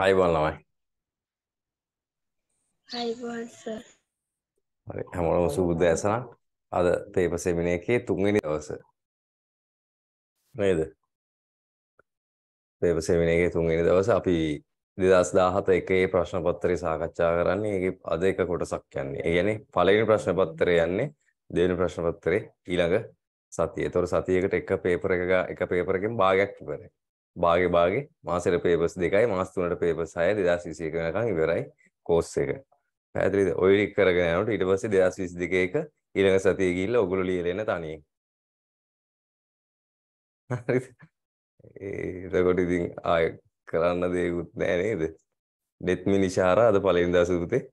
ආයිබෝන් ළමයි. ආයිබෝන් සර්. හරි හැමෝම සුබ දැසනක්. අද තේප සෙමිනේ එකේ තුන්වෙනි දවස. නේද? තේප සෙමිනේ එකේ තුන්වෙනි දවස අපි 2017 එකේ ප්‍රශ්න පත්‍රය සාකච්ඡා කරන්නේ. ඒකේ අද එක කොටසක් යන්නේ. ඒ කියන්නේ පළවෙනි ප්‍රශ්න පත්‍රය යන්නේ දෙවෙනි ප්‍රශ්න පත්‍රයේ ඊළඟ සතිය. ඒතකොට සතියකට එක පේපර් එක එක පේපර් එකෙන් භාගයක් ඉවරයි. භාගේ භාගේ මාසෙට පේපර්ස් දෙකයි මාස තුනට පේපර්ස් 6 2021 වෙනකන් ඉවරයි කෝස් එක. පැහැදිලිද? ඔය ටික කරගෙන යනකොට ඊට පස්සේ 2022 එක ඊළඟ සතියේ ගිහිල්ලා ඔගොල්ලෝ ලියලා එන තනියෙන්. හරිද? ඒකකොට ඉතින් ආය කරන්න දෙයක්වත් නැහැ නේද? ඩෙත් මිනිෂාරා අද පළවෙනි දවසේ පුතේ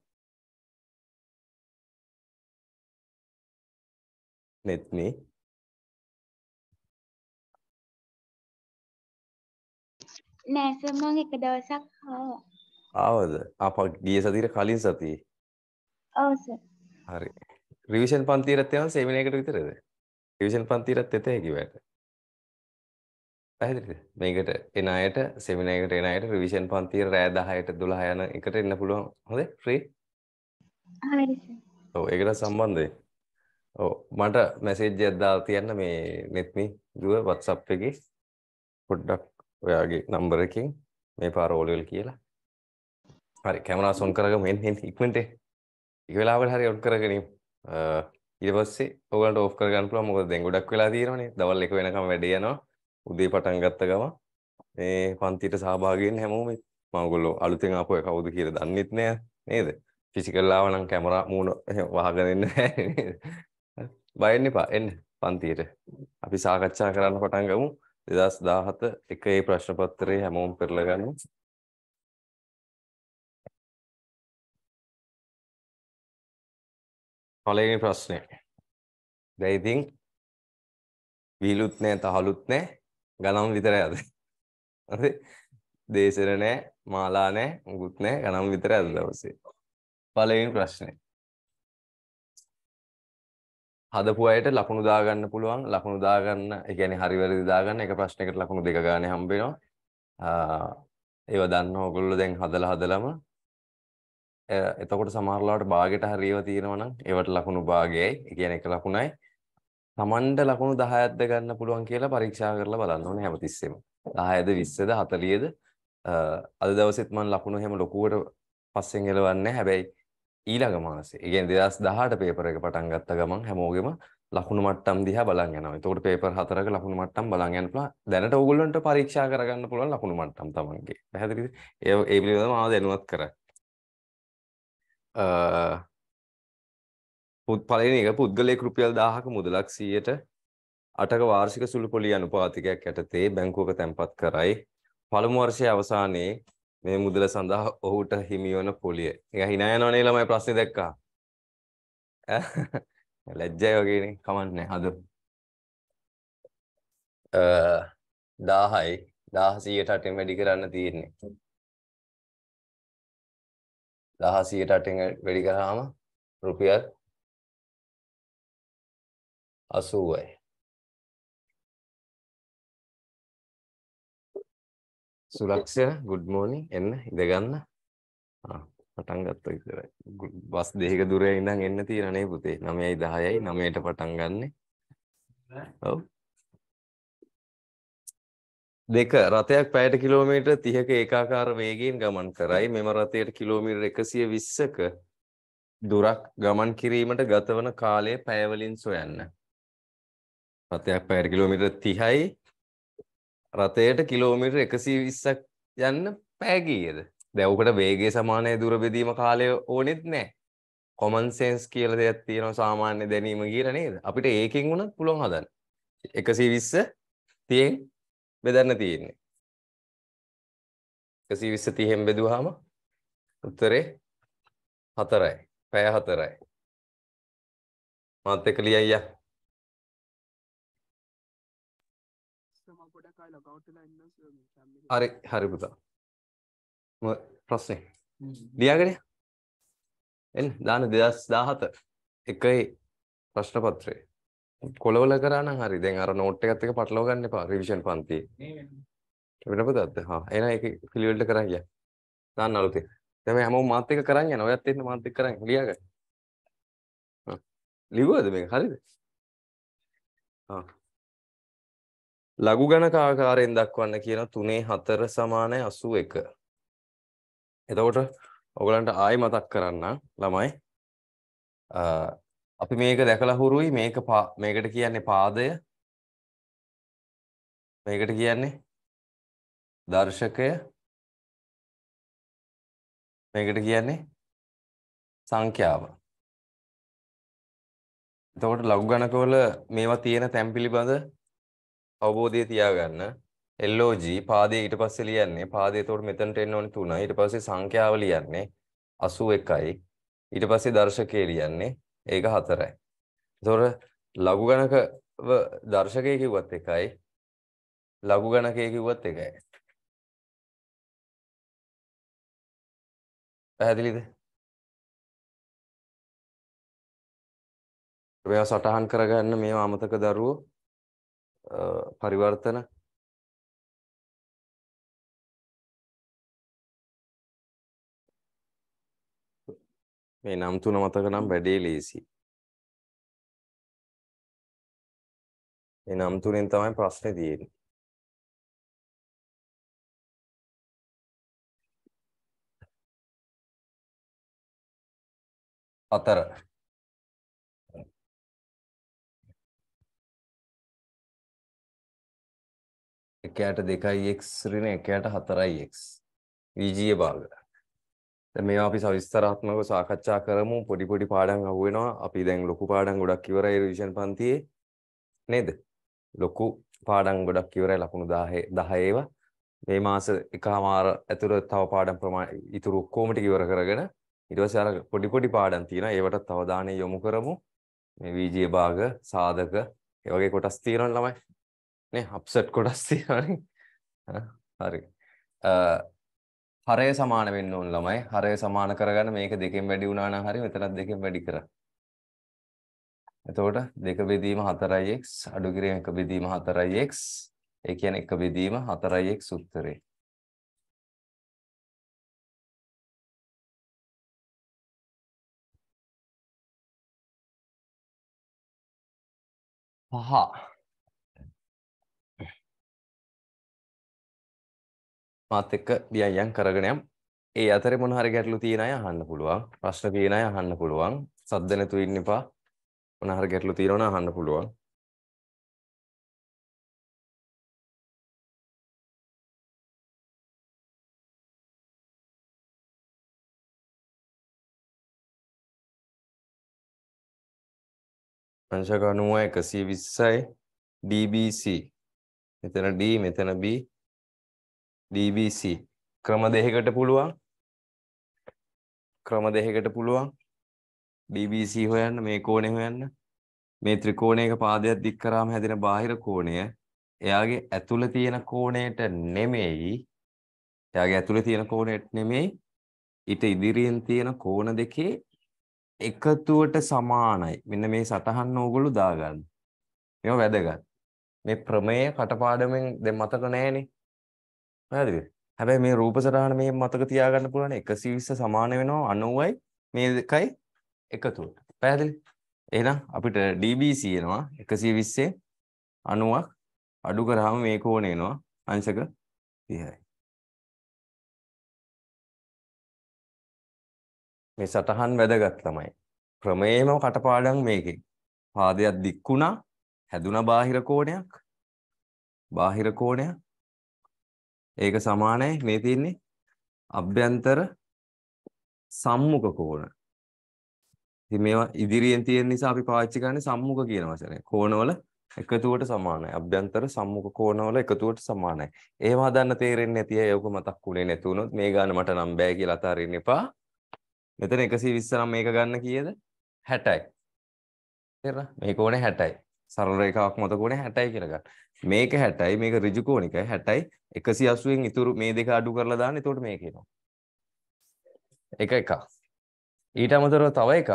නෙත්නි නෑ සර් මම එක දවසක් ආවා. ආවද? ආපහු ගිය සතියේ කලින් සතියේ. ඔව් සර්. හරි. රිවිෂන් පන්තියටත් යන සෙමිනාරයකට විතරද? රිවිෂන් පන්තියටත් එතේ කිව්වට. පැහැදිලිද? මේකට එන අයට සෙමිනාරයකට එන අයට රිවිෂන් පන්තිය රෑ 10ට 12 යන එකට එන්න පුළුවන්. හොඳයි? ෆ්‍රී? හරි සර්. ඔව් ඒකට සම්බන්ධයි. ඔව් මට මැසේජ් එකක් දාලා තියන්න මේ netme දුව WhatsApp එකේ පොඩ්ඩක් ඔයාගේ නම්බර එකෙන් මේ පාර ඕලෙවල් කියලා හරි කැමරා සොන් කරගම එන්න ඉක්මනට ඒක වෙලාවල් හරි ඔන් කරගනිමු ඊට පස්සේ ඔයගලන්ට ඕෆ් කරගන්න පුළුවන් මොකද දැන් ගොඩක් වෙලා තියෙනවනේ දවල් එක වෙනකම් වැඩ යනවා උදේ පටන් ගත්ත ගමන් මේ පන්තියට සහභාගී වෙන්න හැමෝම මම ඔයගොල්ලෝ අලුතෙන් ආපු අය කවුද කියලා දන්නෙත් නෑ නේද ෆිසිකල් ආව නම් කැමරා මූණ වහගෙන ඉන්න බය වෙන්න එපා එන්න පන්තියට අපි සාකච්ඡා කරන්න පටන් ගමු දෙදස් දාහත එක ඒ ප්‍රශ්නපත්තරේ හැමෝම් පෙරලගන්න පලගෙන ප්‍රශ්නය දැයිතින් වීලුත් නෑ තහලුත් නෑ ගනම් විතර ඇද දේශර නෑ මාලා නෑ මුකුත් නෑ ගනම් විතර ඇද දවසේ පලගෙන ප්‍රශ්නය හදපු අයට ලකුණු දාගන්න පුළුවන් ලකුණු දාගන්න ඒ කියන්නේ හරි වැරදි දාගන්න එක ප්‍රශ්නයකට ලකුණු දෙක ගන්න හම්බ වෙනවා ඒව දන්න ඕගොල්ලෝ දැන් හදලා හදලම එතකොට සමහර ලාවට භාගයට හරි ඒවා තියෙනවා නම් ඒවට ලකුණු භාගයයි ඒ කියන්නේ එක ලකුණයි Tamanට ලකුණු 10ක්ද ගන්න පුළුවන් කියලා පරීක්ෂා කරලා බලන්න ඕනේ හැමතිස්සෙම 10ද 20ද 40ද අද දවසෙත් මම ලකුණු හැම ලොකුවට පස්සෙන් එලවන්නේ හැබැයි ඊළඟ මාසේ. ඒ කියන්නේ 2018 පේපර් එක පටන් ගත්ත ගමන් හැමෝගෙම ලකුණු මට්ටම් දිහා බලන් යනවා. එතකොට පේපර් හතරක ලකුණු මට්ටම් බලන් යන්න පුළුවන්. දැනට ඕගොල්ලන්ට පරීක්ෂා කරගන්න පුළුවන් ලකුණු මට්ටම් තමන්ගේ. පැහැදිලිද? ඒ ඒ පිළිබඳව මාව දැනුවත් කරා. අ පුත් පළවෙනි එක පුද්ගලයෙක් රුපියල් 1000ක මුදලක් 100ට අටක වාර්ෂික සුළු පොලි අනුපාතිකයක් යටතේ බැංකුවක තැන්පත් කරයි. පළමු වර්ෂයේ අවසානයේ මේ මුදල සඳහා ඔහුට හිමිවන පොලිය. ඒක hina යනවනේ ළමයි ප්‍රශ්නේ දැක්කා. ලැජ්ජයි වගේනේ. කමන්නේ හදමු. දාහයි දාහසීයට අටෙන් වැඩි කරන්න තියෙන්නේ දහසීයට අටෙන් වැඩි කරාම රුපියල් අසූුවයි සුලක්ෂය ගුඩ් මෝනින් එන්න ඉඳගන්න පටන් ගත්ත විතරයි බස් දෙක දුරේ ඉඳන් එන්න තියෙනනේ පුතේ 9යි 10යි 9ට පටන් ගන්නෙ ඔව් දෙක රථයක් පැයට කිලෝමීටර් 30ක ඒකාකාර වේගයෙන් ගමන් කරයි මෙම රථයට කිලෝමීටර් 120ක දුරක් ගමන් කිරීමට ගතවන කාලය පැයවලින් සොයන්න. රථයක් පැයට කිලෝමීටර් 30යි රථයට කිලෝමීටර් 120ක් යන්න පැය කීයද? දැන් උකට වේගයේ සමානයි දුර බෙදීම කාලය ඕනෙත් නැහැ. කොමන් සෙන්ස් කියලා දෙයක් තියෙනවා සාමාන්‍ය දැනීම කියලා නේද? අපිට ඒකෙන් වුණත් පුළුවන් හදන්න. 120 30 බෙදන්න තියෙන්නේ. 120 30 බෙදුවාම උත්තරේ 4යි. පැය 4යි. මාත් එක්ක ලියයි අයියා. හරි හරි පුතා ප්‍රශ්නේ ලියාගෙන එන්න දාන 2017 එකේ ප්‍රශ්න පත්‍රය කොළවල කරා නම් හරි දැන් අර නෝට් එකත් එක පටලව ගන්න එපා රිවිෂන් පන්තියේ වෙන පුතාත් හා එහෙනම් ඒක පිළිවෙලට කරන් ගියා දාන්න අලුතෙන් දැන් මේ හැමෝම මාත් එක කරන් යනවා ඔයත් එන්න මාත් එක කරන් ලියාගන්න ලිව්වද මේක හරිද හා ලඝු ගණක ආකාරයෙන් දක්වන්න කියන තුනේ හතර සමානයි අසූ එක. එතකොට ඔගලන්ට ආයි මතක් කරන්න ළමයි අපි මේක දැකලා හුරුයි මේක මේකට කියන්නේ පාදය මේකට කියන්නේ දර්ශකය මේකට කියන්නේ සංඛ්‍යාව එතකොට ලඝු ගණකවල මේවා තියෙන තැන් පිළිබඳ අවබෝධය තියාගන්න LOG පාදේ ඊට පස්සේ ලියන්නේ පාදේ එතකොට මෙතනට එන්න ඕනේ 3 ඊට පස්සේ සංඛ්‍යාව ලියන්නේ 81යි ඊට පස්සේ දර්ශකය ලියන්නේ ඒක 4යි එතකොට ලඝු ගණකව දර්ශකය කිව්වත් එකයි ලඝු ගණකය කිව්වත් එකයි පැහැදිලිද මේවා සටහන් කරගන්න මේවා අමතක දරුවෝ පරිවර්තන මේ නම් තුන මතක නම් වැඩේ ලේසි. මේ නම් තුනෙන් තමයි ප්‍රශ්නේ තියෙන්නේ. අතර එකයට 2x ඍණ එකයට 4x වීජීය භාග. දැන් මේවා අපි සවිස්තරාත්මකව සාකච්ඡා කරමු පොඩි පොඩි පාඩම් අහුවෙනවා. අපි දැන් ලොකු පාඩම් ගොඩක් ඉවරයි රිවිෂන් පන්තියේ නේද? ලොකු පාඩම් ගොඩක් ඉවරයි ලකුණු 10 10 ඒවා. මේ මාස එකමාර ඇතුළත තව පාඩම් ප්‍රමාණය ඉතුරු ඔක්කොම ටික ඉවර කරගෙන ඊට පස්සේ අර පොඩි පොඩි පාඩම් තියෙනවා. ඒවට අවධානය යොමු කරමු. මේ වීජීය භාග සාධක ඒ වගේ කොටස් තියෙනවා ළමයි. නේ අප්සෙට් කොටස් තියෙනවානේ හරි හරය සමාන වෙන්න ඕන ළමයි හරය සමාන කරගන්න මේක දෙකෙන් වැඩි වුණා නම් හරි මෙතනත් දෙකෙන් වැඩි කරා එතකොට දෙක බෙදීම 4x අඩු කිරීම එක බෙදීම 4x ඒ කියන්නේ එක බෙදීම 4x උත්තරේ පහ මාත් එක්ක දියයන් කරගෙන යම් ඒ අතර මොනහරි ගැටලු තියෙන අය අහන්න පුළුවන් ප්‍රශ්න තියෙන අය අහන්න පුළුවන් සද්ද නැතු ඉන්න එපා මොනහරි ගැටලු තියෙනවා අහන්න පුළුවන් අංශක 91 120යි DBC මෙතන D මෙතන B DBC ක්‍රම දෙකකට පුළුවන් ක්‍රම දෙකකට පුළුවන් DBC හොයන්න මේ කෝණේ හොයන්න මේ ත්‍රිකෝණයක පාදයක් දික් කරාම හැදෙන බාහිර කෝණය එයාගේ ඇතුළ තියෙන කෝණයට නෙමෙයි එයාගේ ඇතුළේ තියෙන කෝණයට නෙමෙයි ඊට ඉදිරියෙන් තියෙන කෝණ දෙකේ එකතුවට සමානයි. මෙන්න මේ සටහන් ඕගොල්ලෝ දාගන්න. මේවා වැදගත්. මේ ප්‍රමේය කටපාඩමෙන් දැන් මතක නැහැනේ. පැහැදිලිද? හැබැයි මේ රූප සටහන මේ මතක තියාගන්න පුළුවන් 120 සමාන වෙනවා 90යි මේ දෙකයි එකතුව. පැහැදිලි? එහෙනම් අපිට dBc එනවා 120 90ක් අඩු කරාම මේ කෝණය එනවා අංශක 30යි. මේ සටහන් වැදගත් තමයි. ක්‍රමයේම කටපාඩම් මේකේ. පාදයක් දික්ුණා, හැදුනා බාහිර කෝණයක්. බාහිර කෝණයක් ඒක සමානයි මේ තියෙන්නේ අභ්‍යන්තර සම්මුඛ කෝණ. ඉතින් මේවා ඉදිරියෙන් තියෙන නිසා අපි පාවිච්චි කරන්නේ සම්මුඛ කියන වචනේ. කෝණවල එකතුවට සමානයි. අභ්‍යන්තර සම්මුඛ කෝණවල එකතුවට සමානයි. ඒව හදන්න තේරෙන්නේ නැති අය ඒක මතක් වුණේ නැති වුණොත් මේ ගාන මට නම් බෑ කියලා අතාරින්න එපා. මෙතන 120 නම් මේක ගන්න කීයද? 60යි. තේරුණා? මේ කෝණේ 60යි. සරල රේඛාවක් මත කෝණේ 60යි කියලා ගන්න. මේක 60යි මේක ඍජු කෝණිකයි 60යි 180න් ඉතුරු මේ දෙක අඩු කරලා දාන්න එතකොට මේක එනවා එක එකක් ඊට අමතරව තව එකක්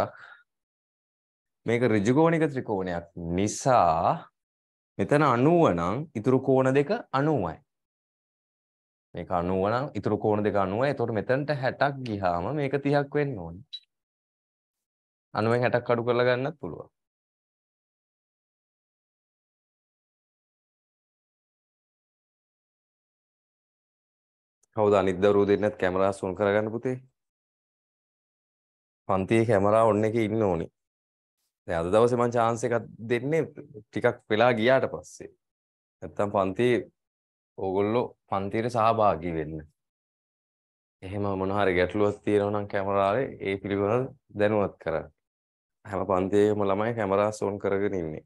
මේක ඍජු කෝණික ත්‍රිකෝණයක් නිසා මෙතන 90 නම් ඉතුරු කෝණ දෙක 90යි මේක 90 නම් ඉතුරු කෝණ දෙක 90යි එතකොට මෙතනට 60ක් ගියාම මේක 30ක් වෙන්න ඕනේ 90න් 60ක් අඩු කරලා ගන්නත් පුළුවන් කවුද අනිත් දරුවෝ දෙන්නත් කැමරා සූම් කරගන්න පුතේ? පන්තියේ කැමරා ඔන් එකේ ඉන්න ඕනි. දැන් අද දවසේ මම chance එකක් දෙන්නේ ටිකක් වෙලා ගියාට පස්සේ. නැත්තම් පන්තියේ ඕගොල්ලෝ පන්තියට සහභාගී වෙන්න. එහෙම මොන හරි ගැටලුවක් තියෙනවා නම් කැමරාවේ ඒ පිළිබඳව දැනුවත් කරන්න. හැම පන්තියේම ළමයි කැමරා සෝන් කරගෙන ඉන්නේ.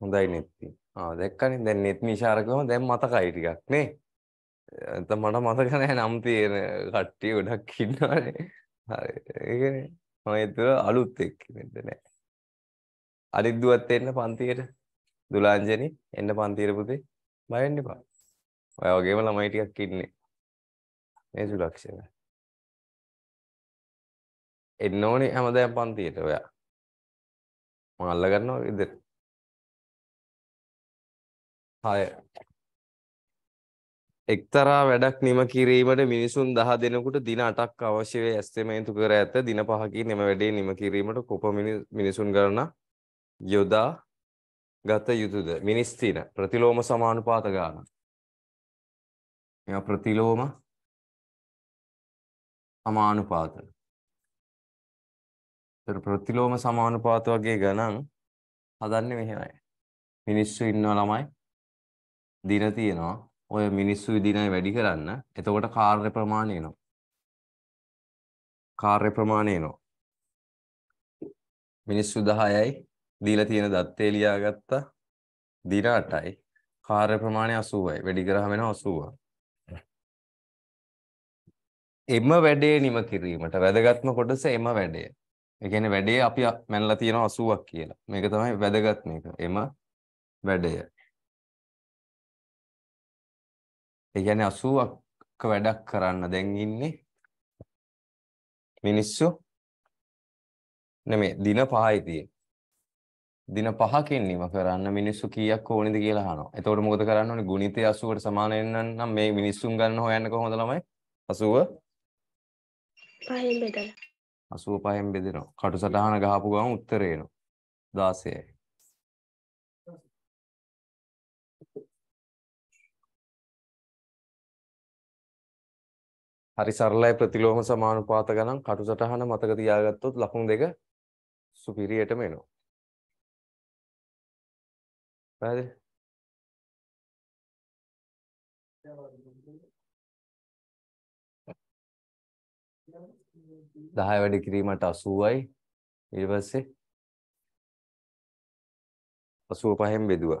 හොඳයි නෙත්ති. ආ දැක්කනේ දැන් නෙත් නිශාරකම දැන් මතකයි ටිකක් නේ. නැත්නම් මට මතක නැහැ නම් තියෙන කට්ටිය ගොඩක් ඉන්නවානේ. හරි. ඒකනේ මම ඒ තුල අලුත් එක්කෙනෙක්ද නැහැ. අරිද්දුවත් එන්න පන්තියට. දුලාංජනි එන්න පන්තියට පුතේ. බය වෙන්න එපා. ඔය වගේම ළමයි ටිකක් ඉන්නේ. මේ සුලක්ෂණ. එන්න ඕනේ හැමදාම පන්තියට ඔයා. මම අල්ල ගන්නවා ඉතින්. හය එක්තරා වැඩක් නිම කිරීමට මිනිසුන් දහ දෙනෙකුට දින අටක් අවශ්‍ය වේ ඇස්තමේන්තු කර ඇත දින පහකින් එම වැඩේ නිම කිරීමට කොප මිනිසුන් කරන යොදා ගත යුතුද මිනිස් තින ප්‍රතිලෝම සමානුපාත ගාන ප්‍රතිලෝම සමානුපාත ප්‍රතිලෝම සමානුපාත වගේ ගණන් හදන්නේ මෙහෙමයි මිනිස්සු ඉන්නවා ළමයි දින තියෙනවා ඔය මිනිස්සු විදිනයි වැඩි කරන්න එතකොට කාර්ය ප්‍රමාණය එනවා කාර්ය ප්‍රමාණය එනවා මිනිස්සු 10යි දීලා තියෙන දත්තේ ලියාගත්තා දින 8යි කාර්ය ප්‍රමාණය 80යි වැඩි කරාම වෙනවා 80 එම වැඩේ නිම කිරීමට වැදගත්ම කොටස එම වැඩේ. ඒ කියන්නේ වැඩේ අපි මැනලා තියෙනවා 80ක් කියලා. මේක තමයි වැදගත් මේක. එම වැඩය. ඒ කියන්නේ 80ක වැඩක් කරන්න දැන් ඉන්නේ මිනිස්සු නෙමෙයි දින 5යි තියෙන්නේ. දින 5කින් නිම කරන්න මිනිස්සු කීයක් ඕනේද කියලා අහනවා. එතකොට මොකද කරන්න ඕනේ? ගුණිතය 80ට සමාන වෙන්න නම් මේ මිනිස්සුන් ගන්න හොයන්න කොහොමද ළමයි? 80 5ෙන් බෙදලා 85ෙන් බෙදෙනවා. කටු සටහන ගහපු ගමන් උත්තරේ එනවා. 16යි. හරි සරලයි ප්‍රතිලෝම සමානුපාත ගණන් කටු සටහන මතක තියාගත්තොත් ලකුණු දෙක සුපිරියටම එනවා. පැහැදිලි? දහය වැඩි කිරීමට අසුවයි ඊට පස්සේ අසුව පහෙන් බෙදුවා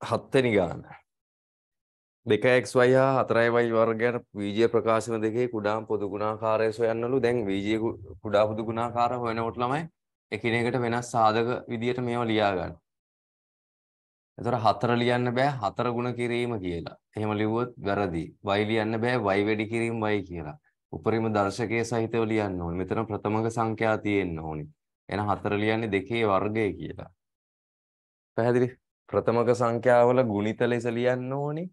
හත්වෙනි ගාන දෙක එක්වයි හා හතරයිවයි වර්ගයට වීජය ප්‍රකාශන දෙකේ කුඩාම් පොදු ගුණාකාරය සොයන්නලු දැන් වීජය කුඩා පොදු ගුණාකාර හොයනකොට ළමයි එකිනෙකට වෙනස් සාධක විදියට මේවා ලියා ගන්න. එතකොට හතර ලියන්න බෑ හතර ගුණ කිරීම කියලා. එහෙම ලිව්වොත් වැරදි. y ලියන්න බෑ y වැඩි කිරීම y කියලා. උපරිම දර්ශකයේ සහිතව ලියන්න ඕනේ. මෙතන ප්‍රථමක සංඛ්‍යා තියෙන්න ඕනේ. එන හතර ලියන්නේ දෙකේ වර්ගය කියලා. පැහැදිලි? ප්‍රථමක සංඛ්‍යාවල ගුණිත ලෙස ලියන්න ඕනේ.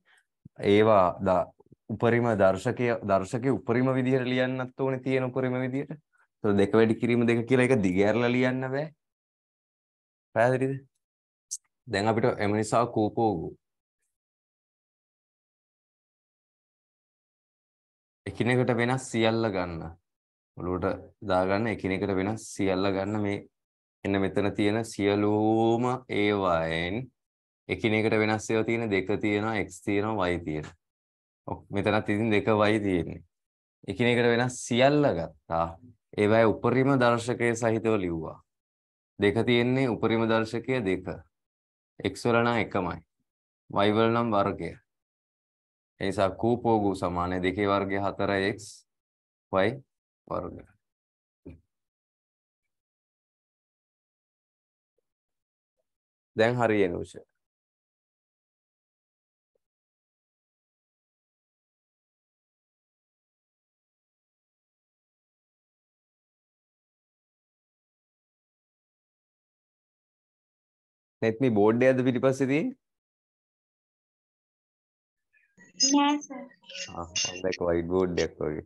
ඒවා උපරිම දර්ශකයේ දර්ශකයේ උපරිම විදිහට ලියන්නත් ඕනේ තියෙන උපරිම විදිහට. ඒතකොට දෙක වැඩි කිරීම දෙක කියලා එක දිගහැරලා ලියන්න බෑ. පැහැදිලිද? දැන් අපිට එම නිසා කූකෝගු එකිනෙකට වෙනස් සියල්ල ගන්න. ඔලුවට දාගන්න එකිනෙකට වෙනස් සියල්ල ගන්න මේ එන්න මෙතන තියෙන සියලුම ඒවායෙන් එකිනෙකට වෙනස් ඒවා තියෙන දෙක තියෙනවා x තියෙනවා y තියෙනවා. මෙතනත් ඉතින් දෙක y තියෙන්නේ. එකිනෙකට වෙනස් සියල්ල ගත්තා. ඒවයි උපරිම දර්ශකයේ සහිතව ලිව්වා. දෙක තියෙන්නේ උපරිම දර්ශකය දෙක. x වල නම් එකමයි. y වල නම් වර්ගය. ඒ නිසා කූපෝගු සමානයි දෙකේ වර්ගය 4x y වර්ග. දැන් හරියන උෂා නැත් මේ බෝඩ් එකද පිටිපස්සේ තියෙන්නේ නෑ සර් ආ ඔන්ලයින් වයිට් බෝඩ් එකක් වගේ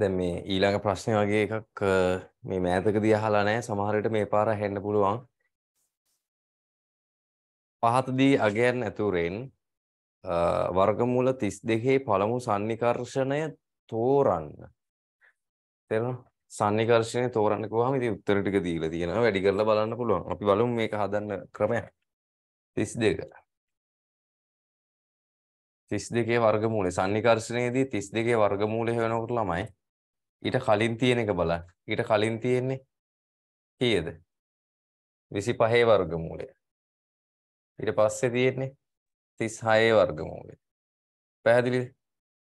දැන් මේ ඊළඟ ප්‍රශ්නේ වගේ එකක් මේ මෑතකදී අහලා නැහැ සමහර විට මේ පාර හෙන්න පුළුවන් පහතදී අගයන් ඇතුරෙන් වර්ගමූල 32 පළමු සන්නිකර්ෂණය තෝරන්න. තේරෙනවද? සන්නිකර්ෂණය තෝරන්න කිව්වහම ඉතින් උත්තර ටික දීලා තියෙනවා. වැඩි කරලා බලන්න පුළුවන්. අපි බලමු මේක හදන්න ක්‍රමය. 32. 32 වර්ගමූලය සන්නිකර්ෂණයේදී 32 වර්ගමූලය හොයනකොට ළමයි ඊට කලින් තියෙන එක බලන්න. ඊට කලින් තියෙන්නේ කීයද? 25 වර්ගමූලය. ඊට පස්සේ තියෙන්නේ 36 වර්ගමූලය. පැහැදිලිද?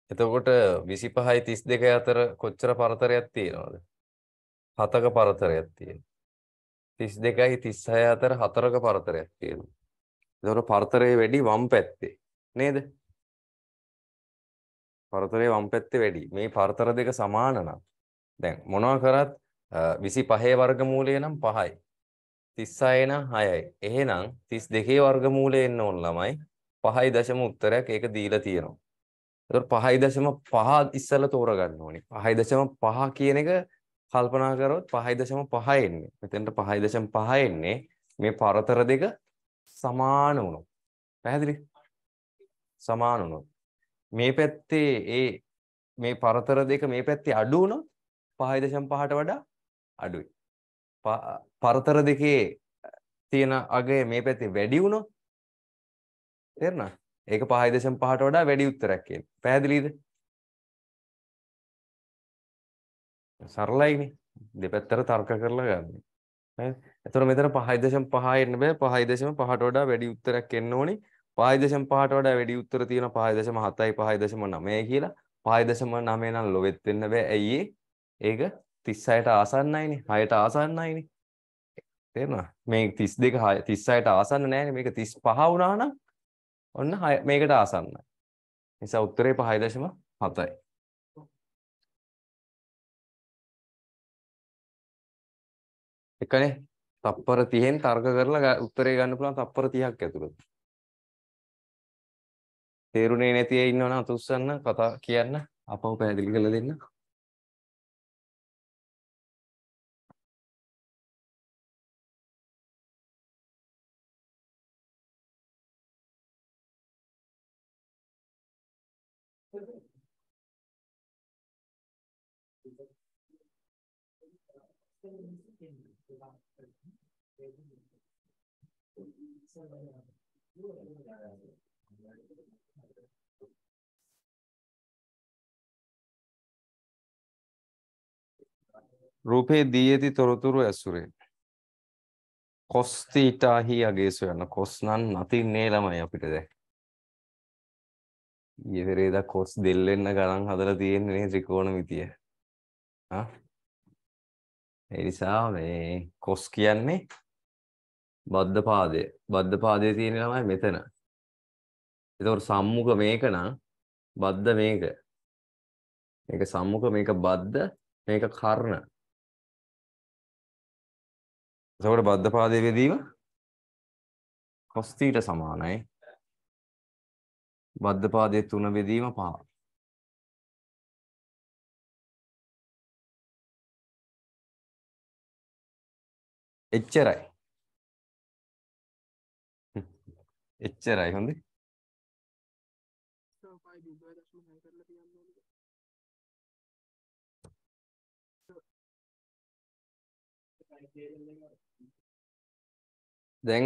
එතකොට 25යි 32යි අතර කොච්චර පරතරයක් තියෙනවද? 7ක පරතරයක් තියෙනවා. 32යි 36 අතර 4ක පරතරයක් තියෙනවා. එතකොට පරතරය වැඩි වම් පැත්තේ නේද? පරතරය වම් පැත්තේ වැඩි. මේ පරතර දෙක සමාන නම් දැන් මොනවා කරත් 25 වර්ගමූලය නම් 5යි. 36 නම් 6යි. එහෙනම් 32 වර්ගමූලය එන්න ඕන ළමයි. 5.5 උත්තරයක් ඒක දීලා තියෙනවා. ඒතකොට 5.5 ඉස්සලා තෝරගන්න ඕනේ. 5.5 කියන එක කල්පනා කරොත් 5.5 එන්නේ. මෙතෙන්ට 5.5 එන්නේ මේ පරතර දෙක සමාන වුණොත්. පැහැදිලි? සමාන වුණොත්. මේ පැත්තේ ඒ මේ පරතර දෙක මේ පැත්තේ අඩු වුණොත් 5.5ට වඩා අඩුයි. පරතර දෙකේ තියෙන අගය මේ පැත්තේ වැඩි වුණොත් තේරෙනවද? ඒක 5.5ට වඩා වැඩි උත්තරයක් කියන්නේ. පැහැදිලිද? සරලයිනේ. දෙපැත්තට තර්ක කරලා ගන්න. හරිද? එතකොට මෙතන 5.5 එන්න බෑ. 5.5ට වඩා වැඩි උත්තරයක් එන්න ඕනේ. 5.5ට වඩා වැඩි උත්තර තියෙන 5.7යි 5.9 කියලා. 5.9 නම් ලොවෙත් වෙන්න බෑ. ඇයි ඒක 36ට ආසන්නයිනේ 6ට ආසන්නයිනේ තේරුණා මේ 32 36ට ආසන්න නෑනේ මේක 35 වුණා නම් ඔන්න මේකට ආසන්නයි නිසා උත්තරේ 5.7යි එකනේ තප්පර 30න් තර්ක කරලා උත්තරේ ගන්න පුළුවන් තප්පර 30ක් ඇතුළත තේරුණේ නැති අය ඉන්නවනම් අතුස්සන්න කතා කියන්න අපව පැහැදිලි කරලා දෙන්න රූපේ දී ඇති තොරතුරු ඇසුරේ කොස් තීටා හි අගේස යන කොස් නම් නැතිනේ ළමයි අපිට දැන් ඊයේ පෙරේදා කොස් දෙල්ලෙන්න ගණන් හදලා තියෙන්නේ නේ ත්‍රිකෝණമിතිය ආ ඒ නිසා මේ කොස් කියන්නේ බද්ධ පාදය. බද්ධ පාදයේ තියෙන ළමයි මෙතන. ඒතකොට සම්මුඛ මේක නම් බද්ධ මේක. මේක සම්මුඛ මේක බද්ධ මේක කර්ණ. එතකොට බද්ධ පාදයේ වේදීම කොස් සමානයි. බද්ධ පාදයේ තුන වේදීම පහ. එච්චරයි. එච්චරයි හොඳේ. දැන්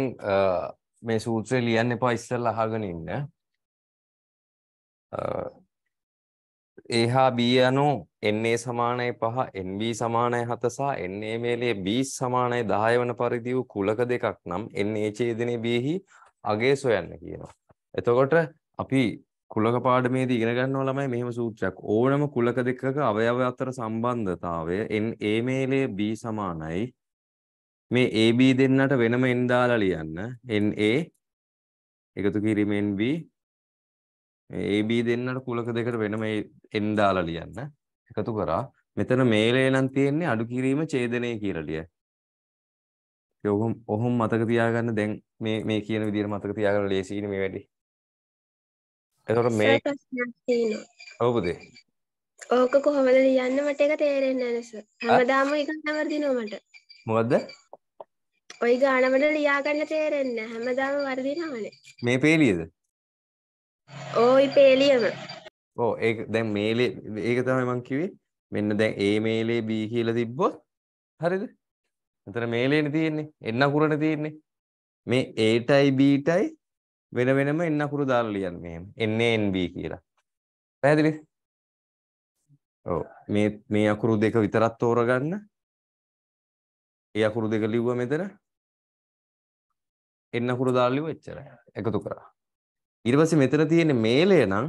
මේ සූත්‍රය ලියන්න එපා ඉස්සෙල්ලා අහගෙන ඉන්න. ඒහා B අනු NA සමානයි 5 NB සමානයි 7 සහ NA මේලේ B සමානයි 10 වන පරිදි වූ කුලක දෙකක් නම් NA ඡේදනයේ B හි අගය සොයන්න කියනවා. එතකොට අපි කුලක පාඩමේදී ඉගෙන ගන්නවා ළමයි මෙහෙම සූත්‍රයක්. ඕනම කුලක දෙකක අවයව අතර සම්බන්ධතාවය NA මේලේ B සමානයි මේ AB දෙන්නට වෙනම n දාලා ලියන්න. NA එකතු කිරීමෙන් B AB දෙන්නට කුලක දෙකට වෙනම n දාලා ලියන්න. එකතු කරා. මෙතන මේලේ නම් තියෙන්නේ අඩු කිරීම ඡේදනය කියලා ලියයි. ඔහොම ඔහොම මතක තියාගන්න දැන් මේ මේ කියන විදිහට මතක තියාගන්න ලේසියිනේ මේ වැඩේ. එතකොට මේ ඔව් පුතේ. ඕක කොහොමද ලියන්න මට ඒක තේරෙන්නේ නැහැ නේද? හැමදාම එක නවරදිනවා මට. මොකද්ද? ওই ගානවල ලියාගන්න තේරෙන්නේ නැහැ. හැමදාම වර්ධිනවනේ. මේ පේලියද? ඕයි පේලියම ඕ ඒ දැන් මේලේ ඒක තමයි මං කිව්වේ මෙන්න දැන් ඒ මේලේ B කියලා තිබ්බොත් හරිද? එතන මේලේනේ තියෙන්නේ. එන්න අකුරනේ තියෙන්නේ. මේ Aටයි Bටයි වෙන වෙනම එන්න අකුරු දාලා ලියන්න මෙහෙම. NANB කියලා. පැහැදිලිද? ඔව්. මේ මේ අකුරු දෙක විතරක් තෝරගන්න. ඒ අකුරු දෙක ලිව්වා මෙතන. එන්න අකුරු දාලා ලිව්වා එච්චරයි. එකතු කරා. ඊට පස්සේ මෙතන තියෙන මේලය නම්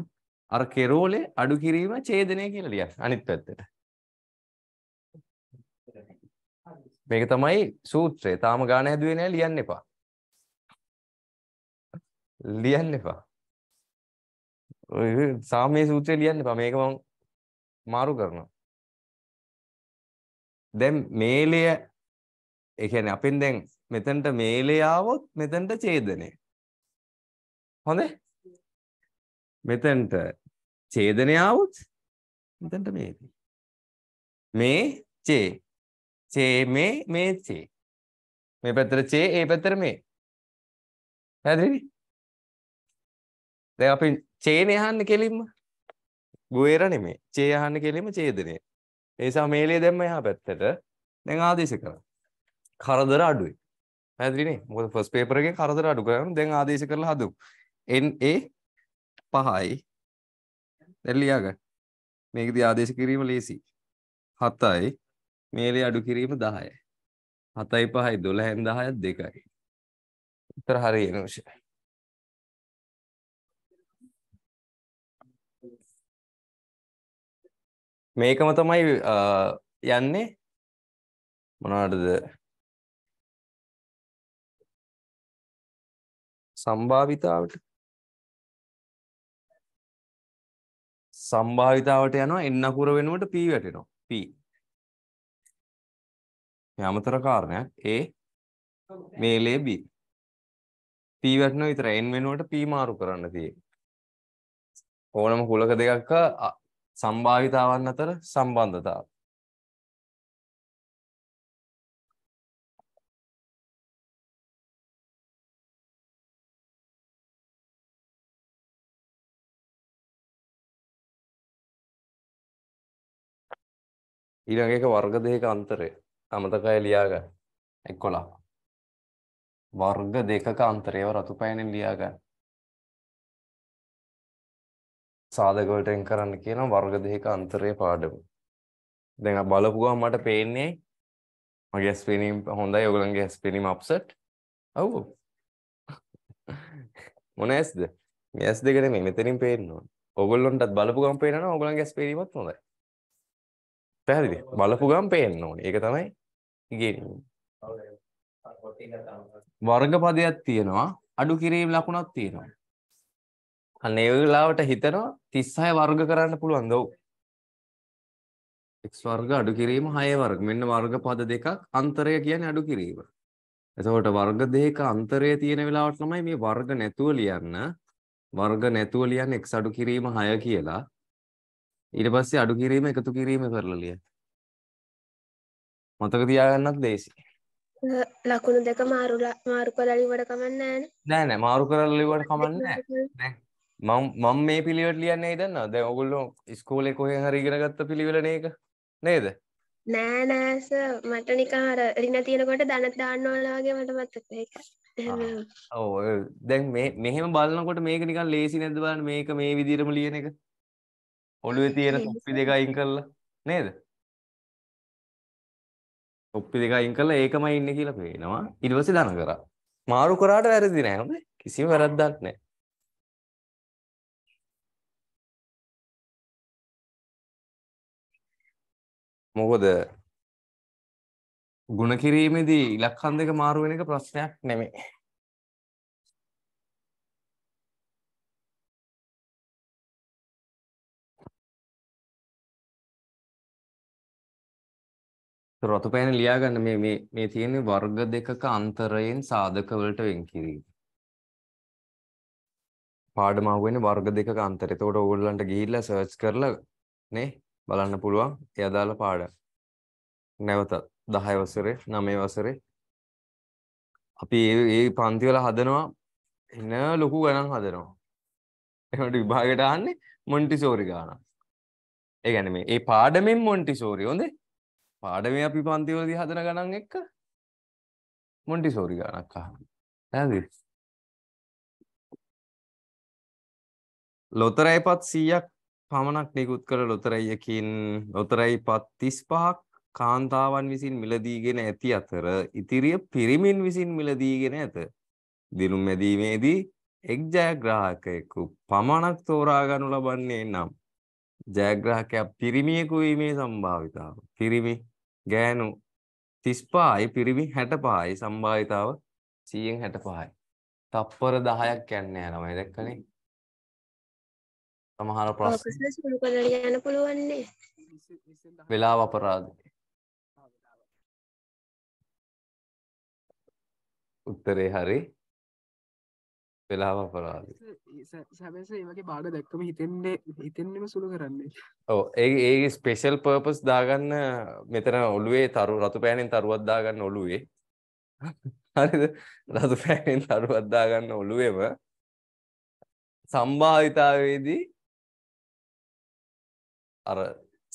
අර කෙරෝලේ අඩු කිරීම ඡේදනය කියලා ලියන්න අනිත් පැත්තට. මේක තමයි සූත්‍රය. තාම ගාන හැදුවේ නෑ ලියන්න එපා. ලියන්න එපා. ඔය සාමයේ සූත්‍රය ලියන්න එපා. මේක මම මාරු කරනවා. දැන් මේලය ඒ කියන්නේ අපෙන් දැන් මෙතනට මේලය ආවොත් මෙතනට ඡේදනය. හොඳේ මෙතෙන්ට ඡේදනය આવොත් මෙතෙන්ට මේ මේ චේ චේ මේ මේ චේ මේ පැත්තට චේ ඒ පැත්තට මේ පැහැදිලිද දැන් අපි චේනේ අහන්න කෙලින්ම ගුවේර නෙමෙයි චේ අහන්න කෙලින්ම ඡේදනය ඒ නිසා මේලේ දැම්ම එහා පැත්තට දැන් ආදේශ කරා කරදර අඩුයි පැහැදිලිනේ මොකද ෆස්ට් පේපර් එකේ කරදර අඩු කරගෙන දැන් ආදේශ කරලා හදමු NA 5යි දැන් ලියාගන්න මේකදී ආදේශ කිරීම ලේසි 7යි මේලේ අඩු කිරීම 10යි 7යි 5යි 12න් 10යි 2යි උත්තර හරි එන විශ්ය මේකම තමයි යන්නේ මොනවටද සම්භාවිතාවට සම්භාවිතාවට යනවා එන්න අකුර වෙනුවට p වැටෙනවා p මේ අමතර කාරණයක් a මේලේ b p වැටෙනවා විතර n වෙනුවට p මාරු කරන්න තියෙන්නේ ඕනම කුලක දෙකක සම්භාවිතාවන් අතර සම්බන්ධතාව ඊළඟ එක වර්ග දෙකක අන්තරය අමතකය ලියාගන්න 11 වර්ග දෙකක අන්තරයව රතු පෑනෙන් ලියාගන්න සාධක වලට එන් කරන්න කියන වර්ග දෙකක අන්තරයේ පාඩම දැන් බලපු ගමන් මට පේන්නේ මගේ ස්පිනීම් හොඳයි ඔයගොල්ලන්ගේ ස්පිනීම් අප්සෙට් ඔව් මොන ඇස්ද මේ ඇස් දෙක නෙමෙයි මෙතනින් පේන්න ඕන ඔයගොල්ලන්ටත් බලපු ගමන් පේනවා ඔයගොල්ලන්ගේ ස්පිනීමත් හොඳයි පැහැදිලි බලපු ගම් පේන්න ඕනේ ඒක තමයි ඉගෙනීම වර්ගපදයක් තියෙනවා අඩු කිරීම ලකුණක් තියෙනවා අන්න ඒ වෙලාවට හිතනවා 36 වර්ග කරන්න පුළුවන් ද ඔව් x වර්ග අඩු කිරීම 6 වර්ග මෙන්න වර්ගපද දෙකක් අන්තරය කියන්නේ අඩු කිරීම එතකොට වර්ග දෙක අන්තරය තියෙන වෙලාවට තමයි මේ වර්ග නැතුව ලියන්න වර්ග නැතුව ලියන්න x අඩු කිරීම 6 කියලා ඊට පස්සේ අඩු කිරීම එකතු කිරීම කරලා ලියන්න. මතක තියාගන්නත් දේසි. ලකුණු දෙක මාරු මාරු කරලා ලිව්වට කමන්නේ නෑනේ. නෑ නෑ මාරු කරලා ලිව්වට කමන්නේ නෑ. මම මම මේ පිළිවෙලට ලියන්නේ දන්නවද? දැන් ඔයගොල්ලෝ ඉස්කෝලේ කොහෙන් හරි ඉගෙන ගත්ත පිළිවෙල නේක. නේද? නෑ නෑ සර් මට නිකන් අර රින තියෙනකොට දනත් දාන්න ඕන වගේ මට මතක ඒක. ඔව් දැන් මේ මෙහෙම බලනකොට මේක නිකන් ලේසි නැද්ද බලන්න මේක මේ විදිහටම ලියන එක. ඔළුවේ තියෙන තොප්පි දෙක අයින් කරලා නේද? තොප්පි දෙක අයින් කරලා ඒකමයි ඉන්නේ කියලා පේනවා. ඊට පස්සේ දන කරා. මාරු කරාට වැරදි නෑ හොඳයි. කිසිම වැරද්දක් නෑ. මොකද ಗುಣ කිරීමේදී ඉලක්කම් දෙක මාරු වෙන එක ප්‍රශ්නයක් නෙමෙයි. රතු පෑන ලියාගන්න මේ මේ මේ තියෙන වර්ග දෙකක අන්තරයෙන් සාධක වලට වෙන් කිරීම. පාඩම අහුවෙන වර්ග දෙකක අන්තර. එතකොට ඕගොල්ලන්ට ගිහිල්ලා සර්ච් කරලා නේ බලන්න පුළුවන් ඒ අදාළ පාඩම්. නැවතත් 10 වසරේ 9 වසරේ අපි ඒ ඒ පන්ති වල හදනවා එන ලොකු ගණන් හදනවා. ඒකට විභාගයට ආන්නේ මොන්ටිසෝරි ගානක්. ඒ කියන්නේ මේ ඒ පාඩමෙන් මොන්ටිසෝරි හොඳේ පාඩමේ අපි පන්තිවලදී හදන ගණන් එක්ක මොන්ටිසෝරි ගණක් අහන්න. නේද? ලොතරැයිපත් 100ක් පමණක් නිකුත් කළ ලොතරැයියකින් ලොතරැයිපත් 35ක් කාන්තාවන් විසින් මිලදීගෙන ඇති අතර ඉතිරිය පිරිමින් විසින් මිලදීගෙන ඇත. දිනුම් මැදීමේදී එක් ජයග්‍රාහකයෙකු පමණක් තෝරා ගනු ලබන්නේ නම් ජයග්‍රාහකයා පිරිමියෙකු වීමේ සම්භාවිතාව. පිරිමි ගෑනු 35යි පිරිමි 65යි සම්භාවිතාව 100න් 65යි. තප්පර 10ක් යන්නේ නැහැ ළමයි දැක්කනේ. සමහර ප්‍රශ්න ප්‍රශ්න සුළු කරලා යන්න පුළුවන් නේ. වෙලාව අපරාධ. උත්තරේ හරි. වෙලාව අපරාධ සැබස ඒමගේ බාඩ දැක්කම හිතෙන්නේ හිතෙන්න්නම සුළු කරන්නේ ඕ ඒ ඒ ස්පේෂල් පර්පස් දාගන්න මෙතන ඔළුවේ තරු රතු පෑනෙන් තරුවත්දාගන්න ඔළුවේ හරිද රතු පෑනෙන් තරුවත්දාගන්න ඔළුවේම සම්භාවිතාවේදී අර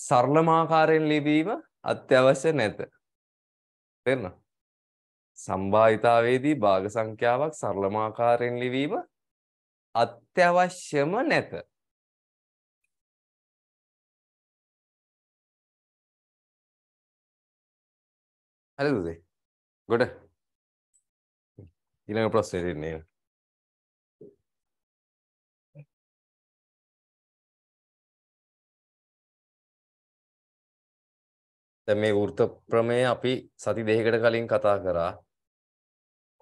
සරලමාකාරයෙන් ලිබීම අත්‍යවශ්‍ය නැත තෙරන්නා සම්භාවිතාවේදී භාග සංඛ්‍යාවක් සරලමාකාරයෙන් ලිවීම අත්‍යවශ්‍යම නැත. හරිද? ගොඩ. ඊළඟ ප්‍රශ්නේ ඉන්නේ. දැන් මේ වෘත්ත ප්‍රමේය අපි සති දෙකකට කලින් කතා කරා.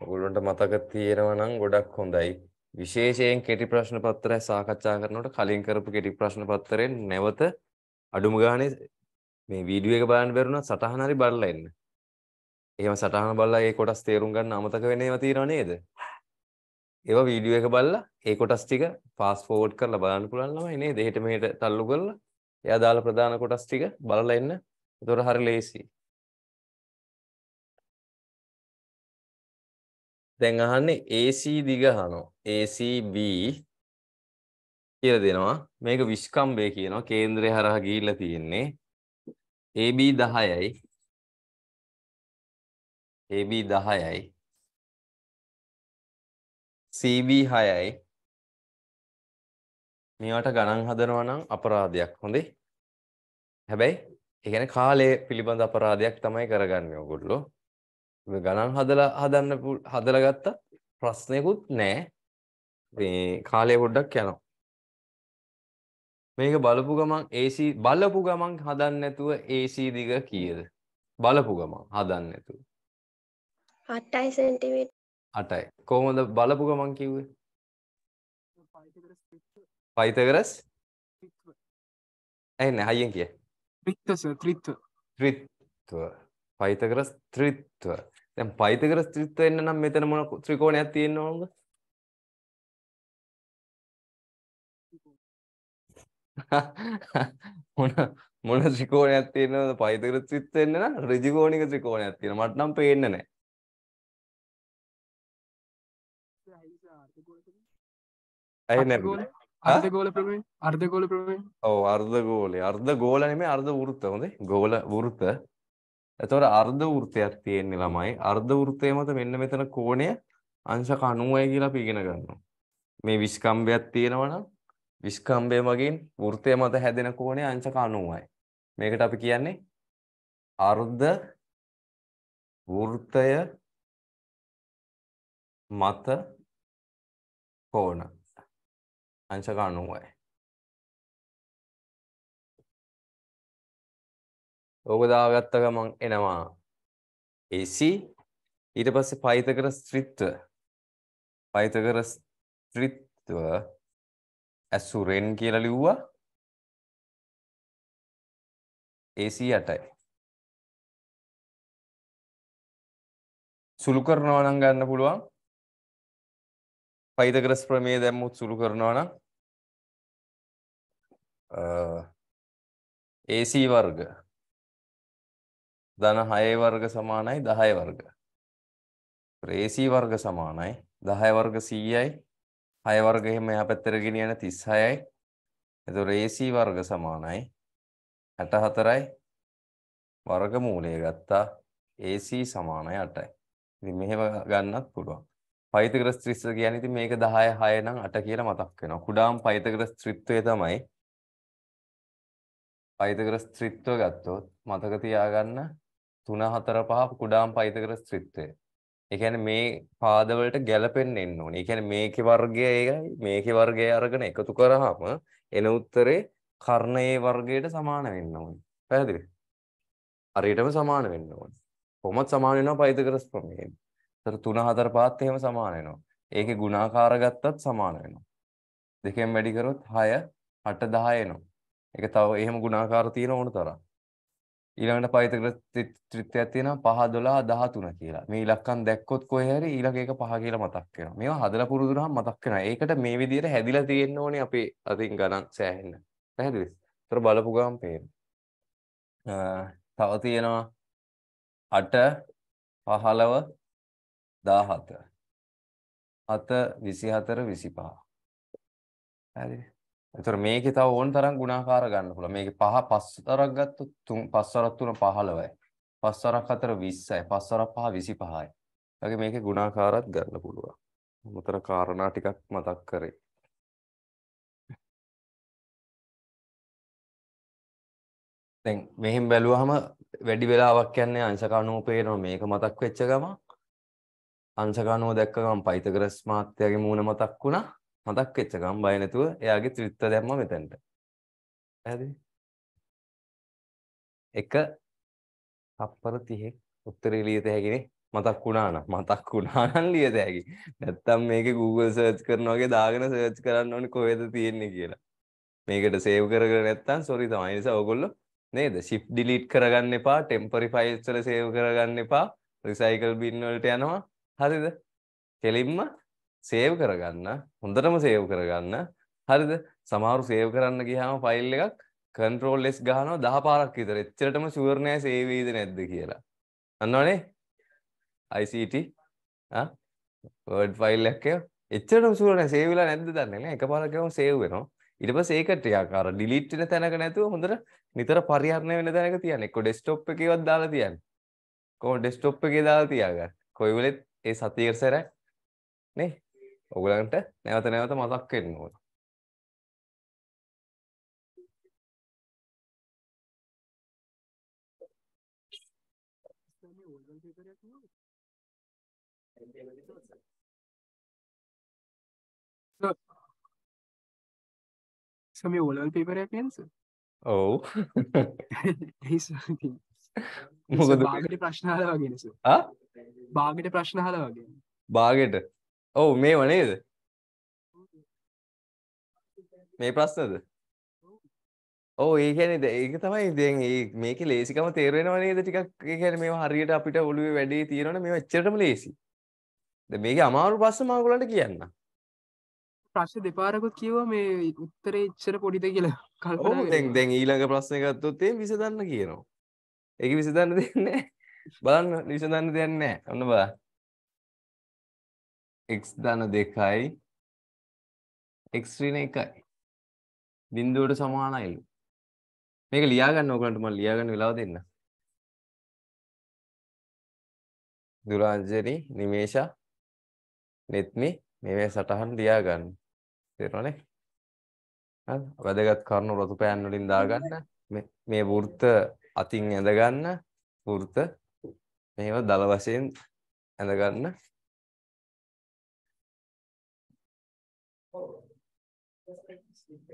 ඔගොල්ලන්ට මතක තියෙනවා නම් ගොඩක් හොඳයි. විශේෂයෙන් කෙටි ප්‍රශ්න පත්‍රය සාකච්ඡා කරනකොට කලින් කරපු කෙටි ප්‍රශ්න පත්‍රයෙන් නැවත අඩුම ගානේ මේ වීඩියෝ එක බලන්න බැරි වුණත් සටහන හරි බලලා එන්න. එහෙම සටහන බලලා ඒ කොටස් තේරුම් ගන්න අමතක වෙන ඒවා තියෙනව නේද? ඒවා වීඩියෝ එක බලලා ඒ කොටස් ටික ෆාස්ට් ෆෝවර්ඩ් කරලා බලන්න පුළුවන් ළමයි නේද? එහෙට මෙහෙට තල්ලු කරලා එයා දාලා ප්‍රධාන කොටස් ටික බලලා එන්න. ඒතොර හරි ලේසියි. දැන් අහන්නේ AC දිග අහනවා. ACB කියලා දෙනවා. මේක විස්කම්බය කියනවා. කේන්ද්‍රය හරහා ගිහිල්ලා තියෙන්නේ. AB 10යි. AB 10යි. CB 6යි. මේවට ගණන් හදනවා නම් අපරාධයක්. හොඳේ? හැබැයි ඒ කියන්නේ කාලය පිළිබඳ අපරාධයක් තමයි කරගන්නේ ඔයගොල්ලෝ. ගණන් හදලා හදන්න හදලා ගත්තත් ප්‍රශ්නෙකුත් නැහැ. මේ කාලය පොඩ්ඩක් යනවා. මේක බලපු ගමන් AC බලපු ගමන් හදන්න නැතුව AC දිග කීයද? බලපු ගමන් හදන්න නැතුව. 8 cm. 8යි. කොහොමද බලපු ගමන් කිව්වේ? පයිතගරස් ත්‍රිත්ව. ඇයි හයියෙන් කිය. ත්‍රිත්ව සර් ත්‍රිත්ව. ත්‍රිත්ව. පයිතගරස් ත්‍රිත්ව. දැන් පයිතකර ස්ත්‍රිත්ව වෙන්න නම් මෙතන මොන ත්‍රිකෝණයක් තියෙන්න ඕනද? මොන මොන ත්‍රිකෝණයක් තියෙනවද පයිතකර ත්‍රිත්ව වෙන්න නම් ඍජුකෝණික ත්‍රිකෝණයක් තියෙනවා. මට නම් පේන්නේ නැහැ. ඇයි නැහැ? අර්ධගෝල ප්‍රමේය අර්ධගෝල ප්‍රමේය ඔව් අර්ධගෝලේ අර්ධගෝල නෙමෙයි අර්ධ වෘත්ත හොඳේ ගෝල වෘත්ත එතකොට අර්ධ වෘත්තයක් තියෙන්නේ ළමයි. අර්ධ වෘත්තය මත මෙන්න මෙතන කෝණය අංශ 90යි කියලා අපි ඉගෙන ගන්නවා. මේ විස්කම්භයක් තියෙනවා නම් විස්කම්භය මගින් වෘත්තය මත හැදෙන කෝණය අංශ 90යි. මේකට අපි කියන්නේ අර්ධ වෘත්තය මත කෝණ අංශ 90යි. ඕක දාගත්ත ගමන් එනවා AC ඊට පස්සේ පයිතගරස් ත්‍රිත්ව පයිතගරස් ත්‍රිත්ව ඇසුරෙන් කියලා ලිව්වා AC 8යි සුළු කරනවා නම් ගන්න පුළුවන් පයිතගරස් ප්‍රමේය දැම්මුත් සුළු කරනවා නම් AC වර්ග ධන හය වර්ග සමානයි දහය වර්ග. ප්‍රේසී වර්ග සමානයි දහය වර්ග සීයයි හය වර්ග එහෙම එහා පැත්තට ගෙනියන 36යි. එතකොට රේසී වර්ග සමානයි 64යි වර්ගමූලය ගත්තා AC සමානයි 8යි. ඉතින් මෙහෙම ගන්නත් පුළුවන්. පයිතග්‍රස් ත්‍රිස්ස කියන්නේ ඉතින් මේක 10 6 නම් 8 කියලා මතක් වෙනවා. කුඩාම් පයිතග්‍රස් ත්‍රිත්වය තමයි පයිතග්‍රස් ත්‍රිත්ව ගත්තොත් මතක තියාගන්න 3 4 5 කුඩාම් පයිතකර ස්ත්‍රිත්වය. ඒ කියන්නේ මේ පාදවලට ගැලපෙන්න එන්න ඕනේ. ඒ කියන්නේ මේකේ වර්ගය ඒකයි මේකේ වර්ගය අරගෙන එකතු කරාම එන උත්තරේ කර්ණයේ වර්ගයට සමාන වෙන්න ඕනේ. පැහැදිලිද? හරියටම සමාන වෙන්න ඕනේ. කොහොමද සමාන වෙනවා පයිතගරස් ප්‍රමේයෙන්? ඒතර 3 4 5ත් එහෙම සමාන වෙනවා. ඒකේ ගුණාකාර ගත්තත් සමාන වෙනවා. දෙකෙන් වැඩි කරොත් 6 8 10 එනවා. ඒක තව එහෙම ගුණාකාර තියෙන ඕන තරම්. ඊළඟට පවිත ත්‍රිත්වයක් තියෙනවා 5 12 13 කියලා. මේ ඉලක්කම් දැක්කොත් කොහේ හරි ඊළඟ එක 5 කියලා මතක් වෙනවා. මේවා හදලා පුරුදු වුණාම මතක් වෙනවා. ඒකට මේ විදිහට හැදිලා තියෙන්න ඕනේ අපේ අතින් ගණන් සෑහෙන්න. පැහැදිලිද? ඒතර බලපු ගමන් පේනවා. තව තියෙනවා 8 15 17 7 24 25. හරිද? එතකොට මේකේ තව ඕන තරම් ගුණාකාර ගන්න පුළුවන්. මේකේ පහ පස් තරක් ගත්තොත් තුන් පස් වරක් තුන 15යි. පස් වරක් හතර 20යි. පස් වරක් පහ 25යි. ඒගොල්ලෝ මේකේ ගුණාකාරات ගන්න පුළුවන්. මුතර කාරණා ටිකක් මතක් කරේ. දැන් මෙහෙම බැලුවහම වැඩි වෙලාවක් යන්නේ අංශක 90 පේනවා. මේක මතක් වෙච්ච ගමන් අංශක 90 දැක්ක ගමන් පයිතගරස් මහත්තයාගේ මූණ මතක් වුණා. මතක් වෙච්ච ගමන් බය නැතුව එයාගේ ත්‍රිත්ව දැම්මා මෙතනට. පැහැදිලි? එක තප්පර 30ක් උත්තරේ ලියත හැකිනේ. මතක් වුණා නම් මතක් වුණා නම් ලියත හැකි. නැත්තම් මේකේ Google search කරනවා වගේ දාගෙන search කරන්න ඕනේ කොහෙද තියෙන්නේ කියලා. මේකට සේව් කරගෙන නැත්තම් sorry තමයි. ඒ නිසා ඕගොල්ලෝ නේද? shift delete කරගන්න එපා, temporary files වල save කරගන්න එපා, recycle bin වලට යනවා. හරිද? කෙලින්ම සේව් කරගන්න හොඳටම සේව් කරගන්න හරිද සමහරු සේව් කරන්න ගියාම ෆයිල් එකක් කන්ට්‍රෝල් ලෙස් ගහනවා දහ පාරක් විතර එච්චරටම ෂුවර් නෑ සේව් වෙයිද නැද්ද කියලා අන්නවනේ ICT ආ වර්ඩ් ෆයිල් එකක් එච්චරටම ෂුවර් නෑ සේව් වෙලා නැද්ද දන්නේ නෑ එකපාරක් ගියාම සේව් වෙනවා ඊට පස්සේ ඒක ටිකක් අර ඩිලීට් වෙන තැනක නැතුව හොඳට නිතර පරිහරණය වෙන තැනක තියන්න එක්ක ඩෙස්ක්ටොප් එකේවත් දාලා තියන්න කොහොම ඩෙස්ක්ටොප් එකේ දාලා තියාගන්න කොයි වෙලෙත් ඒ සතියකට සැරයක් නේ ඔගලන්ට නැවත නැවත මතක් වෙන්න ඕන. මේ ඔලල් පේපරයක් නස ඔවු මොකද බාගට ප්‍රශ්නාල වගෙනස බාගට ප්‍රශ්නහල වගේ බාගට ඔව් මේව නේද? මේ ප්‍රශ්නද? ඔව් ඒ කියන්නේ ඒක තමයි දැන් මේකේ ලේසිකම තේරෙනව නේද ටිකක් ඒ කියන්නේ මේව හරියට අපිට ඔළුවේ වැඩේ තියෙනවනේ මේව එච්චරටම ලේසි. දැන් මේකේ අමාරු ප්‍රශ්න මම ඔයගොල්ලන්ට කියන්නම්. ප්‍රශ්න දෙපාරකුත් කිව්වා මේ උත්තරේ එච්චර පොඩිද කියලා කල්පනා කරලා. දැන් දැන් ඊළඟ ප්‍රශ්නේ ගත්තොත් එහෙම විසඳන්න කියනවා. ඒක විසඳන්න දෙන්නේ නැහැ. බලන්න විසඳන්න දෙන්නේ නැහැ. ඔන්න බලන්න. x ධන 2යි x ඍණ 1යි බිඳුවට සමානයිලු මේක ලියා ගන්න ඕගලන්ට මම ලියා ගන්න වෙලාව දෙන්න දුරාංජනි නිමේෂා නෙත්මි මේවා සටහන් ලියා ගන්න තේරෙනවනේ හරි වැදගත් කරුණු රතුපෑන් වලින් දාගන්න මේ වෘත්ත අතින් ඇඳ ගන්න වෘත්ත මේව දල වශයෙන් ඇඳ ගන්න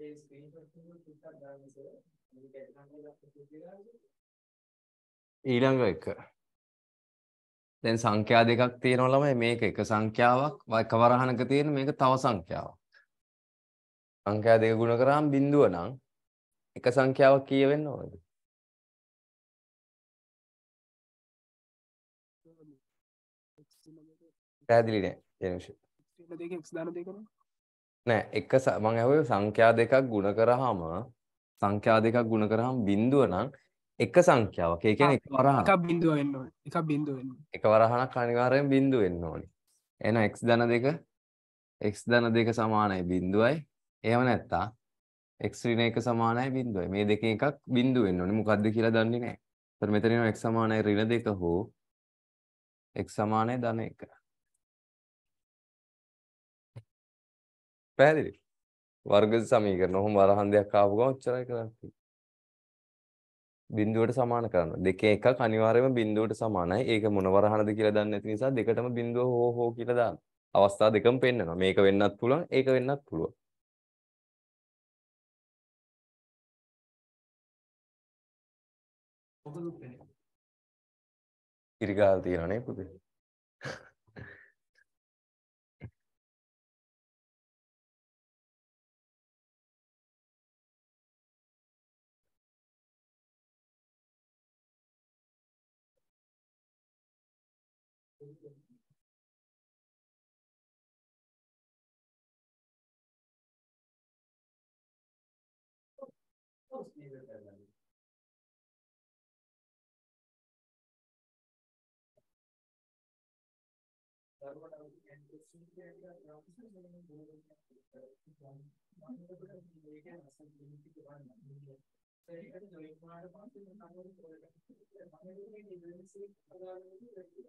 ඒ ස්ක්‍රීන්ෂොට් එක ටිකක් ගන්න ඉතින් මේක ඊළඟ එක දැන් සංඛ්‍යා දෙකක් තියෙනවා ළමයි මේක එක සංඛ්‍යාවක් එක වරහනක තියෙන මේක තව සංඛ්‍යාවක් සංඛ්‍යා දෙක ගුණ කරාම බිඳුව නම් එක සංඛ්‍යාවක් කීය වෙන්න ඕනද පැහැදිලි නෑ ජනේෂ් 62 x 12 දෙකනේ නෑ එක මං ඇහුවේ සංඛ්‍යා දෙකක් ಗುಣ කරාම සංඛ්‍යා දෙකක් ಗುಣ කරාම බිඳුව නම් එක සංඛ්‍යාවක්. ඒ කියන්නේ එක වරහනක්. එකක් බිඳුව වෙන්න ඕනේ. එකක් බිඳුව වෙන්න ඕනේ. එක වරහනක් අනිවාර්යෙන් බිඳුව වෙන්න ඕනේ. එහෙනම් x ධන දෙක x ධන දෙක සමානයි බිඳුවයි. එහෙම නැත්තා x ඍණ එක සමානයි බිඳුවයි. මේ දෙකෙන් එකක් බිඳුව වෙන්න ඕනේ. මොකද්ද කියලා දන්නේ නැහැ. ඒතර මෙතන එනවා x සමානයි ඍණ දෙක හෝ x සමානයි ධන එක. පැහැදිලි. වර්ග සමීකරණ ඔහොම වරහන් දෙයක් ආපු ගමන් ඔච්චරයි කරන්නේ. බිඳුවට සමාන කරන්න. දෙකේ එකක් අනිවාර්යයෙන්ම බිඳුවට සමානයි. ඒක මොන වරහනද කියලා දන්නේ නැති නිසා දෙකටම බිඳුව හෝ හෝ කියලා දාන්න. අවස්ථා දෙකම පෙන්නනවා. මේක වෙන්නත් පුළුවන්, ඒක වෙන්නත් පුළුවන්. ඉරිගාල් තියනනේ පුතේ. सर जो मैं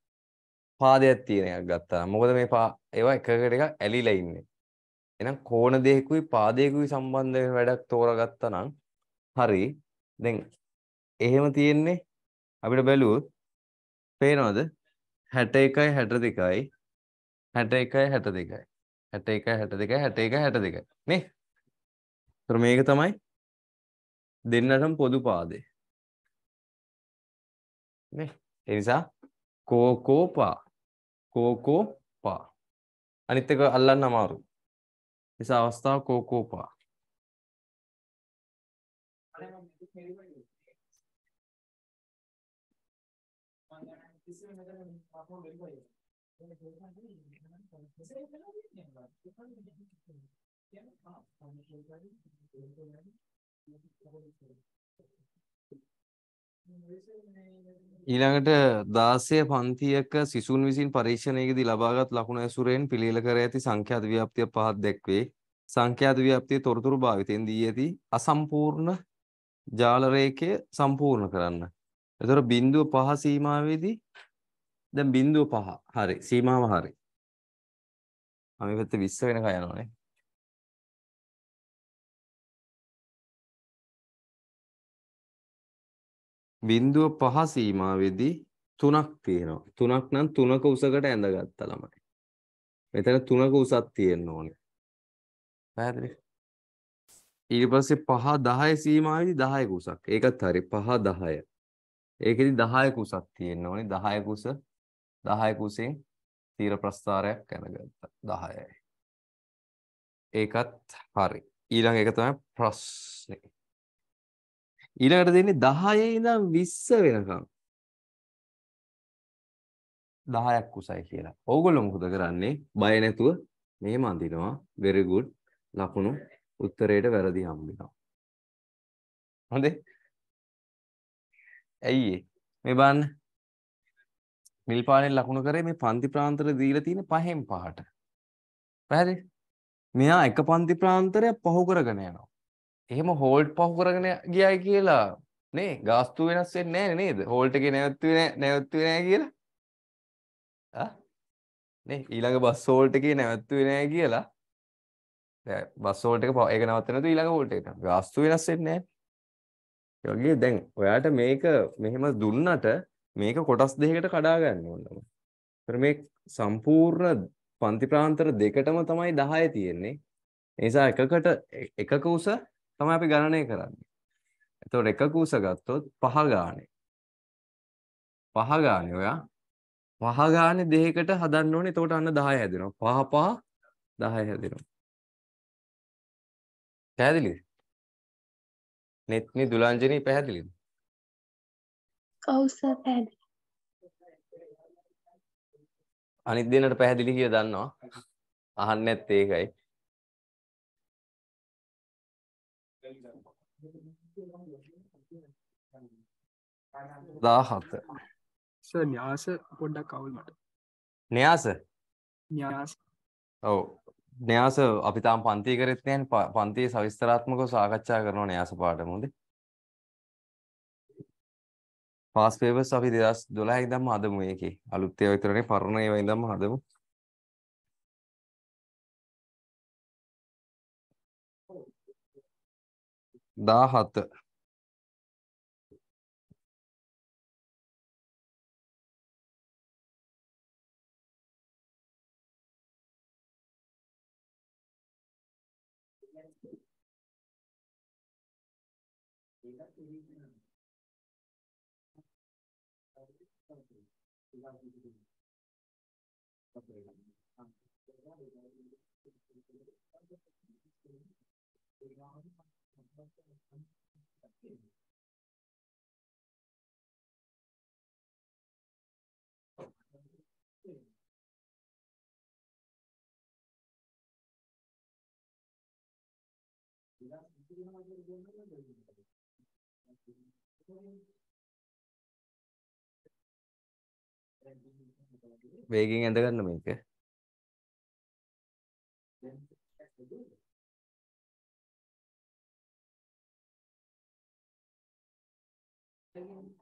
පාදයක් තියෙන එකක් ගත්තා. මොකද මේ පා ඒවා එකකට එකක් ඇලිලා ඉන්නේ. එහෙනම් කෝණ දෙකකුයි පාදයකුයි සම්බන්ධ වෙන වැඩක් තෝරාගත්තා නම් හරි. දැන් එහෙම තියෙන්නේ අපිට බැලුවොත් පේනවද 61යි 62යි 61යි 62යි 61යි 62යි 61යි 62යි නේ? ඒතර මේක තමයි දෙන්නටම පොදු පාදේ. නේ? ඒ නිසා කෝකෝපා కోకో ప అని అల్లన్న మారు అవస్థ కోకో ప ඊළඟට 16 පන්තියක සිසුන් විසින් පරීක්ෂණයකදී ලබාගත් ලකුණු ඇසුරෙන් පිළිල කර ඇති සංඛ්‍යාත ව්‍යාප්තිය පහක් දැක්වේ. සංඛ්‍යාත ව්‍යාප්තියේ තොරතුරු භාවිතෙන් දී ඇති අසම්පූර්ණ ජාල රේඛය සම්පූර්ණ කරන්න. එතකොට බිඳුව පහ සීමාවේදී දැන් බිඳුව පහ. හරි. සීමාව හරි. අපි පැත්ත 20 වෙනකන් යනවනේ. බින්දුව පහ සීමාවේදී තුනක් තියෙනවා. තුනක් නම් තුනක උසකට ඇඳගත්තා ළමයි. මෙතන තුනක උසක් තියෙන්න ඕනේ. පැහැදිලි? ඊට පස්සේ පහ 10 සීමාවේදී 10 කුසක්. ඒකත් හරි. පහ 10. ඒකෙදි 10 කුසක් තියෙන්න ඕනේ. 10 කුස 10 කුසෙන් තීර ප්‍රස්ථාරයක් ඇඳගත්තා. 10යි. ඒකත් හරි. ඊළඟ එක තමයි ප්‍රශ්නේ. ඊළඟට දෙන්නේ 10 ඉඳන් 20 වෙනකම් 10ක් උසයි කියලා. ඕගොල්ලෝ මොකද කරන්නේ? බය නැතුව මෙහෙම අඳිනවා. very good. ලකුණු උත්තරයට වැරදි හම්බෙනවා. හොඳේ. ඇයි මේ බලන්න. මිල් පානේ ලකුණු කරේ මේ පන්ති ප්‍රාන්තර දීලා තියෙන පහෙන් පහට. පැහැදිලි? මෙයා එක පන්ති ප්‍රාන්තරයක් පහු කරගෙන යනවා. එහෙම හෝල්ඩ් පහු කරගෙන ගියයි කියලා නේ ගාස්තු වෙනස් වෙන්නේ නැහැ නේද හෝල්ට් එකේ නැවතුනේ නැවතුනේ නැහැ කියලා ආ නේ ඊළඟ බස් හෝල්ට් එකේ නැවතුනේ නැහැ කියලා දැන් බස් හෝල්ට් එක ඒක නවත්තන තු ඊළඟ හෝල්ට් එකට ගාස්තු වෙනස් වෙන්නේ නැහැ ඒ වගේ දැන් ඔයාට මේක මෙහෙම දුන්නට මේක කොටස් දෙකකට කඩා ගන්න ඕනම ඒතර මේ සම්පූර්ණ පන්ති ප්‍රාන්තර දෙකටම තමයි 10 තියෙන්නේ ඒ නිසා එකකට එකක උස තමයි අපි ගණනය කරන්නේ. එතකොට එක කූස ගත්තොත් පහ ගානේ. පහ ගානේ ඔයා පහ ගානේ දෙකකට හදන්න ඕනේ. එතකොට අන්න 10 හැදෙනවා. පහ පහ 10 හැදෙනවා. පැහැදිලිද? නෙත්නි දුලංජනි පැහැදිලිද? ඔව් සර් පැහැදිලි. අනිත් දෙන්නට පැහැදිලි කියලා දන්නවා. අහන්නේ නැත්තේ ඒකයි. දාහත ස න්‍යාස පොඩ්ඩක් අවුල් මට න්‍යාස න්‍යාස ඔව න්‍යාස අපි තාම් පන්ති කරෙත්නයන් පන්තිය සවිස්තරාත්මකව සාකච්ඡා කරනවා න්‍යාස පාඩමුද පාස් පේවස් අපි දෙදස් දොලාහි දම් හදමු එක අලුත්තය විතරනේ පරණ ඒවයි දම් හදමු දාහත වේගෙන් ඇඳ ගන්න මේක. Thank you.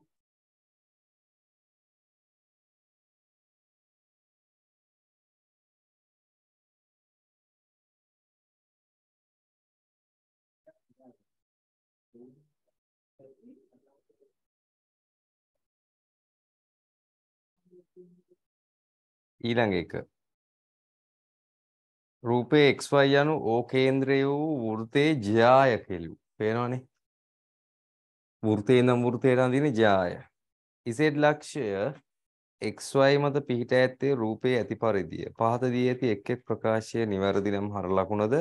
ඊළඟ එක රූපේ xy යනු ඕකේන්ද්‍රය වූ වෘතේ ජාය කෙළු. පේනවනේ. වෘතේ නම් වෘතේට අඳින ජාය. ඉසෙඩ් ලක්ෂය xy මත පිහිට ඇත්තේ රූපේ ඇති පරිදිය. පහත දී ඇති එක් එක් ප්‍රකාශය නිවැරදි නම් හර ලකුණද,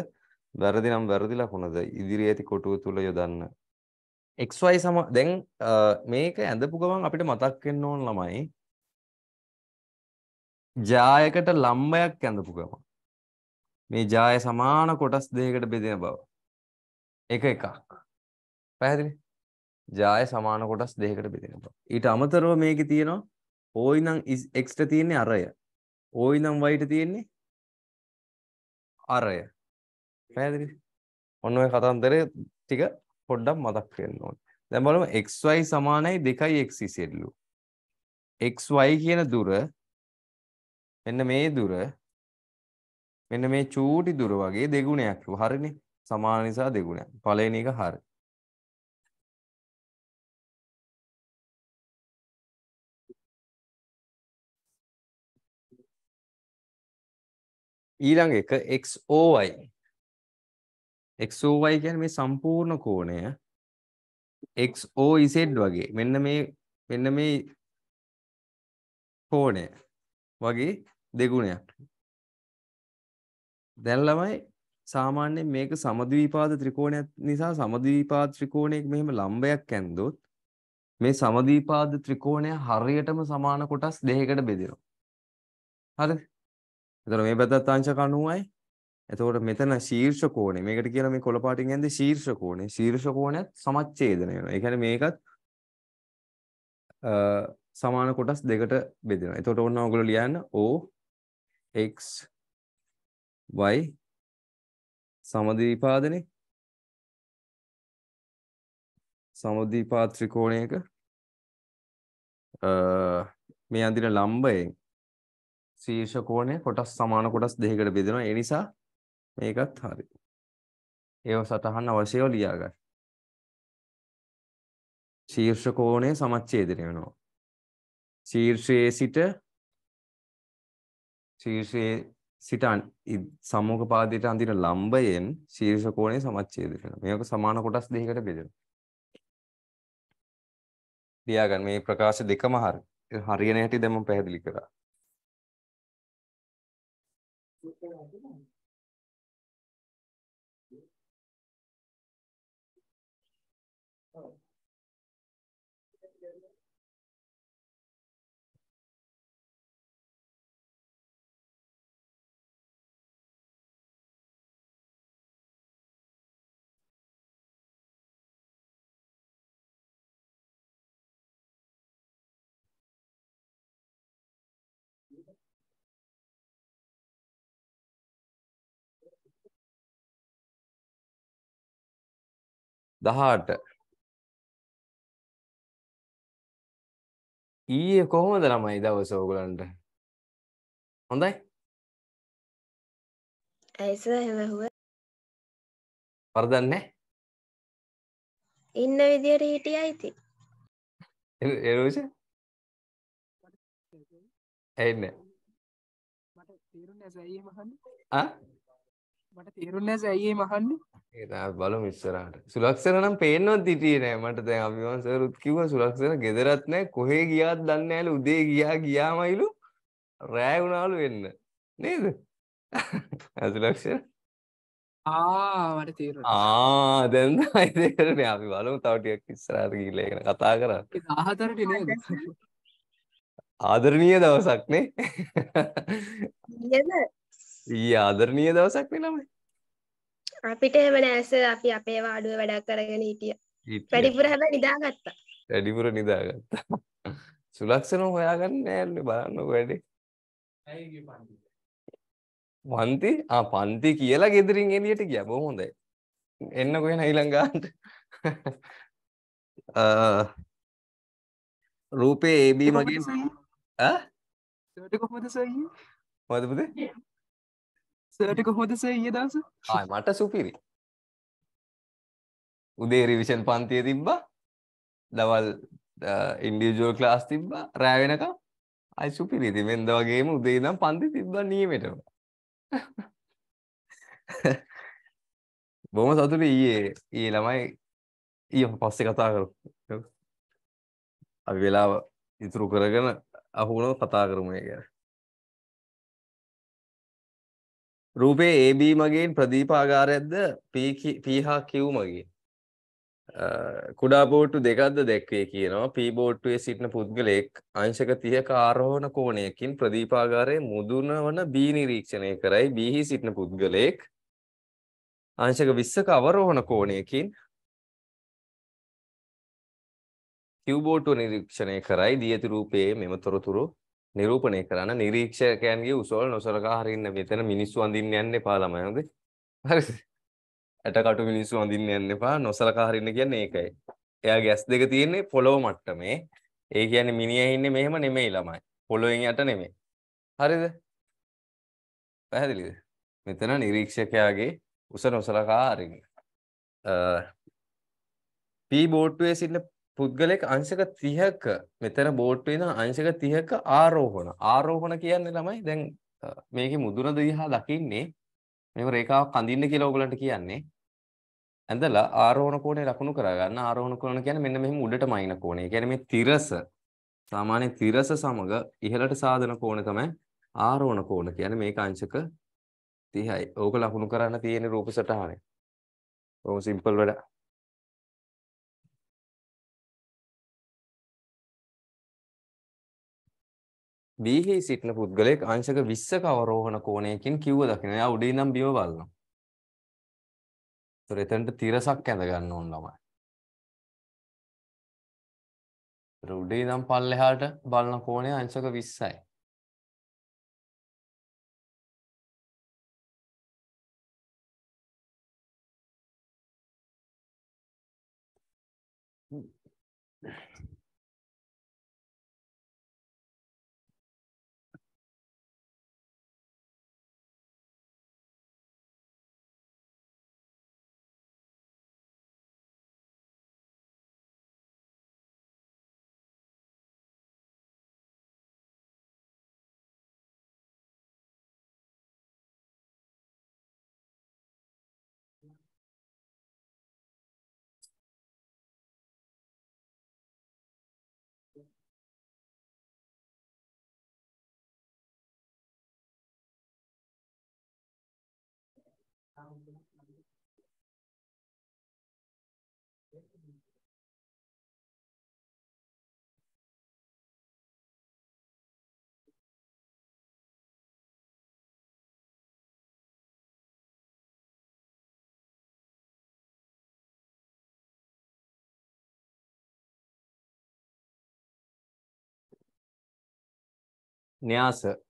වැරදි නම් වැරදි ලකුණද ඉදිරියේ ඇති කොටුව තුල යොදන්න. xy සම දැන් මේක ඇඳපු ගමන් අපිට මතක් වෙන්න ඕන ළමයි ජායකට ලම්බයක් ඇඳපු ගම මේ ජාය සමාන කොටස් දෙයකට බෙදෙන බව එක එකක් පැහැදිලි ජාය සමාන කොටස් දෙයකට බෙදෙන බව ඊට අමතරව මේක තියෙනවා ඕයිනම් එක්ස්ට තියෙන්නේ අරය ඕයිනම් වයිට තියෙන්නේ අරය පැහැදිලි ඔන්න ඔය කතන්දරේ ටික පොඩ්ඩක් මතක් වෙන්න ඕනේ දැන් බලමු xy සමානයි 2xy සෙල්ලු xy කියන දුර මෙන්න මේ දුර මෙන්න මේ චූටි දුර වගේ දෙගුණයක් කිව්වා. හරිනේ. සමාන නිසා දෙගුණයක්. පළවෙනි එක හරි. ඊළඟ එක XOY XOY කියන්නේ මේ සම්පූර්ණ කෝණය XOZ වගේ මෙන්න මේ මෙන්න මේ කෝණය වගේ දෙගුණයක් දැන් ළමයි සාමාන්‍යයෙන් මේක සමද්විපාද ත්‍රිකෝණයක් නිසා සමද්විපාද ත්‍රිකෝණයක මෙහෙම ලම්බයක් ඇන්දොත් මේ සමද්විපාද ත්‍රිකෝණය හරියටම සමාන කොටස් දෙකකට බෙදෙනවා හරිද එතකොට මේ පැත්තත් අංශ 90යි එතකොට මෙතන ශීර්ෂ කෝණය මේකට කියලා මේ කොළ පාටින් ඇන්දේ ශීර්ෂ කෝණය ශීර්ෂ කෝණයත් සමච්ඡේදනය වෙනවා ඒ කියන්නේ මේකත් සමාන කොටස් දෙකට බෙදෙනවා එතකොට ඕන්න ඔයගොල්ලෝ ලියන්න O x y සමදිවිපාදනේ සමදිවිපාද ත්‍රිකෝණයක මේ අඳින ලම්බයෙන් ශීර්ෂ කෝණය කොටස් සමාන කොටස් දෙකකට බෙදෙනවා. ඒ නිසා මේකත් හරි. ඒව සටහන් අවශ්‍යව ලියා ගන්න. ශීර්ෂ කෝණය සමච්ඡේදනය වෙනවා. ශීර්ෂයේ සිට ශීර්ෂයේ සිට සම්මුඛ පාදයට අඳින ලම්බයෙන් ශීර්ෂ කෝණය සමච්ඡේද කරනවා. මේක සමාන කොටස් දෙකකට බෙදෙනවා. ලියාගන්න මේ ප්‍රකාශ දෙකම හරි. හරියන හැටි දැන් මම පැහැදිලි කරා. Oh. දහට ඊයේ කොහොමද ළමයි දවස ඕගලන්ට හොඳයි ඇස හැමහුව වර්දන්නේ ඉන්න විදියට හිටිය අයිති එරෝෂ ඇන්න මට තේරුන්නෑ ඇයි මහන්න ඒතා බලු මිස්සරට සුලක්ෂර නම් පේනවත් දිටියනෑ මට දැ අභිවන් සරුත් කිව සුලක්ෂර ගෙදරත්නෑ කොහේ ගියාත් දන්න ඇල උදේ ගියා ගියාමයිලු රෑගුණාලු වෙන්න නේද ඇසුලක්ෂර ආට තේර ආ දැන්ද අයිතේරන අපි බලමු තවටියක් ඉස්සරාට ගිල්ලගෙන කතා කර ආහතරට ආදරණීය දවසක්නේ ඊ ආදරණය දවසක් නෙලමයි අපිට එම නෑස අපි අපේ වාඩුව වැඩක් කරගෙන හිටිය වැඩිපුර හැබ නිදාගත්තා වැඩිපුර නිදාගත්තා සුලක්ෂණ හොයාගන්න ඇල්ල බලන්න වැඩ පන්ති පන්ති කියලා ගෙදරින් එලියට ගිය බෝ හොඳයි එන්න කොහෙන ඊළඟාන්ට රූපේ ඒබී මගේ මද පුද සට කොහොදස ඒ දවස මට සුපිරි උදේ රිවිෂන් පන්තිය තිබ්බා දවල් ඉන්ඩියජෝල් ක්ලාස් තිබ්බා රෑවෙනක අයි සුපිරි තිබෙන්ද වගේම උදේ දම් පන්ති තිබ්බා නියමටම බොම සතුට ඊයේ ඒ ළමයි ඊ පස්සෙ කතා කර අපි වෙලාව ඉතුරු කරගෙන අහුුණෝ කතා කරමය ගැන රූපේ AB මගේන් ප්‍රදීපාගාරයක්ද P හා Q මගේ කුඩා බෝට්ටු දෙකක්ද දැක්වේ කියනවා P බෝට්ටුවේ සිටින පුද්ගලයෙක් අංශක 30ක ආරෝහණ කෝණයකින් ප්‍රදීපාගාරයේ මුදුනවන B නිරීක්ෂණය කරයි B හි සිටින පුද්ගලයෙක් අංශක 20ක අවරෝහණ කෝණයකින් Q බෝට්ටුව නිරීක්ෂණය කරයි දියති රූපයේ මෙම තොරතුරු නිරූපණය කරන්න නිරීක්ෂකයන්ගේ උසවල් නොසලකා හරින්න මෙතන මිනිස්සු අඳින්න යන්න එපා ළමයි හොඳේ හරිද ඇටකටු මිනිස්සු අඳින්න යන්න එපා නොසලකා හරින්න කියන්නේ ඒකයි එයා ගැස් දෙක තියෙන්නේ පොළොව මට්ටමේ ඒ කියන්නේ මිනිහා ඉන්නේ මෙහෙම නෙමෙයි ළමයි පොළොවෙන් යට නෙමෙයි හරිද පැහැදිලිද මෙතන නිරීක්ෂකයාගේ උස නොසලකා හරින්න පී බෝට්ටුවේ සිටින පුද්ගලයෙක් අංශක 30ක මෙතන බෝට් වෙන අංශක 30ක ආරෝහණ. ආරෝහණ කියන්නේ ළමයි දැන් මේකේ මුදුන දිහා දකින්නේ මේක රේඛාවක් අඳින්න කියලා ඕගලන්ට කියන්නේ. ඇඳලා ආරෝහණ කෝණය ලකුණු කරගන්න ආරෝහණ කෝණය කියන්නේ මෙන්න මෙහෙම උඩට මයින කෝණය. ඒ කියන්නේ මේ තිරස සාමාන්‍ය තිරස සමග ඉහළට සාධන කෝණය තමයි ආරෝහණ කෝණය. කියන්නේ මේක අංශක 30යි. ඕක ලකුණු කරන්න තියෙන රූප සටහනේ. ඔහොම සිම්පල් වැඩක්. බීහි සිටින පුද්ගලයෙක් අංශක 20ක අවරෝහණ කෝණයකින් කිව්ව දකින්න. එයා උඩින් ඉඳන් බිම බලනවා. ඒතර එතනට තිරසක් ඇඳ ගන්න ඕන ළමයි. ඒතර උඩින් ඉඳන් පල්ලෙහාට බලන කෝණය අංශක 20යි. 你要是。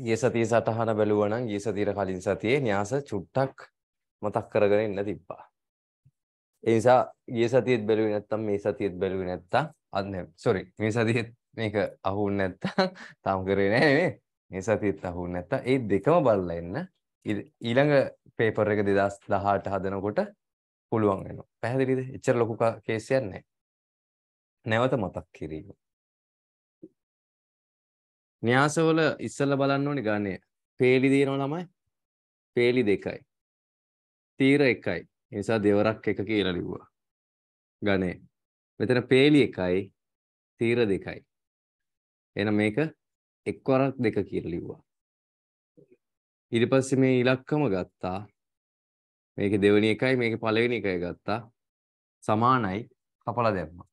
ගිය සතිය සටහන බැලුවනම් ගිය සතියට කලින් සතියේ න්‍යාස චුට්ටක් මතක් කරගෙන ඉන්න තිබ්බා. ඒ නිසා ගිය සතියෙත් බැලුවේ නැත්තම් මේ සතියෙත් බැලුවේ නැත්තම් අද නෑ සෝරි මේ සතියෙත් මේක අහුුන්නේ නැත්තම් තාම කරේ නෑ නේ. මේ සතියෙත් අහුුන්නේ නැත්තම් ඒ දෙකම බලලා එන්න ඊළඟ පේපර් එක 2018 හදනකොට පුළුවන් වෙනවා. පැහැදිලිද? එච්චර ලොකු කේසයක් නෑ. නැවත මතක් කිරීම. න්‍යාසවල ඉස්සල්ලා බලන්න ඕනේ ගණය. පේලි දිනන ළමයි පේලි දෙකයි. තීර එකයි. ඒ නිසා දෙවරක් එක කියලා ලිව්වා. ගණය. මෙතන පේලි එකයි තීර දෙකයි. එහෙනම් මේක එක්වරක් දෙක කියලා ලිව්වා. ඊට පස්සේ මේ ඉලක්කම ගත්තා. මේකේ දෙවෙනි එකයි මේකේ පළවෙනි එකයි ගත්තා. සමානයි කපලා දැම්මා.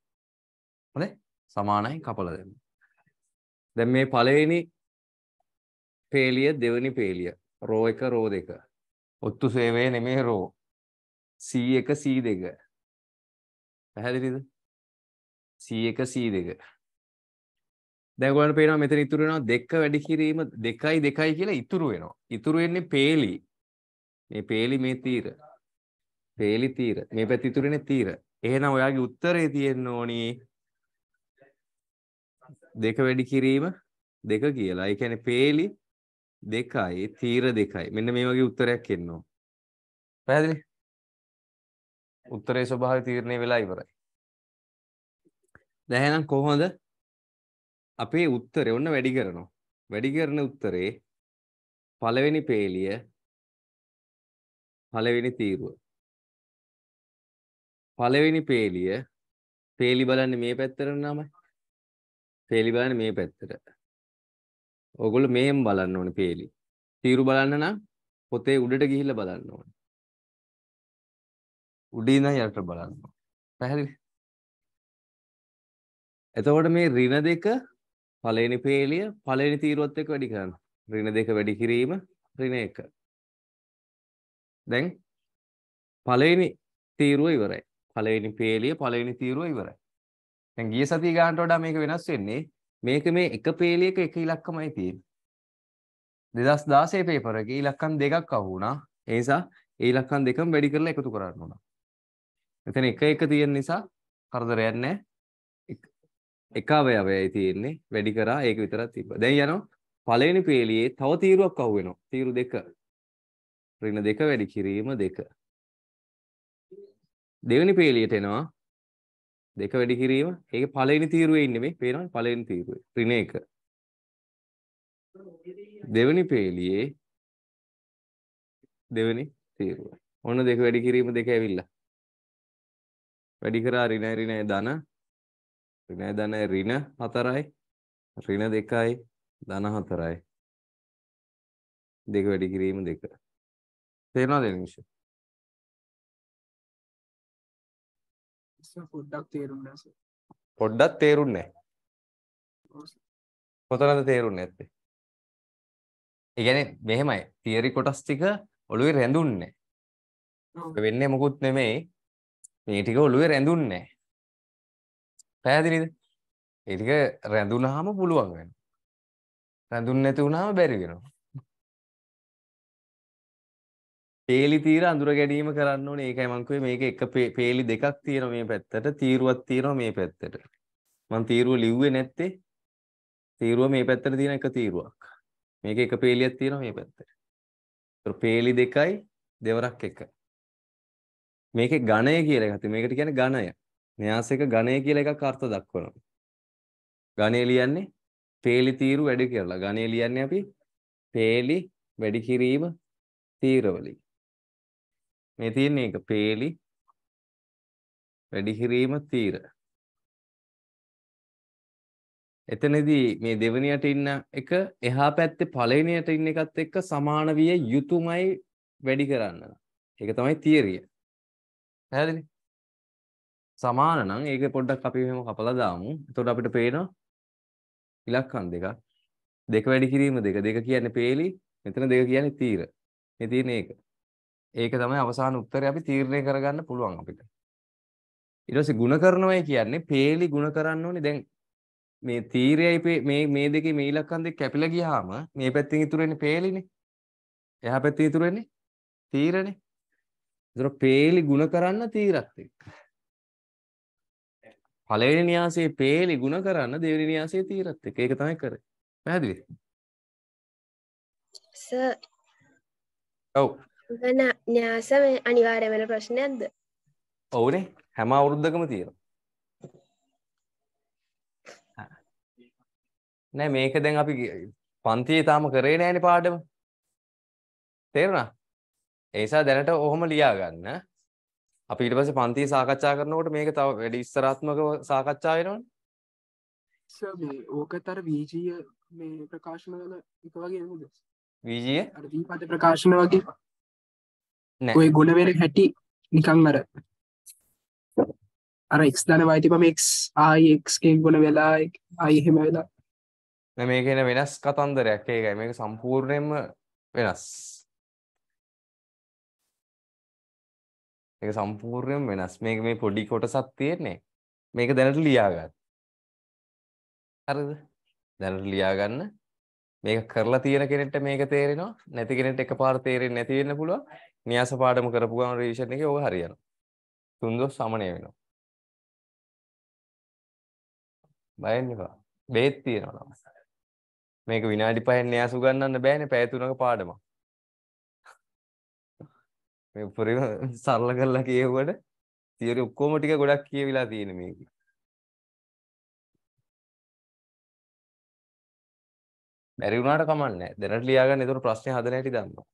හොඳයි? සමානයි කපලා දැම්මා. දැන් මේ පළවෙනි පේලිය දෙවෙනි පේලිය රෝ එක රෝ දෙක ඔත්තු සේවය නෙමේ රෝ C1 C2 පැහැදිලිද C1 C2 දැන් ඔයගොල්ලන්ට පේනවා මෙතන ඉතුරු වෙනවා දෙක වැඩි කිරීම දෙකයි දෙකයි කියලා ඉතුරු වෙනවා ඉතුරු වෙන්නේ පේලි මේ පේලි මේ තීර පේලි තීර මේ පැත්ත ඉතුරු වෙන්නේ තීර එහෙනම් ඔයාගේ උත්තරේ තියෙන්න ඕනි දෙක වැඩි කිරීම දෙක කියලා. ඒ කියන්නේ පේලි දෙකයි තීර දෙකයි. මෙන්න මේ වගේ උත්තරයක් එන්නවා. පැහැදිලි? උත්තරේ ස්වභාවය තීරණය වෙලා ඉවරයි. දැන් එහෙනම් කොහොමද අපේ උත්තරේ ඔන්න වැඩි කරනවා. වැඩි කරන උත්තරේ පළවෙනි පේලිය පළවෙනි තීරුව. පළවෙනි පේලිය පේලි බලන්නේ මේ පැත්තට නමයි. පේලි බලන්න මේ පැත්තට. ඕගොල්ලෝ මේම් බලන්න ඕනේ පේලි. තීරු බලන්න නම් පොතේ උඩට ගිහිල්ලා බලන්න ඕනේ. උඩින් නම් යට බලන්න ඕනේ. පැහැදිලි? එතකොට මේ ඍණ දෙක පළවෙනි පේලිය පළවෙනි තීරුවත් එක්ක වැඩි කරන්න. ඍණ දෙක වැඩි කිරීම ඍණ එක. දැන් පළවෙනි තීරුව ඉවරයි. පළවෙනි පේලිය පළවෙනි තීරුව ඉවරයි. දැන් ගිය සතිය ගන්නට වඩා මේක වෙනස් වෙන්නේ මේක මේ එක පේලියක එක ඉලක්කමයි තියෙන්නේ 2016 පේපර් එකේ ඉලක්කම් දෙකක් අහු වුණා ඒ නිසා ඒ ඉලක්කම් දෙකම වැඩි කරලා එකතු කරන්න ඕන එතන එක එක තියෙන නිසා කරදරයක් නැහැ එක අවයවයයි තියෙන්නේ වැඩි කරා ඒක විතරක් තිබ්බා දැන් යනවා පළවෙනි පේලියේ තව තීරුවක් අහු වෙනවා තීරු දෙක ඍණ දෙක වැඩි කිරීම දෙක දෙවෙනි පේලියට එනවා දෙක වැඩි කිරීම ඒක පළවෙනි තීරුවේ ඉන්නේ මේ පේනවනේ පළවෙනි තීරුවේ ඍණ එක දෙවෙනි පේලියේ දෙවෙනි තීරුව ඔන්න දෙක වැඩි කිරීම දෙක ඇවිල්ලා වැඩි කරා ඍණ ඍණ ධන ඍණ ධන ඍණ 4යි ඍණ 2යි ධන 4යි දෙක වැඩි කිරීම දෙක තේරෙනවද මිෂා පොඩ්ඩක් තේරුන්නේ නැහැ පොඩ්ඩක් තේරුන්නේ නැහැ කොතනද තේරුන්නේ නැත්තේ ඒ කියන්නේ මෙහෙමයි තියරි කොටස් ටික ඔළුවේ රැඳුන්නේ වෙන්නේ මොකුත් නෙමෙයි මේ ටික ඔළුවේ රැඳුන්නේ පැහැදිලිද ඒ ටික රැඳුනහම පුළුවන් වෙනවා රැඳුන්නේ නැති වුනහම බැරි වෙනවා පේලි තීර අඳුර ගැනීම කරන්න ඕනේ ඒකයි මංකුවේ මේක එක පේලි දෙකක් තියෙන මේ පැත්තට තීරුවක් තියෙනවා මේ පැත්තට මං තීරුව ලිව්වේ නැත්තේ තීරුව මේ පැත්තට තියෙන එක තීරුවක් මේක එක පේලියක් තියෙනවා මේ පැත්තට ඒතර පේලි දෙකයි දෙවරක් එක මේකේ ඝණය කියලා එකක් තියෙනවා මේකට කියන්නේ ඝණය න්‍යාසයක ඝණය කියලා එකක් අර්ථ දක්වනවා ඝණය ලියන්නේ පේලි තීරු වැඩි කියලා ඝණය ලියන්නේ අපි පේලි වැඩි කිරීම තීරවලින් මේ තියෙන්නේ එක පේලි වැඩිහිරීම තීර එතනදී මේ දෙවනියට ඉන්න එක එහා පැත්තේ පළවෙනියට ඉන්න එකත් එක්ක සමාන විය යුතුයමයි වැඩි කරන්න. ඒක තමයි තියරිය. පැහැදිලි? සමාන නම් ඒක පොඩ්ඩක් අපි මෙහෙම කපලා දාමු. එතකොට අපිට පේනවා ඉලක්කම් දෙකක්. දෙක වැඩි කිරීම දෙක. දෙක කියන්නේ පේලි. මෙතන දෙක කියන්නේ තීර. මේ තියෙන එක. ඒක තමයි අවසාන උත්තරය අපි තීරණය කරගන්න පුළුවන් අපිට. ඊට පස්සේ ಗುಣ කරනවයි කියන්නේ peeli ಗುಣ කරන්න ඕනේ දැන් මේ තීරයයි මේ මේ දෙකේ මේ ඉලක්කම් දෙක කැපිලා ගියාම මේ පැත්තෙන් ඉතුරු වෙන්නේ peeliනේ. එහා පැත්තේ ඉතුරු වෙන්නේ තීරනේ. ඒතර peeli ಗುಣ කරන්න තීරත් එක්ක. පළවෙනි න්‍යාසයේ peeli ಗುಣ කරන්න දෙවෙනි න්‍යාසයේ තීරත් එක්ක. ඒක තමයි කරේ. පැහැදිලිද? සර් ඔව් ගන න්‍යාස අනිවාර්ය වෙන ප්‍රශ්නයක්ද ඔවුනේ හැම අවුරුද්ධකම තියෙන නෑ මේක දැන් අපි පන්තියේ තාම කරේ නෑනේ පාඩම තේරුණා ඒ නිසා දැනට ඔහොම ලියා ගන්න අපි ඊට පස්සේ පන්තිය සාකච්ඡා කරනකොට මේක තව වැඩි ඉස්සරාත්මකව සාකච්ඡා වෙනවනේ මේ ඕකතර වීජීය e මේ ප්‍රකාශන වල එක වගේ නේද වීජීය e? අර දීපද e ප්‍රකාශන වගේ ඔය ගුණවෙන හැටි නිකං අර අර එක් දන වයිතිපම එක් ආයික්ෙන් ගොන වෙලා අයහෙම වෙලා මේ කියෙන වෙනස් කතන්දරයක් ඒකයි මේක සම්පූර්ණයම වෙනස් එක සම්පූර්ණයම වෙනස් මේක මේ පොඩි කොටසක් තියෙන්නේ මේක දැනට ලියාගත් හරද දැනට ලියාගන්න මේක කරලා තියෙන කෙනෙක්ට මේක තේරෙනවා නැති කෙනෙක්ට එකපාර තේරෙන්නේ නැති වෙන්න පුළුවන් න්‍යාස පාඩම කරපු ගමන් රිවිෂන් එකේ ඕක හරියනවා තුන්දොස් සමනය වෙනවා බය වෙන්න එපා බේත් තියෙනවා නම් මේක විනාඩි 5න් න්‍යාස උගන්නන්න බෑනේ පැය 3ක පාඩම මේ උපරිම සරල කරලා කියෙව්වට තියරි ඔක්කොම ටික ගොඩක් කියවිලා තියෙන මේකේ බැරි වුණාට කමන්නේ දැනට ලියාගන්න ඒතර ප්‍රශ්නේ හදන හැටි දන්නවා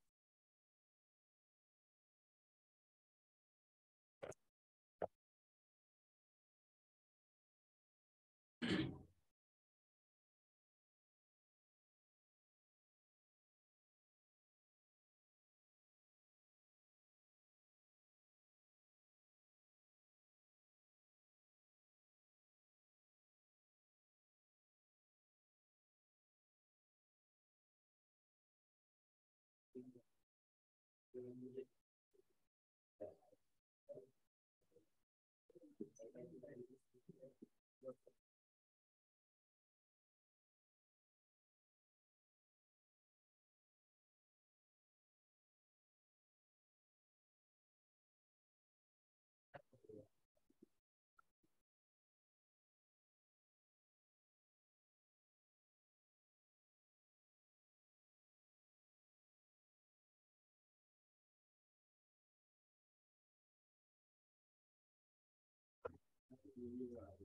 you uh,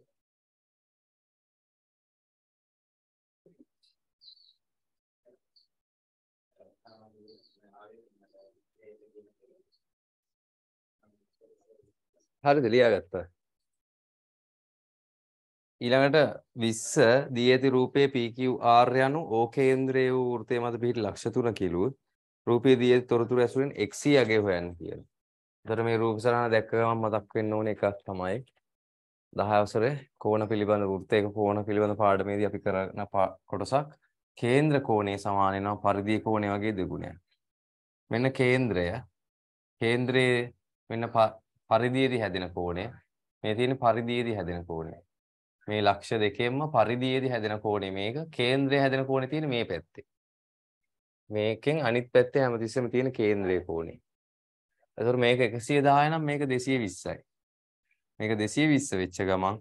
හරිද ලියාගත්තා. ඊළඟට 20 දී ඇති රූපයේ PQR යනු O කේන්ද්‍රයේ වූ වෘතය මත පිහිටි ලක්ෂ 3 කිලුවොත් රූපයේ දී ඇති තොරතුරු ඇසුරෙන් XY අගේ හොයන්න කියලා. උතර මේ රූප සරණ දැක්ක ගමන් මතක් වෙන්න ඕන එකක් තමයි 10 අවසරේ කෝණ පිළිබඳ වෘත්තයක කෝණ පිළිබඳ පාඩමේදී අපි කරන කොටසක් කේන්ද්‍ර කෝණය සමාන වෙනවා පරිධිය කෝණය වගේ දෙගුණයක්. මෙන්න කේන්ද්‍රය කේන්ද්‍රයේ මෙන්න පරිධියේදී හැදෙන කෝණය. මේ තියෙන පරිධියේදී හැදෙන කෝණය. මේ ලක්ෂ දෙකෙන්ම පරිධියේදී හැදෙන කෝණය මේක. කේන්ද්‍රය හැදෙන කෝණය තියෙන මේ පැත්තේ. මේකෙන් අනිත් පැත්තේ හැමතිස්සෙම තියෙන කේන්ද්‍රයේ කෝණය. එතකොට මේක 110 නම් මේක 220යි. මේක 220 වෙච්ච ගමන්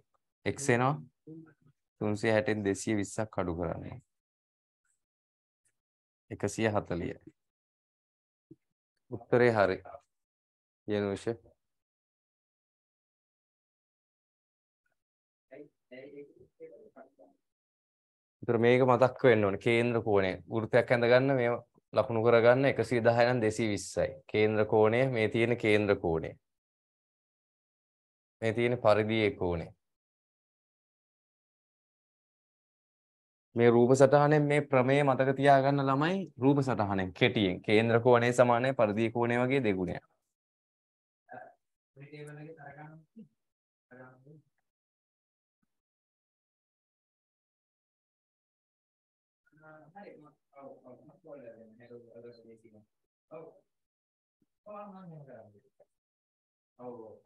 x එනවා 360න් 220ක් අඩු කරන්නේ. 140යි. උත්තරේ හරි. යනෝෂේ ඒතර මේක මතක් වෙන්න ඕනේ කේන්ද්‍ර කෝණය. වෘත්තයක් ඇඳගන්න මේ ලකුණු කරගන්න 110 නම් 220යි. කේන්ද්‍ර කෝණය මේ තියෙන කේන්ද්‍ර කෝණය. මේ තියෙන පරිධියේ කෝණය. මේ රූප සටහනෙන් මේ ප්‍රමේය මතක තියාගන්න ළමයි රූප සටහනෙන් කෙටියෙන් කේන්ද්‍ර කෝණය සමානයි පරිධිය කෝණය වගේ දෙගුණයක්. ඔව්. ඔව් මම කරන්නේ. ඔව් ඔව්.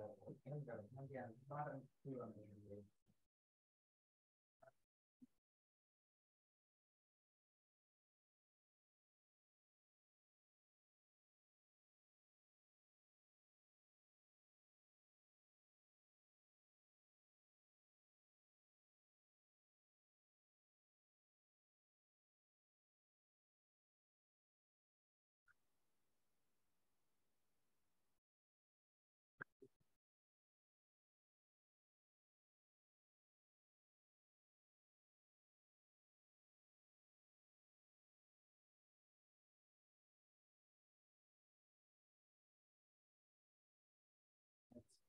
එහෙනම් මම කියන්නේ පාරක් කියවන්නේ.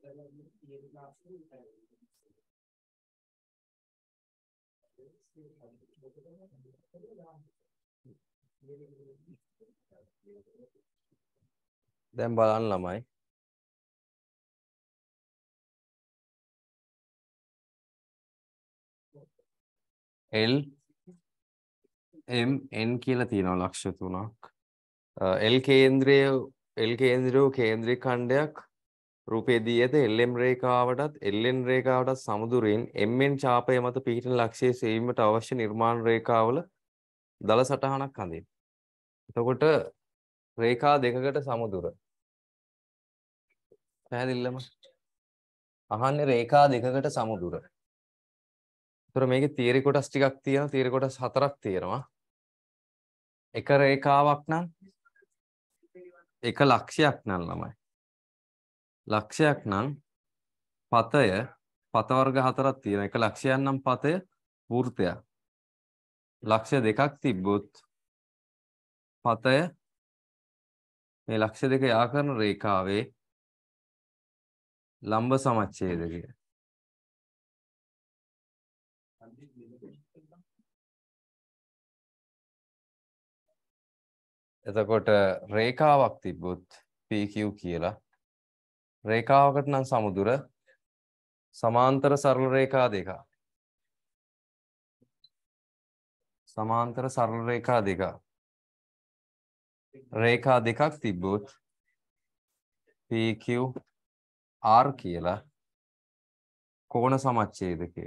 දැන් බලන්න ළමයි L M N කියලා තියෙනවා ලක්ෂ තුනක් L කේන්ද්‍රය L කේන්ද්‍රය කේන්ද්‍රික ඛණ්ඩයක් රූපයේ දී ඇත LM රේඛාවටත් LN රේඛාවටත් සමදුරින් MN ඡාපය මත පිහිටන ලක්ෂයේ සෙවීමට අවශ්‍ය නිර්මාණ රේඛාවල දල සටහනක් අඳින්න. එතකොට රේඛා දෙකකට සමදුර. පැහැදිලිලම අහන්නේ රේඛා දෙකකට සමුදුර. ඒතර මේකේ තියරි කොටස් ටිකක් තියෙනවා තියරි කොටස් හතරක් තියෙනවා. එක රේඛාවක් නම් එක ලක්ෂයක් නම් ළමයි. ලක්ෂයක් නම් පතය පත වර්ග හතරක් තියෙනවා. එක ලක්ෂයක් නම් පතය වෘත්තයක්. ලක්ෂ දෙකක් තිබ්බොත් පතය මේ ලක්ෂ දෙක යා කරන රේඛාවේ ලම්බ සමච්ඡේදකය. එතකොට රේඛාවක් තිබ්බොත් PQ කියලා රේඛාවකට නම් සමුදුර සමාන්තර සරල රේඛා දෙකක් සමාන්තර සරල රේඛා දෙකක් රේඛා දෙකක් තිබ්බොත් PQ R කියලා කෝණ සමච්ඡේදකය.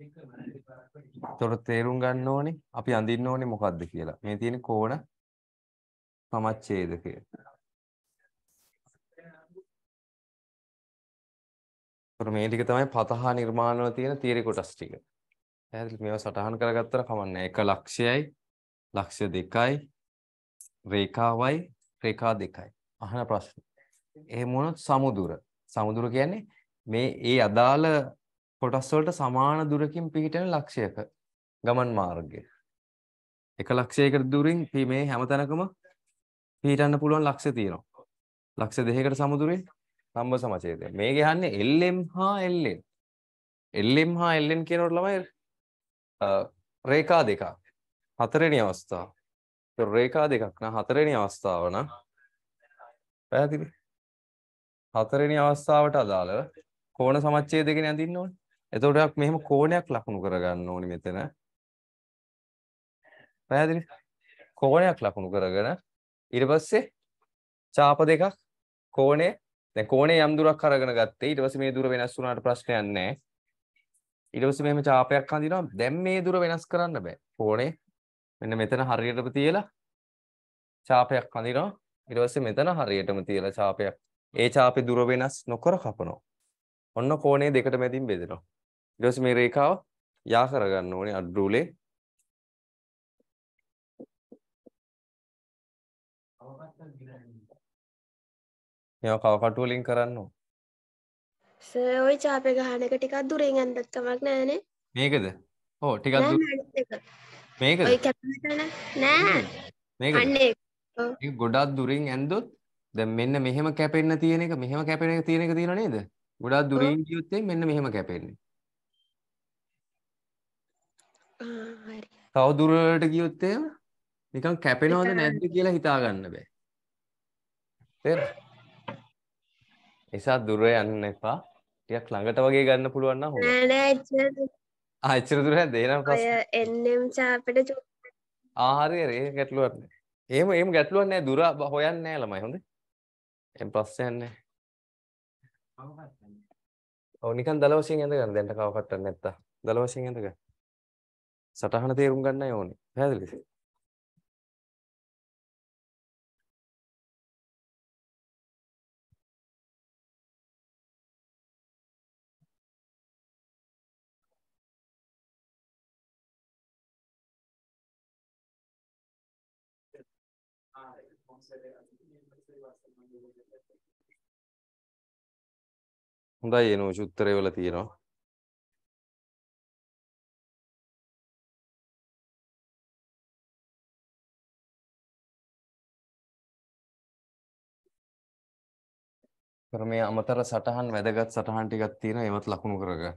එතකොට තේරුම් ගන්න ඕනේ අපි අඳින්න ඕනේ මොකද්ද කියලා. මේ තියෙන කෝණ සමච්ඡේදකය. ඒතර මේ ටික තමයි පතහ නිර්මාණවල තියෙන තියරි කොටස් ටික. පැහැදිලි මේවා සටහන් කරගත්තට කමන්නේ. එක ලක්ෂයයි, ලක්ෂ්‍ය දෙකයි, රේඛාවයි, රේඛා දෙකයි. අහන ප්‍රශ්න. එහෙම වුණොත් සමුදුර. සමුදුර කියන්නේ මේ ඒ අදාළ කොටස් වලට සමාන දුරකින් පිහිටෙන ලක්ෂයක ගමන් මාර්ගය. එක ලක්ෂයකට දුරින් මේ හැම තැනකම පිහිටන්න පුළුවන් ලක්ෂය තියෙනවා. ලක්ෂ දෙකකට සමුදුරේ සම්බ සමචේතය. මේ ගහන්නේ LM හා LN. LM හා LN කියනකොට ළමයි රේඛා දෙකක්. හතරවෙනි අවස්ථාව. ඒ රේඛා දෙකක් නා හතරවෙනි අවස්ථාව නා පැහැදිලි. හතරවෙනි අවස්ථාවට අදාළව කෝණ සමච්ඡේදකනේ අඳින්න ඕනේ. එතකොට මෙහෙම කෝණයක් ලකුණු කරගන්න ඕනේ මෙතන. පැහැදිලි? කෝණයක් ලකුණු කරගෙන ඊට පස්සේ චාප දෙකක් කෝණේ දැන් කෝණේ යම් දුරක් අරගෙන ගත්තේ ඊට පස්සේ මේ දුර වෙනස් වුණාට ප්‍රශ්නයක් නැහැ ඊට පස්සේ මෙහෙම චාපයක් හඳිනවා දැන් මේ දුර වෙනස් කරන්න බෑ කෝණේ මෙන්න මෙතන හරියටම තියලා චාපයක් හඳිනවා ඊට පස්සේ මෙතන හරියටම තියලා චාපයක් ඒ චාපේ දුර වෙනස් නොකර කපනවා ඔන්න කෝණේ දෙකට මැදින් බෙදෙනවා ඊට පස්සේ මේ රේඛාව යා කරගන්න ඕනේ අඩ්‍රූලේ මේවා කවකටුව ලින් කරන්න සෝයි චාපය ගහන එක ටිකක් දුරෙන් ඇන්දත් කමක් නෑනේ මේකද ඕ ටිකක් මේක නෑ ගොඩක් දුරින් ඇන්දොත් ද මෙන්න මෙහෙම කැපෙන්න්න තියෙන එක මෙහෙම කැපෙන එක තියෙන එක තියෙන නේද ගොඩක් දුරින් යුත්තේ මෙන්න මෙහෙම කැපෙන්නේ තව දුරට ගියොත් එහෙම නිකන් කැපෙනවද නැද්ද කියලා හිතාගන්න බෑ තේරෙනවද නිසා දුර යන්න එපා. ටිකක් ළඟට වගේ ගන්න පුළුවන් නම් හොඳයි. නෑ නෑ එච්චර දුර. ආ එච්චර දුර නෑ දේනම් ප්‍රශ්න. එන්නම් සාපට ආ හරි හරි ඒක ගැටලුවක් නෑ. එහෙම එහෙම ගැටලුවක් නෑ දුර හොයන්නේ නෑ ළමයි හොඳේ. එහෙම ප්‍රශ්නයක් නෑ. ඔව් නිකන් දල වශයෙන් ඇඳ ගන්න දැන්ට කව කට්ටක් නැත්තා. දල වශයෙන් ඇඳ ගන්න. සටහන තේරුම් ගන්නයි ඕනේ. පැහැදිලිද? හොඳයි එනෝජ් උත්තරේ වල තියෙනවා. කර මේ අමතර සටහන් වැදගත් සටහන් ටිකක් තියෙනවා ඒවත් ලකුණු කරගන්න.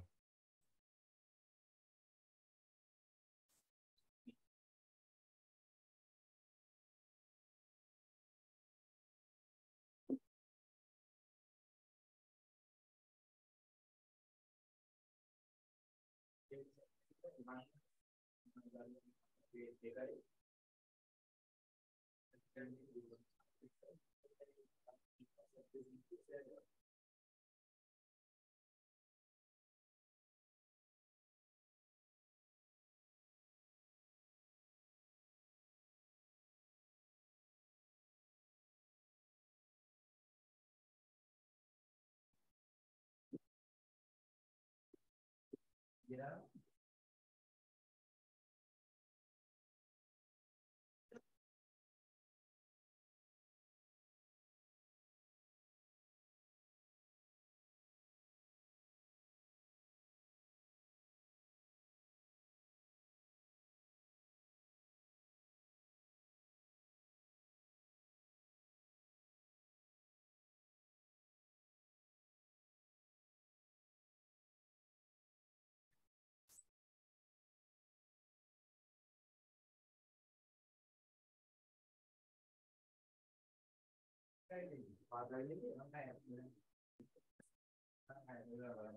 Yeah. පාදයෙන් නෑ නෑ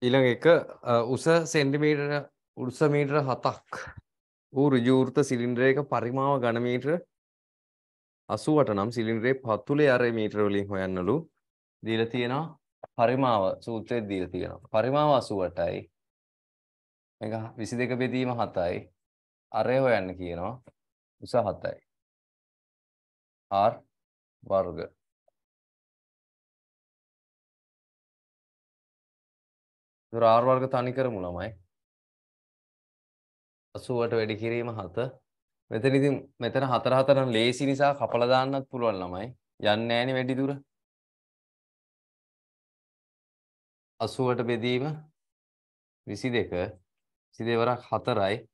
ඊළඟ එක උස සෙන්ටිමීටර උස මීටර 7ක් වූ ඍජු වෘත සිලින්ඩරයක පරිමාව ඝන මීටර 80ට නම් සිලින්ඩරේ පතුලේ අර මීටර වලින් හොයන්නලු දීලා තියෙනවා පරිමාව සූත්‍රයේ දීලා තියෙනවා පරිමාව 80ටයි මේක 22 බෙදීම 7යි අරය හොයන්න කියනවා උස 7යි r වර්ග ඒතර r වර්ග තනි කරමු ළමයි. 80ට වැඩි කිරීම 7. මෙතන ඉතින් මෙතන 4 4 නම් ලේසි නිසා කපලා දාන්නත් පුළුවන් ළමයි. යන්නේ නැහනේ වැඩි දුර. 80ට බෙදීම 22 22 වරක් 4යි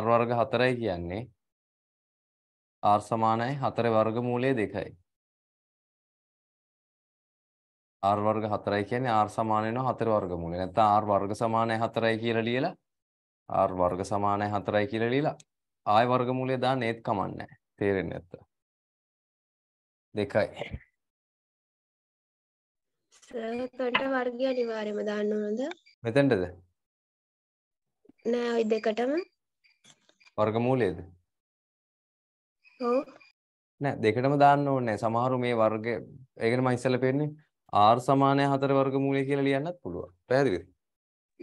r වර්ග 4යි කියන්නේ r සමානයි 4 වර්ගමූලය 2යි. r වර්ග 4යි කියන්නේ r සමාන වෙනවා 4 වර්ගමූලය. නැත්නම් r වර්ග සමානයි 4යි කියලා ලියලා r වර්ග සමානයි 4යි කියලා ලියලා ආය වර්ගමූලය දාන්න ඒත් කමන්නේ නැහැ. තේරෙන්නේ නැත්තම්. දෙකයි. සර්කට වර්ගය අනිවාර්යයෙන්ම දාන්න ඕනද? මෙතෙන්ටද? නෑ ওই දෙකටම. වර්ගමූලයේද? ඔව්. නෑ දෙකටම දාන්න ඕනේ. සමහරු මේ වර්ගය ඒකනේ මම ඉස්සෙල්ලා පෙන්නේ. R සමානයි 4 වර්ගමූලය කියලා ලියන්නත් පුළුවන්. පැහැදිලිද?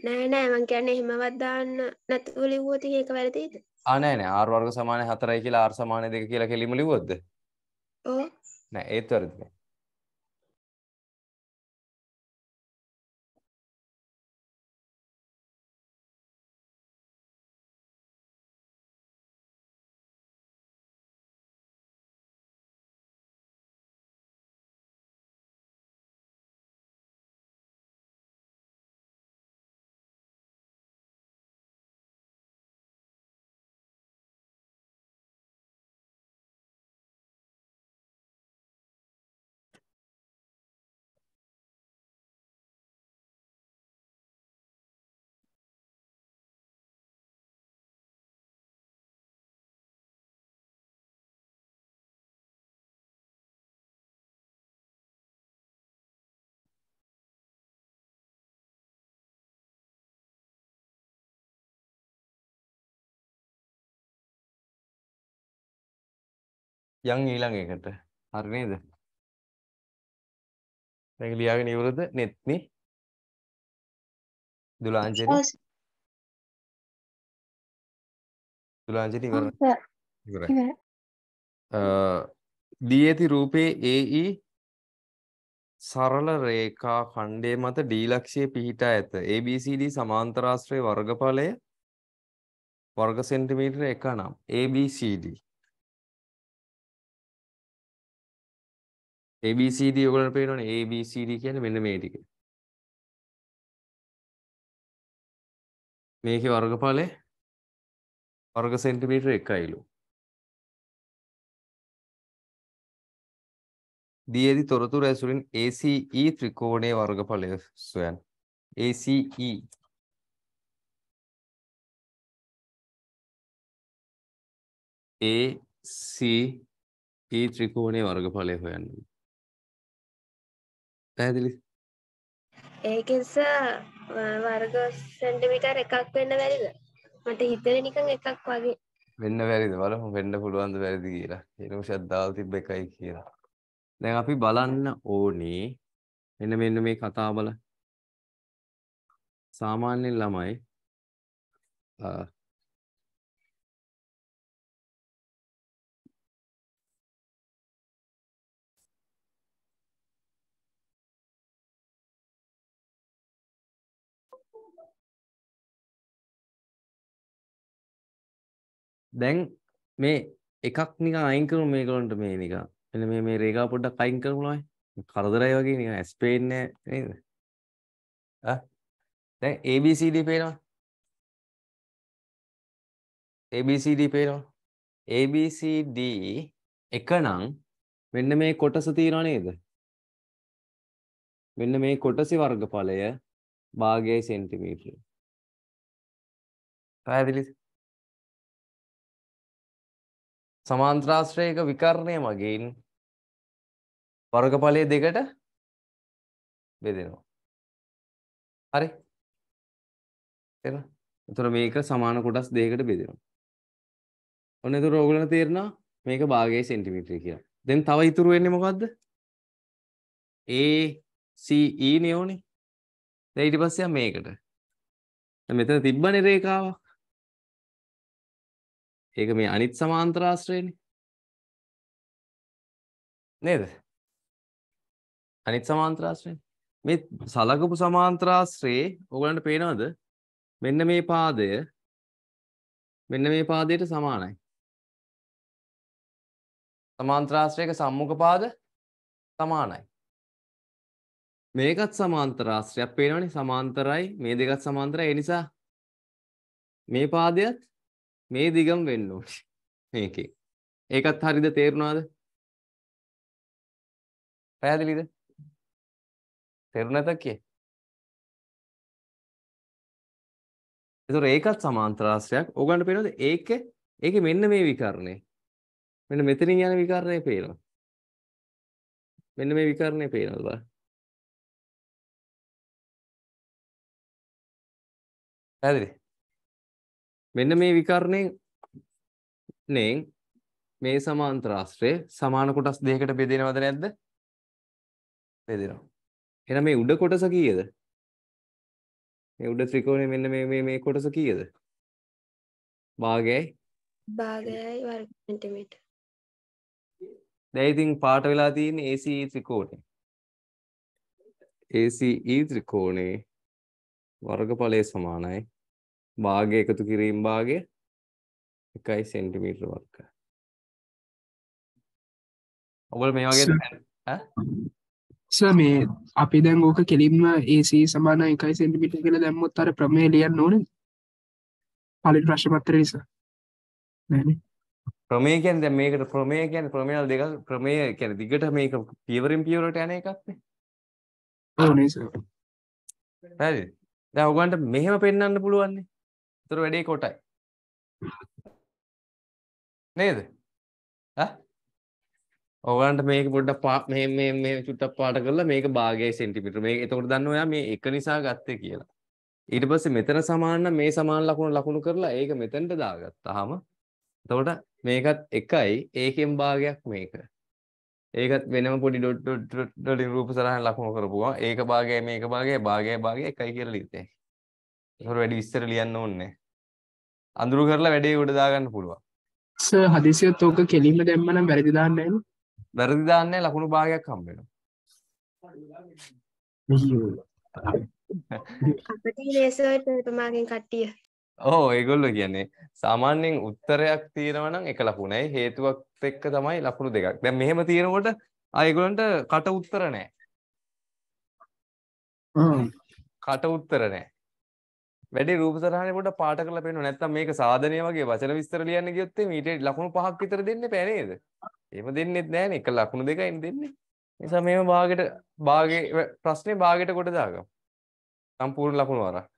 නෑ නෑ මං කියන්නේ එහෙමවත් දාන්න නැතුව ලිව්වොත් ඒක වැරදිද? ආ නෑ නෑ R වර්ග සමානයි 4යි කියලා R සමානයි 2 කියලා කෙලිම ලිව්වොත්ද? ඔව්. නෑ ඒත් වැරදිද? යන් ඊළඟ එකට. හරි නේද? මේක ලියාගෙන ඉවරද? netni දුලාංජලි දුලාංජලි ඉවරයි. ඉවරයි. දීයති රූපේ ඒයි e සරල රේඛා ඛණ්ඩයේ මත D ලක්ෂයේ පිහිටා ඇත. ABCD සමාන්තරාශ්‍රයේ වර්ගඵලය වර්ග සෙන්ටිමීටර 1 නම් ABCD ABCD ඔයගොල්ලන්ට පේනවනේ ABCD කියන්නේ මෙන්න මේ ටික. මේකේ වර්ගඵලය වර්ග සෙන්ටිමීටර 1යිලු. දීයේදී තොරතුරු ඇසුරින් ACE ත්‍රිකෝණයේ වර්ගඵලය සොයන්න. ACE ACE ත්‍රිකෝණයේ වර්ගඵලය හොයන්න. පැහැදිලි ඒකෙස වර්ග සැන්ටිමිටර් එකක් වෙන්න වැරිද මට හිතර නිකං එකක් වගේ වෙන්න වැරිද බලමු වෙන්න පුළුවන්ද වැරදි කියලා එනම ශද්දාව තිබ්බ එකයි කියලා දැන් අපි බලන්න ඕනේ එන්න මෙන්න මේ කතා බල සාමාන්‍යයෙන් ළමයි දැන් මේ එකක් නිකන් අයින් කරමු මේගොල්ලන්ට මේ නිකන් මෙන්න මේ මේ රේඛාව පොඩ්ඩක් අයින් කරමු ළමයි කරදරයි වගේ නිකන් ඇස් පේන්නේ නේද ආ දැන් ABCD පේනවා ABCD පේනවා ABCD එකනම් මෙන්න මේ කොටස තියෙනවා නේද මෙන්න මේ කොටසේ වර්ගඵලය භාගයයි සෙන්ටිමීටර පැහැදිලිද සමාන්ත්‍රාශ්‍රයක විකරණය මගින් වර්ගඵලයේ දෙකට බෙදෙනවා. හරි? එතන. එතකොට මේක සමාන කොටස් දෙකකට බෙදෙනවා. ඔන්න එතකොට ඕගොල්ලන්ට තේරෙනවා මේක භාගයේ සෙන්ටිමීටරය කියලා. දැන් තව ඉතුරු වෙන්නේ මොකද්ද? A C E නියෝනේ. දැන් ඊට පස්සේ මේකට. මෙතන තිබ්බනේ රේඛාව. ඒක මේ අනිත් සමාන්තරාශ්‍රයනේ නේද අනිත් සමාන්තරාශ්‍රයනේ මේ සලකපු සමාන්තරාශ්‍රයේ ඕගලන්ට පේනවද මෙන්න මේ පාදය මෙන්න මේ පාදයට සමානයි සමාන්තරාශ්‍රයක සම්මුඛ පාද සමානයි මේකත් සමාන්තරාශ්‍රයක් පේනවනේ සමාන්තරයි මේ දෙකත් සමාන්තරයි ඒ නිසා මේ පාදයට මේ දිගම වෙන්න ඕනේ මේකේ. ඒකත් හරියද තේරුණාද? පැහැදිලිද? තේරුණාද කියේ? ඒතර ඒකත් සමාන්තර ආශ්‍රයක්. ඕගන්න පේනවද? ඒකේ ඒකේ මෙන්න මේ විකරණය. මෙන්න මෙතනින් යන විකරණය පේනවා. මෙන්න මේ විකරණය පේනවා බලන්න. පැහැදිලිද? මෙන්න මේ විකරණයෙන් නෙන් මේ සමාන්තර ආශ්‍රය සමාන කොටස් දෙකකට බෙදෙනවද නැද්ද? බෙදෙනවා. එහෙනම් මේ උඩ කොටස කීයද? මේ උඩ ත්‍රිකෝණය මෙන්න මේ මේ මේ කොටස කීයද? භාගයයි භාගයයි වර්ග සෙන්ටිමීටර. දැන් ඉතින් පාට වෙලා තියෙන්නේ ACE ත්‍රිකෝණය. ACE ත්‍රිකෝණේ වර්ගඵලය සමානයි භාගය එකතු කිරීම භාගය 1 cm වර්ග. ඔබල මේ වගේ ඈ සර් මේ අපි දැන් ඕක කෙලින්ම AC සමාන 1 cm කියලා දැම්මොත් අර ප්‍රමේය ලියන්න ඕනේ. පළවෙනි ප්‍රශ්න පත්‍රය නිසා. නෑනේ. ප්‍රමේය කියන්නේ දැන් මේකට ප්‍රමේය කියන්නේ ප්‍රමේයල් දෙක ප්‍රමේය කියන්නේ දිගට මේක පියවරෙන් පියවරට යන එකක්නේ. ඕනේ සර්. හරිද? දැන් ඔයගන්ට මෙහෙම පෙන්වන්න පුළුවන්නේ. ඒතර වැඩේ කොටයි. නේද? ඈ? ඔයගලන්ට මේක පොඩ්ඩක් මේ මේ මේ චුට්ටක් පාට කරලා මේක භාගයයි සෙන්ටිමීටර. මේක එතකොට දන්න ඔයා මේ එක නිසා ගත්තේ කියලා. ඊට පස්සේ මෙතන සමාන මේ සමාන ලකුණු ලකුණු කරලා ඒක මෙතනට දාගත්තාම එතකොට මේකත් එකයි ඒකෙන් භාගයක් මේක. ඒකත් වෙනම පොඩි ඩොට් ඩොට් ඩොට් රූප සරහන් ලකුණු කරපුවා. ඒක භාගය මේක භාගය භාගය භාගය එකයි කියලා ලියතේ. ඒකට වැඩි විස්තර ලියන්න ඕනේ. අඳුරු කරලා වැඩේ උඩ දාගන්න පුළුවන්. සර් හදිසියත් ඕක කෙලින්ම දැම්ම නම් වැරදි දාන්න නෑනේ. වැරදි දාන්න නෑ ලකුණු භාගයක් හම්බ වෙනවා. අපිට ලේසර්ට තුමාගෙන් කට්ටිය. ඕ ඒගොල්ලෝ කියන්නේ සාමාන්‍යයෙන් උත්තරයක් තියෙනවා නම් එක ලකුණයි හේතුවක් එක්ක තමයි ලකුණු දෙකක්. දැන් මෙහෙම තියෙනකොට ආ ඒගොල්ලන්ට කට උත්තර නැහැ. කට උත්තර නැහැ. වැඩි රූප සටහනේ පොඩ්ඩක් පාට කරලා පෙන්නන නැත්නම් මේක සාධනය වගේ වචන විස්තර ලියන්න ගියොත් මීට ලකුණු පහක් විතර දෙන්න එපා නේද? එහෙම දෙන්නෙත් නෑනේ. එක ලකුණු දෙකයින් දෙන්නේ. නිසා මේව භාගයට භාගේ ප්‍රශ්නේ භාගයට කොට දාගමු. සම්පූර්ණ ලකුණු වරක්.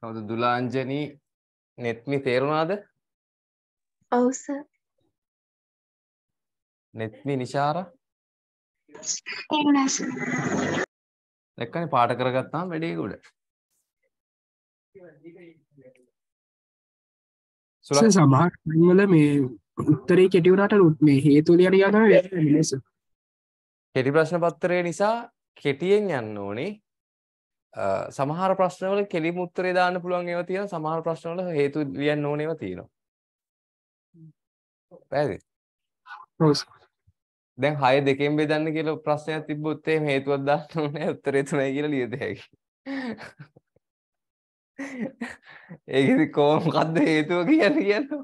කවුද දුලාංජනී නෙත්මි තේරුණාද? ඔව් සර්. නෙත්මි නිශාරා දැක්කනේ පාට කරගත්තාම වැඩේ ගොඩ. සමහර වල මේ උත්තරේ කෙටි වුණාට මේ හේතු වලියට ගියා තමයි වෙන්නේ නේද? කෙටි ප්‍රශ්න පත්‍රය නිසා කෙටියෙන් යන්න ඕනේ. සමහර ප්‍රශ්නවල කෙලිම උත්තරේ දාන්න පුළුවන් ඒවා තියෙනවා. සමහර ප්‍රශ්නවල හේතු ලියන්න ඕනේ ඒවා තියෙනවා. පැහැදිලි? ඔව් සර්. දැන් 6 දෙකෙන් බෙදන්න කියලා ප්‍රශ්නයක් තිබ්බොත් එහෙම හේතුවක් දාන්න ඕනේ උත්තරේ 3යි කියලා ලියද හැකි. ඒකෙදි කොහොම මොකද්ද හේතුව කියන්නේ කියලා?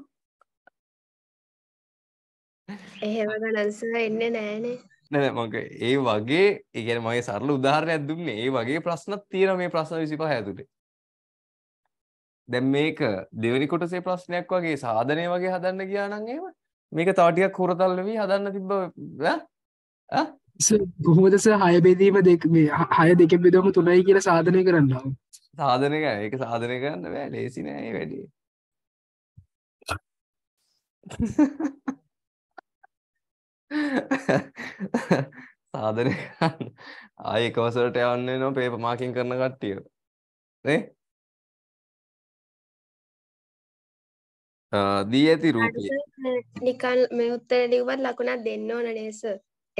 එහෙම ගණන් සහ එන්නේ නෑනේ. නෑ මගේ ඒ වගේ ඒ කියන්නේ මගේ සරල උදාහරණයක් දුන්නේ. ඒ වගේ ප්‍රශ්නක් තියෙනවා මේ ප්‍රශ්න 25 ඇතුලේ. දැන් මේක දෙවෙනි කොටසේ ප්‍රශ්නයක් වගේ සාධනය වගේ හදන්න ගියා නම් එහෙම මේක තව ටිකක් හුරතල් වෙවි හදන්න තිබ්බ ඈ කොහොමද සර් හය බෙදීම දෙක මේ හය දෙක බෙදවම තුනයි කියලා සාධනය කරන්නවා සාධනය කරන ඒක සාධනය කරන්න බෑ ලේසි නෑ ඒ වැඩේ සාධනය කරන්න ආයෙ එකවසරට යන්න වෙනවා පේපර් මාකින් කරන කට්ටිය නේ දී ඇති රූපී නිකන් මේ උත්තර ලිව්වත් ලකුණක් දෙන්න ඕන නේස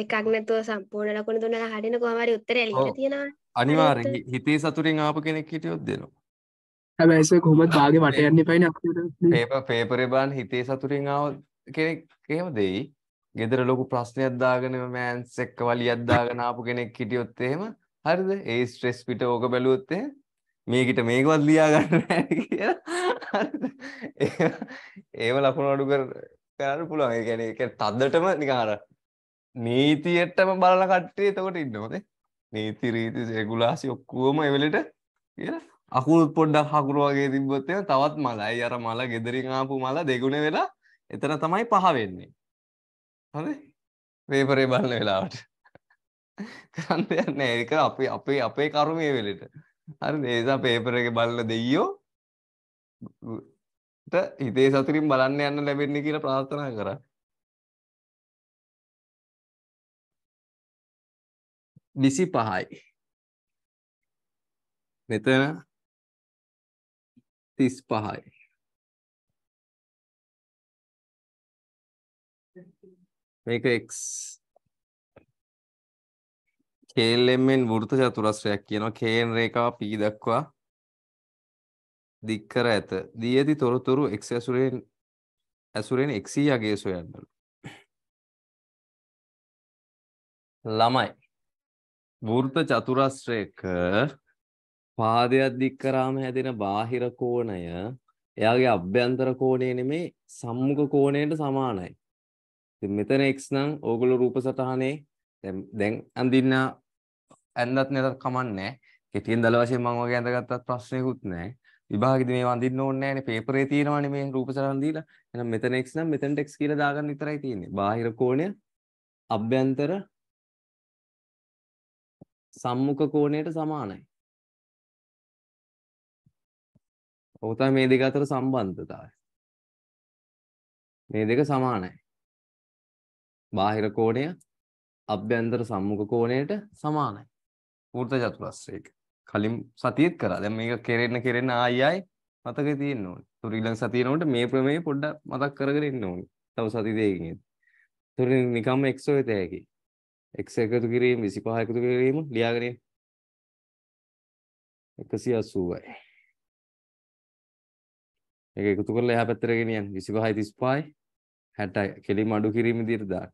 එකක් නැතුව සම්පූර්ණ ලකුණ දුන්න හරින කොහමරි උත්තර ලියලා තියෙනවා අනිවාර්යෙන් හිතේ සතුරෙන් ආපු කෙනෙක් හිටියොත් දෙනවා හැබැයිස කොහොමත් වාගේ වට යන්න පයින පේප පේපරේ බාන් හිතේ සතුරෙන් ආව කෙනෙක් එහෙම දෙයි ගෙදර ලොකු ප්‍රශ්නයක් දාගෙන මෑන්ස් එක්ක වලියක් දාගෙන ආපු කෙනෙක් හිටියොත් එහෙම හරිද ඒ ස්ට්‍රෙස් පිට ඕක බැලුවොත් එහෙම මේකට මේකවත් ලියා ගන්න ඒව ලකුණු අඩු කර කරන්න පුළුවන් ඒ කියන්නේ ඒක තද්දටම නිකන් අර නීතියටම බලන කට්ටිය එතකොට ඉන්නවද නීති රීති රෙගුලාසි ඔක්කොම ඒ වෙලෙට කියලා අකුරුත් පොඩ්ඩක් හකුරු වගේ තිබ්බොත් එහෙම තවත් මලයි අර මල ගෙදරින් ආපු මල දෙගුණ වෙලා එතන තමයි පහ වෙන්නේ. හරි? වේපරේ බලන වෙලාවට. කරන්න දෙයක් නැහැ. ඒක අපි අපේ අපේ කර්මයේ වෙලෙට. හරිද? ඒ නිසා පේපර් එකේ බලන දෙයියෝ හිතේ සතුටින් බලන්න යන්න ලැබෙන්නේ කියලා ප්‍රාර්ථනා කරා. විසි පහයි. මෙතන තිස් පහයි. මේක එක්ස් කේල්ලෙන්ෙන් වෘත චතුරස්‍රයක් කියනවා කේන් රේකා පී දක්වා දික් කර ඇත. දී ඇති තොරතුරු x ඇසුරෙන් ඇසුරෙන් x යගේ සොයන්නලු. ළමයි. වෘත්ත චතුරස්‍රයක පාදයක් දික් කරාම හැදෙන බාහිර කෝණය එයාගේ අභ්‍යන්තර කෝණය නෙමේ සම්මුඛ කෝණයට සමානයි. ඉතින් මෙතන x නම් ඕගොල්ලෝ රූප සටහනේ දැන් දැන් අඳින්න ඇඳත් නැතත් කමන්නේ. කෙටියෙන් දල වශයෙන් මම වගේ ඇඳගත්තත් ප්‍රශ්නයකුත් නැහැ. විභාගෙදි මේ වඳින්න ඕනේ නැහැනේ පේපරේ තියෙනවානේ මේ රූප සටහන් දීලා එහෙනම් මෙතන x නම් මෙතනට x කියලා දාගන්න විතරයි තියෙන්නේ බාහිර කෝණය අභ්‍යන්තර සම්මුඛ කෝණයට සමානයි ඔහු තමයි මේ දෙක අතර සම්බන්ධතාවය මේ දෙක සමානයි බාහිර කෝණය අභ්‍යන්තර සම්මුඛ කෝණයට සමානයි වෘත්ත චතුරස්‍රයක කලින් සතියෙත් කරා. දැන් මේක කෙරෙන්න කෙරෙන්න ආයි ආයි මතකේ තියෙන්න ඕනේ. ඒතර ඊළඟ සතිය වෙනකොට මේ ප්‍රමේය පොඩ්ඩක් මතක් කරගෙන ඉන්න ඕනේ. තව සති දෙකකින් ඒක. ඒතර නිකම්ම x ඔය තෑගි. x එකතු කිරීම 25 එකතු කිරීම ලියාගෙන ඉන්න. 180යි. ඒක එකතු කරලා එහා පැත්තට ගෙනියන්න 25යි 35යි 60යි. කෙලින්ම අඩු කිරීම විදිහට දාන්න.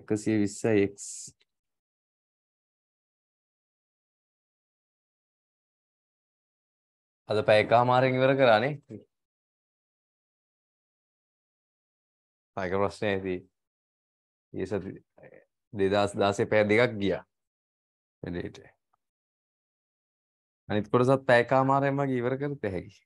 120යි x අද පැය එකහමාරෙන් ඉවර කරානේ. ආයක ප්‍රශ්නේ ඇති. ඊයේ සති 2016 පැය දෙකක් ගියා. වැඩේට. අනිත් කොටසත් පැය එකහමාරෙන්ම ඉවර කරත් හැකියි.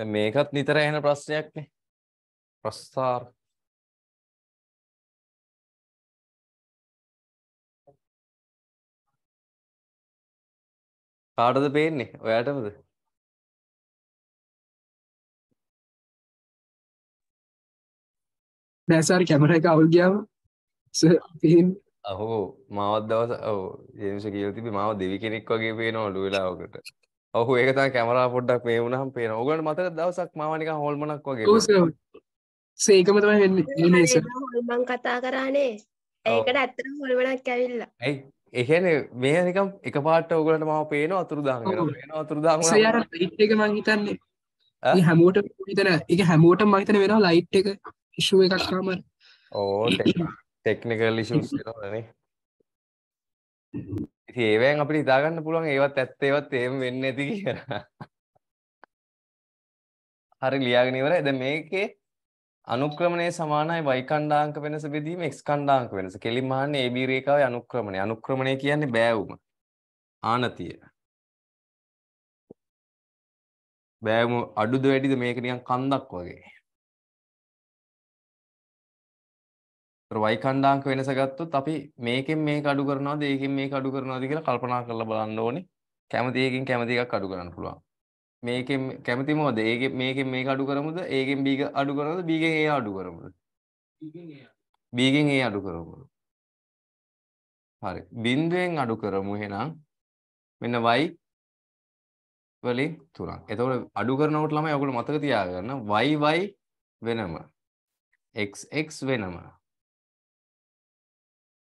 දැන් මේකත් නිතර ඇහෙන ප්‍රශ්නයක්නේ. ප්‍රස්ථාර කාටද පේන්නේ? ඔයාටමද? නෑ සර් කැමරා එක අවුල් ගියාම සර් පේන්නේ අහෝ මාවත් දවස ඔව් ජේම්ස් කියලා තිබ්බේ මාව දෙවි කෙනෙක් වගේ පේනවලු වෙලාවකට ඔහු ඒක තමයි කැමරා පොඩ්ඩක් මේ වුණාම පේනවා. ඕගොල්ලෝ මතක දවසක් මාව නිකන් හොල්මනක් වගේ. ඔව් සර්. ඒකම තමයි වෙන්නේ සර්. මම කතා කරානේ. ඒකට ඇත්තටම හොල්මනක් ඇවිල්ලා. ඇයි? ඒ කියන්නේ මේ නිකන් එකපාරට ඕගොල්ලන්ට මාව පේනවා අතුරුදහන් වෙනවා. පේනවා අතුරුදහන් වෙනවා. සර් ලයිට් එක මං හිතන්නේ. ඒ හැමෝටම හිතන ඒක හැමෝටම මං හිතන වෙනවා ලයිට් එක ඉෂුව එකක් තමයි. ඕ ටෙක්නිකල් ඉෂුස් වෙනවනේ. ඉතින් ඒවෙන් අපිට හිතාගන්න පුළුවන් ඒවත් ඇත්ත ඒවත් එහෙම වෙන්නේ නැති කියලා. හරි ලියාගෙන ඉවරයි. දැන් මේකේ අනුක්‍රමණයේ සමානයි y ඛණ්ඩාංක වෙනස බෙදීම x ඛණ්ඩාංක වෙනස. කෙලින්ම අහන්නේ AB රේඛාවේ අනුක්‍රමණය. අනුක්‍රමණය කියන්නේ බෑවුම. ආනතිය. බෑවුම අඩුද වැඩිද මේක නිකන් කන්දක් වගේ. වයි කණ්ඩාංක වෙනස ගත්තොත් අපි මේකෙන් මේක අඩු කරනවාද ඒකෙන් මේක අඩු කරනවාද කියලා කල්පනා කරලා බලන්න ඕනේ. කැමති එකකින් කැමති එකක් අඩු කරන්න පුළුවන්. මේකෙන් කැමති මොකද? ඒකෙන් මේකෙන් මේක අඩු කරමුද? ඒකෙන් B අඩු කරමුද? B ගෙන් A අඩු කරමුද? B ගෙන් A අඩු කරමු. හරි. බිඳුවෙන් අඩු කරමු එහෙනම්. මෙන්න y වලින් තුනක්. එතකොට අඩු කරනකොට ළමයි ඔයගොල්ලෝ මතක තියාගන්න y y වෙනම x x වෙනම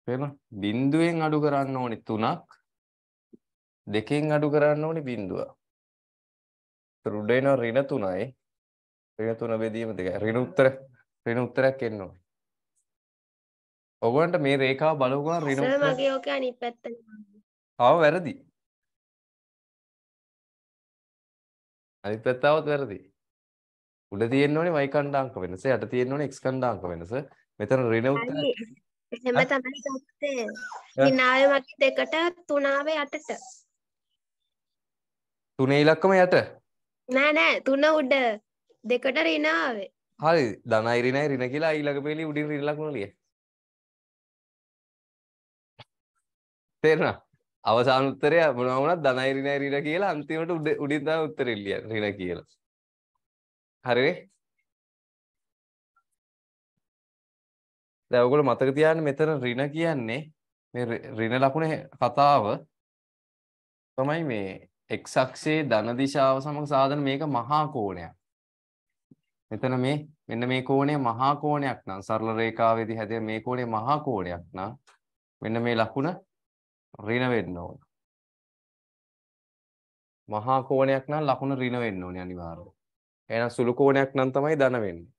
තේරුණා? බිඳුවෙන් අඩු කරන්න ඕනේ 3ක් දෙකෙන් අඩු කරන්න ඕනේ බිඳුවක්. රුඩ වෙන ඍණ 3යි ඍණ 3 බෙදීම දෙකයි. ඍණ උත්තර ඍණ උත්තරයක් එන්න ඕනේ. ඔබන්ට මේ රේඛාව බලව ගමන් ඍණ උත්තර මගේ ඔක අනිත් පැත්ත. ආව වැරදි. අනිත් පැත්තාවත් වැරදි. උඩ තියෙන්න ඕනේ y කණ්ඩාංක වෙනස, යට තියෙන්න ඕනේ x කණ්ඩාංක වෙනස. මෙතන ඍණ උත්තර එහෙම තමයි ගත්තේ. හිනාවේ මගේ දෙකට තුනාවේ යටට. තුනේ ඉලක්කම යට? නෑ නෑ තුන උඩ දෙකට රිනාවේ. හරි ධනයි රිනයි රින කියලා ඊළඟ පෙළේ උඩින් රින ලකුණ ලිය. තේරුණා? අවසාන උත්තරය මොනවා වුණත් ධනයි රිනයි රින කියලා අන්තිමට උඩින් තමයි උත්තරෙ ලියන්නේ රින කියලා. හරිනේ? දැවගොල මතක තියාන්න මෙතන රින කියන්නේ මේ රින ලකුණේ කතාව තමයි මේ එක්සක්ෂේ ධන දිශාව සමඟ සාධන මේක මහා කෝණයක්. මෙතන මේ මෙන්න මේ කෝණය මහා කෝණයක් නම් සරල රේඛාවේදී හැදෙන මේ කෝණය මහා කෝණයක් නම් මෙන්න මේ ලකුණ ඍණ වෙන්න ඕන. මහා කෝණයක් නම් ලකුණ ඍණ වෙන්න ඕනේ අනිවාර්යයෙන්. එහෙනම් සුළු කෝණයක් නම් තමයි ධන වෙන්නේ.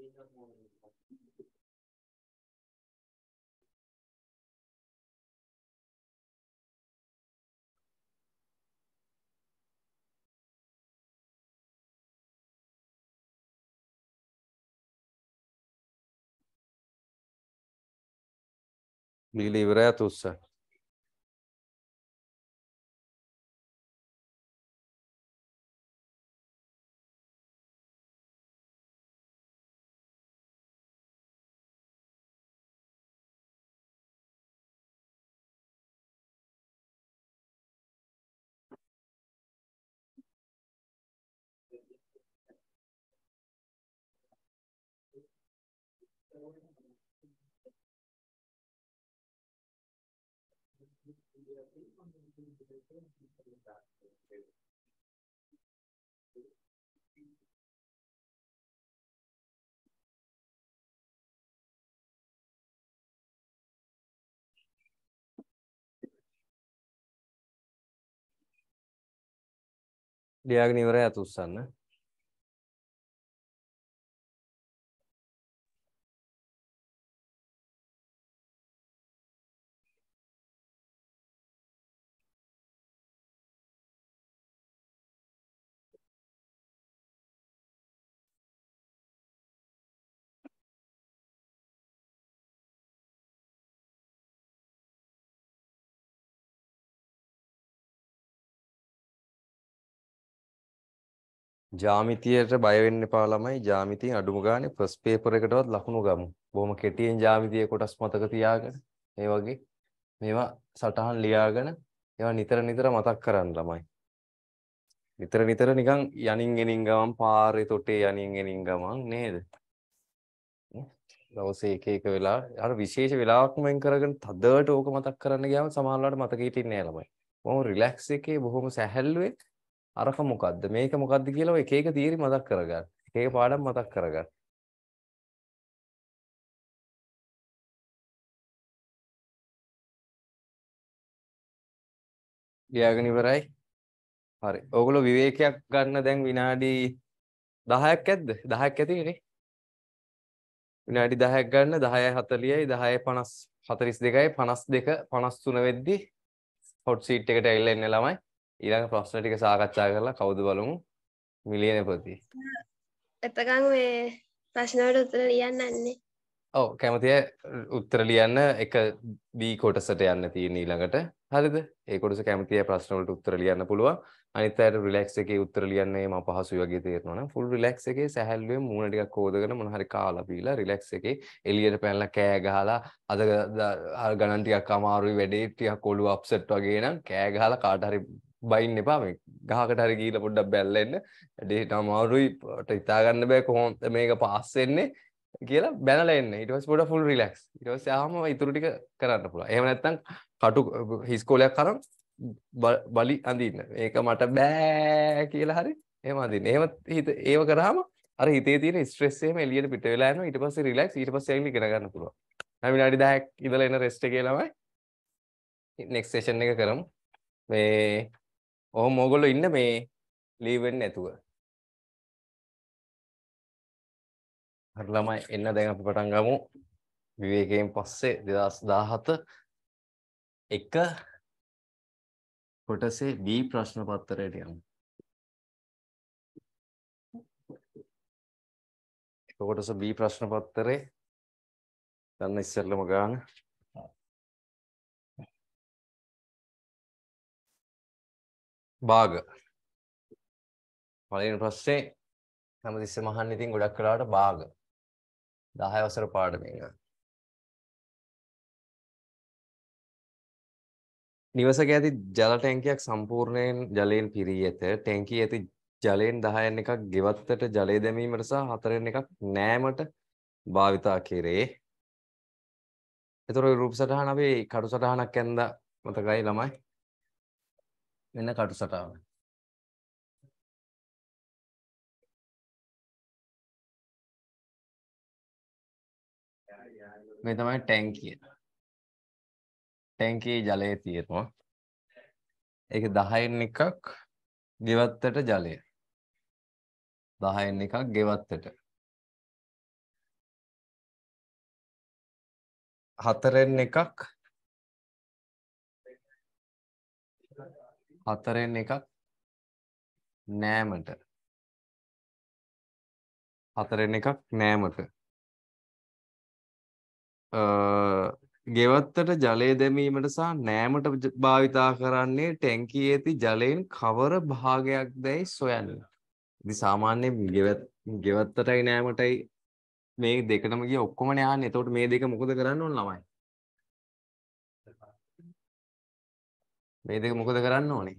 Mi Li libreatus diagni variatus sana ජාමිතියට බය වෙන්න එපා ළමයි. ජාමිතියෙන් අඩුම ගානේ ෆස්ට් පේපර් එකටවත් ලකුණු ගමු. බොහොම කෙටියෙන් ජාමිතිය කොටස් මතක තියාගෙන ඒ වගේ මේවා සටහන් ලියාගෙන ඒවා නිතර නිතර මතක් කරන්න ළමයි. නිතර නිතර නිකන් යනින් එනින් ගමන් පාරේ තොටේ යනින් එනින් ගමන් නේද? දවසේ එක එක වෙලා අර විශේෂ වෙලාවක්ම වෙන් කරගෙන තදට ඕක මතක් කරන්න ගියාම සමහරවල්ලාට මතක හිටින්නේ නැහැ ළමයි. බොහොම රිලැක්ස් එකේ බොහොම සැහැල්ලුවේ අරක මොකද්ද මේක මොකද්ද කියලා ඔය එක එක තියරි මතක් කරගන්න. එක එක පාඩම් මතක් කරගන්න. ගියාගෙන ඉවරයි. හරි. ඕගොල්ලෝ විවේකයක් ගන්න දැන් විනාඩි 10ක් ඇද්ද? 10ක් ඇතිනේ. විනාඩි 10ක් ගන්න 10:40යි 10:50 42යි 52 53 වෙද්දි හොට් සීට් එකට ඇවිල්ලා ඉන්න ළමයි ඊළඟ ප්‍රශ්න ටික සාකච්ඡා කරලා කවුද බලමු මිලියනපති එතකන් මේ ප්‍රශ්න වලට උත්තර ලියන්න යන්නේ ඔව් කැමතිය උත්තර ලියන්න එක B කොටසට යන්න තියෙන ඊළඟට හරිද ඒ කොටස කැමතිය ප්‍රශ්න වලට උත්තර ලියන්න පුළුවන් අනිත් අයට රිලැක්ස් එකේ උත්තර ලියන්න එම අපහසුයි වගේ තේරෙනවා නම් ෆුල් රිලැක්ස් එකේ සැහැල්ලුවෙන් මූණ ටිකක් හොදගෙන මොන හරි කාලා පීලා රිලැක්ස් එකේ එළියට පැනලා කෑ ගහලා අද ගණන් ටිකක් අමාරුයි වැඩේ ටිකක් ඔළුව අප්සෙට් වගේ නම් කෑ ගහලා කාට හරි බයින් එපා මේ ගහකට හරි ගිහිල්ලා පොඩ්ඩක් බැලලා එන්න. ඩේට අමාරුයි හිතාගන්න බෑ කොහොමද මේක පාස් වෙන්නේ කියලා බැනලා එන්න. ඊට පස්සේ පොඩ්ඩක් ෆුල් රිලැක්ස්. ඊට පස්සේ ආවම ඉතුරු ටික කරන්න පුළුවන්. එහෙම නැත්නම් කටු හිස්කෝලයක් අරන් බලි අඳින්න. ඒක මට බෑ කියලා හරි එහෙම අඳින්න. එහෙම හිත ඒව කරාම අර හිතේ තියෙන ස්ට්‍රෙස් එහෙම එළියට පිට වෙලා යනවා. ඊට පස්සේ රිලැක්ස්. ඊට පස්සේ ඒක ඉගෙන ගන්න පුළුවන්. හැම විනාඩි 10ක් ඉඳලා එන රෙස්ට් එකේ ළමයි නෙක්ස්ට් සෙෂන් එක කරමු. මේ ඔහොම ඕගොල්ලෝ ඉන්න මේ ලීව් වෙන්න නැතුව. හරි ළමයි එන්න දැන් අපි පටන් ගමු. විවේකයෙන් පස්සේ 2017 එක කොටසේ B ප්‍රශ්න පත්‍රයට යමු. කොටස B ප්‍රශ්න පත්‍රේ ගන්න ඉස්සෙල්ලම ගාන භාග පළවෙනි ප්‍රශ්නේ හැමතිස්සේ මහන්න ඉතින් ගොඩක් වෙලාවට භාග 10 වසර පාඩමේ නිවසක ඇති ජල ටැංකියක් සම්පූර්ණයෙන් ජලයෙන් පිරී ඇත. ටැංකියේ ඇති ජලයෙන් 10න් එකක් ගෙවත්තට ජලය දැමීමට සහ 4න් එකක් නෑමට භාවිතා කෙරේ. ඒතර රූප සටහන අපි කටු සටහනක් ඇඳ මතකයි ළමයි. මෙන්න කටුසටාව. මේ තමයි ටැංකිය. ටැංකියේ ජලය තියෙනවා. ඒක 10න් එකක් ගෙවත්තට ජලය. 10න් එකක් ගෙවත්තට. හතරෙන් එකක් හතරෙන් එකක් නෑමට හතරෙන් එකක් නෑමට ගෙවත්තට ජලය දැමීමට සහ නෑමට භාවිතා කරන්නේ ටැංකියේ ඇති ජලයෙන් කවර භාගයක් දැයි සොයන්න. ඉතින් සාමාන්‍යයෙන් ගෙවත් ගෙවත්තටයි නෑමටයි මේ දෙකටම ගිය ඔක්කොම නෑහන්නේ. එතකොට මේ දෙක මොකද කරන්න ඕන ළමයි? මේ දෙක මොකද කරන්න ඕනේ?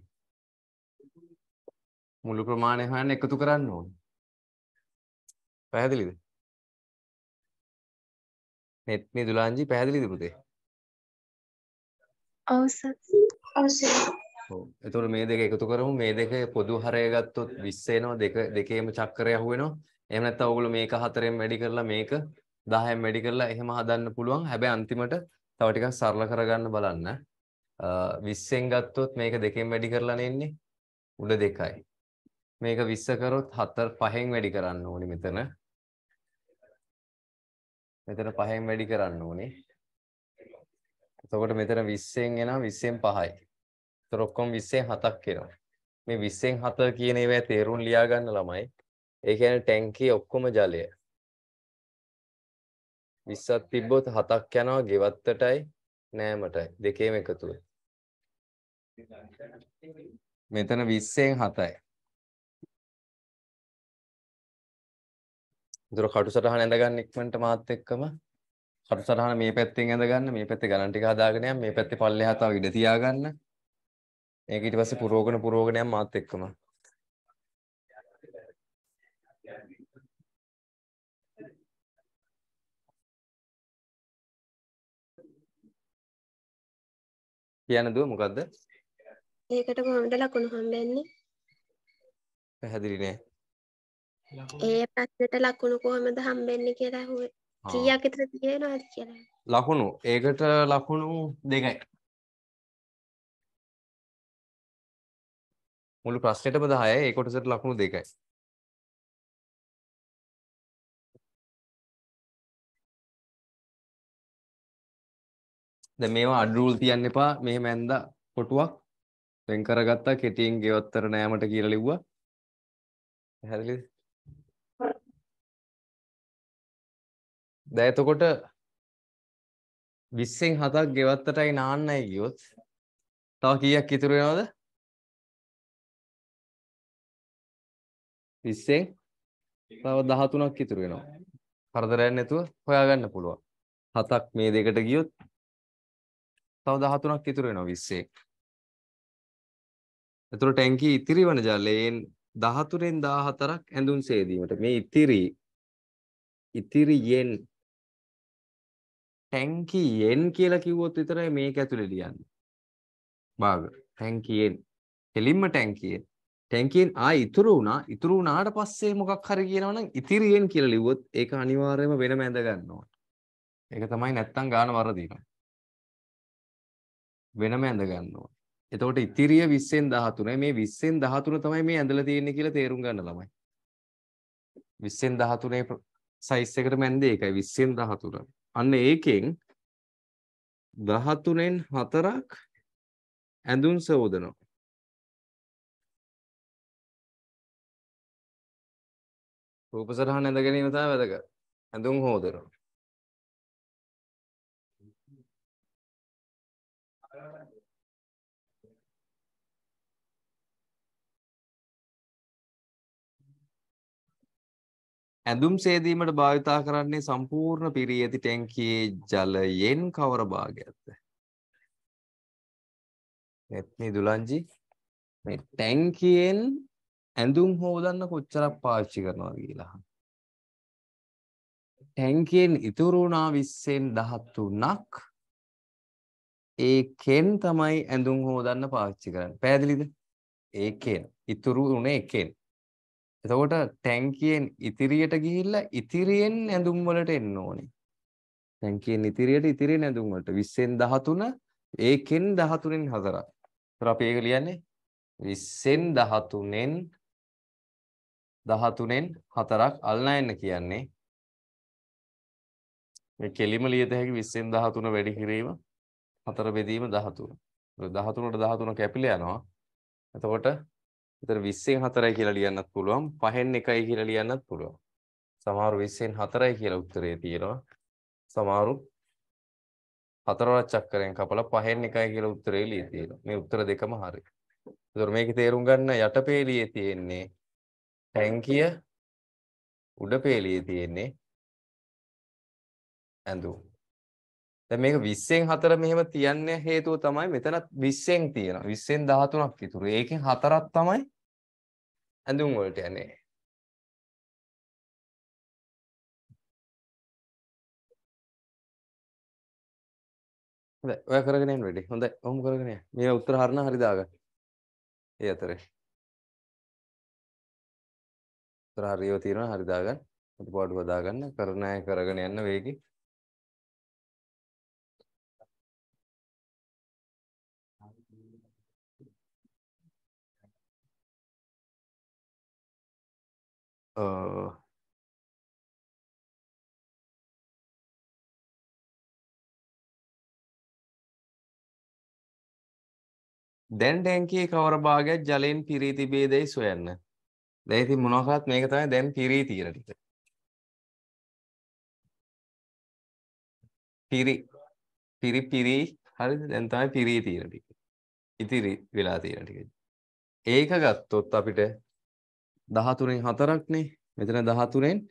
මුළු ප්‍රමාණය හොයන්න එකතු කරන්න ඕනේ. පැහැදිලිද? net මේ දුලාංජි පැහැදිලිද පුතේ? ඔව් සර්. ඔව් සර්. ඔව්. එතකොට මේ දෙක එකතු කරමු මේ දෙක පොදු හරය ගත්තොත් 20 එනවා දෙක දෙකේම චක්‍රය අහුවෙනවා. එහෙම නැත්නම් ඔයගොල්ලෝ මේක හතරෙන් වැඩි කරලා මේක 10න් වැඩි කරලා එහෙම හදන්න පුළුවන්. හැබැයි අන්තිමට තව ටිකක් සරල කරගන්න බලන්න. 20ෙන් ගත්තොත් මේක දෙකෙන් වැඩි කරලා නෙන්නේ උඩ දෙකයි. මේක 20 කරොත් 4 5ෙන් වැඩි කරන්න ඕනි මෙතන. මෙතන 5ෙන් වැඩි කරන්න ඕනේ. එතකොට මෙතන 20ෙන් එනවා 20ෙන් 5යි. ඒතර ඔක්කොම 20ෙන් 7ක් එනවා. මේ 20ෙන් 7 කියන ඒවා තේරුම් ලියා ගන්න ළමයි. ඒ කියන්නේ ටැංකියේ ඔක්කොම ජලය. 20ක් තිබ්බොත් 7ක් යනවා ගෙවත්තටයි නෑමටයි දෙකේම එකතුව. මෙතන 20න් 7යි. දුර කටු සටහන ඇඳගන්න ඉක්මනට මාත් එක්කම කටු සටහන මේ පැත්තෙන් ඇඳගන්න මේ පැත්තේ ගණන් ටික හදාගෙන යන්න මේ පැත්තේ පල්ලෙහා තව ඉඩ තියාගන්න. ඒක ඊට පස්සේ පුරෝගන පුරෝගන යන්න මාත් එක්කම. කියන්න දුව මොකද්ද? ඒකට කොහොමද ලකුණු හම්බෙන්නේ? පැහැදිලි නෑ. ඒ ප්‍රශ්නෙට ලකුණු කොහොමද හම්බෙන්නේ කියලා ඇහුවේ. කීයක් විතර තියෙනවද කියලා? ලකුණු ඒකට ලකුණු දෙකයි. මුළු ප්‍රශ්නෙටම 10යි ඒ කොටසට ලකුණු දෙකයි. දැන් මේවා අඩ රූල් තියන්න එපා මේ මැන්ද කොටුවක් වෙන් කරගත්තා කෙටියෙන් ගෙවත්තර නෑමට කියලා ලිව්වා. පැහැදිලිද? දැන් එතකොට 20න් 7ක් ගෙවත්තරයි නාන්නයි ගියොත් තව කීයක් ඉතුරු වෙනවද? 20න් තව 13ක් ඉතුරු වෙනවා. හරදරයක් නැතුව හොයාගන්න පුළුවන්. 7ක් මේ දෙකට ගියොත් තව 13ක් ඉතුරු වෙනවා 20ේ. එතකොට ටැංකියේ ඉතිරි වන ජලයෙන් 13න් 14ක් ඇඳුම් සේදීමට මේ ඉතිරි ඉතිරියෙන් ටැංකියෙන් කියලා කිව්වොත් විතරයි මේක ඇතුලේ ලියන්නේ. බාග ටැංකියෙන් කෙලින්ම ටැංකියෙන් ටැංකියෙන් ආ ඉතුරු වුණා ඉතුරු වුණාට පස්සේ මොකක් හරි කියනවනම් ඉතිරියෙන් කියලා ලිව්වොත් ඒක අනිවාර්යයෙන්ම වෙනම ඇඳ ගන්නවා. ඒක තමයි නැත්තම් ගාන වරදිනවා. වෙනම ඇඳ ගන්නවා. එතකොට ඉතිරිය 20න් 13 මේ 20න් 13 තමයි මේ ඇඳලා තියෙන්නේ කියලා තේරුම් ගන්න ළමයි. 20න් 13 size එකටම ඇඳේ ඒකයි 20න් 13. අන්න ඒකෙන් 13න් 4ක් ඇඳුම් සෝදනවා. රූපසරහන ඇඳ ගැනීම තමයි වැදගත්. ඇඳුම් හොදනවා. ඇඳුම් සේදීමට භාවිතා කරන්නේ සම්පූර්ණ පිරී ඇති ටැංකියේ ජලයෙන් කවර භාගයක්ද? එත්නි දුලංජි මේ ටැංකියෙන් ඇඳුම් හොදන්න කොච්චරක් පාවිච්චි කරනවා කියලා. ටැංකියෙන් ඉතුරු වුණා 20න් 13ක් ඒකෙන් තමයි ඇඳුම් හොදන්න පාවිච්චි කරන්නේ. පැහැදිලිද? ඒකෙන් ඉතුරු උනේ එකෙන්. එතකොට ටැංකියෙන් ඉතිරියට ගිහිල්ලා ඉතිරියෙන් ඇඳුම් වලට එන්න ඕනේ. ටැංකියෙන් ඉතිරියට ඉතිරියෙන් ඇඳුම් වලට 20න් 13 ඒකෙන් 13න් 4යි. ඒතර අපි ඒක ලියන්නේ 20න් 13න් 13න් 4ක් අල්නයන්න කියන්නේ මේ කෙලිම ලියත හැකි 20න් 13 වැඩි කිරීම 4 බෙදීම 13. 13ට 13 කැපිලා යනවා. එතකොට එතන 20න් 4යි කියලා ලියන්නත් පුළුවන්. 5න් 1යි කියලා ලියන්නත් පුළුවන්. සමහරු 20න් 4යි කියලා උත්තරේ තියෙනවා. සමහරු හතරවරක් චක්‍රයෙන් කපලා 5න් 1යි කියලා උත්තරේ ලිය තියෙනවා. මේ උත්තර දෙකම හරි. එතකොට මේකේ තේරුම් ගන්න යටපේලියේ තියෙන්නේ ටැංකිය උඩපේලියේ තියෙන්නේ ඇඳුම්. දැන් මේක 20න් 4 මෙහෙම තියන්න හේතුව තමයි මෙතනත් 20න් තියෙනවා. 20න් 13ක් ඉතුරු. ඒකෙන් 4ක් තමයි ඇඳුම් වලට යන්නේ. හොඳයි. ඔයා කරගෙන යන්න වැඩි. හොඳයි. ඔහොම කරගෙන යන්න. මේ උත්තර හරින හරි දාගන්න. ඒ අතරේ. උත්තර හරියව තියෙනවා හරි දාගන්න. අඩුපාඩු හදාගන්න. කරන අය කරගෙන යන්න වේගී. uh, දැන් ටැංකියේ කවර භාගයක් ජලයෙන් පිරී තිබේදයි සොයන්න. දැන් ඉතින් මොනවා කරත් මේක තමයි දැන් පිරී තියෙන ටික. පිරි පිරි පිරි හරිද? දැන් තමයි පිරී තියෙන ටික. ඉතිරි වෙලා තියෙන ටික. ඒක ගත්තොත් අපිට 13න් 4ක්නේ. මෙතන 13න්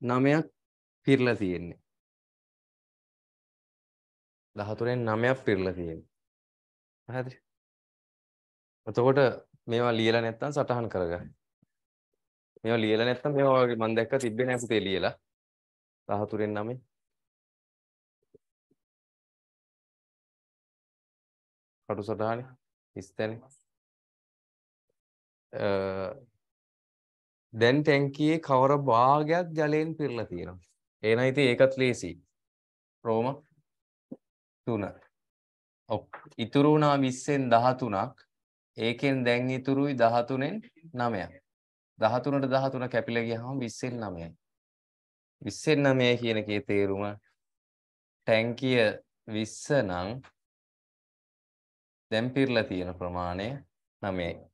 9ක් පිරලා තියෙන්නේ. 13න් 9ක් පිරලා තියෙන්නේ. හරිද? එතකොට මේවා ලියලා නැත්තම් සටහන් කරගන්න. මේවා ලියලා නැත්තම් මේවා වගේ මම දැක්ක තිබ්බේ නැහැ පුතේ ලියලා. 13න් 9 කටු සටහනේ 30 තැනේ දැන් ටැංකියේ කවර භාගයක් ජලයෙන් පිරලා තියෙනවා. එහෙනම් ඉතින් ඒකත් ලේසි. රෝම 3. ඔක් ඉතුරු වුණා 20න් 13ක්. ඒකෙන් දැන් ඉතුරුයි 13න් 9ක්. 13ට 13 කැපිලා ගියාම 20න් 9යි. 20න් 9 කියන එකේ තේරුම ටැංකිය 20 නම් දැන් පිරලා තියෙන ප්‍රමාණය 9යි.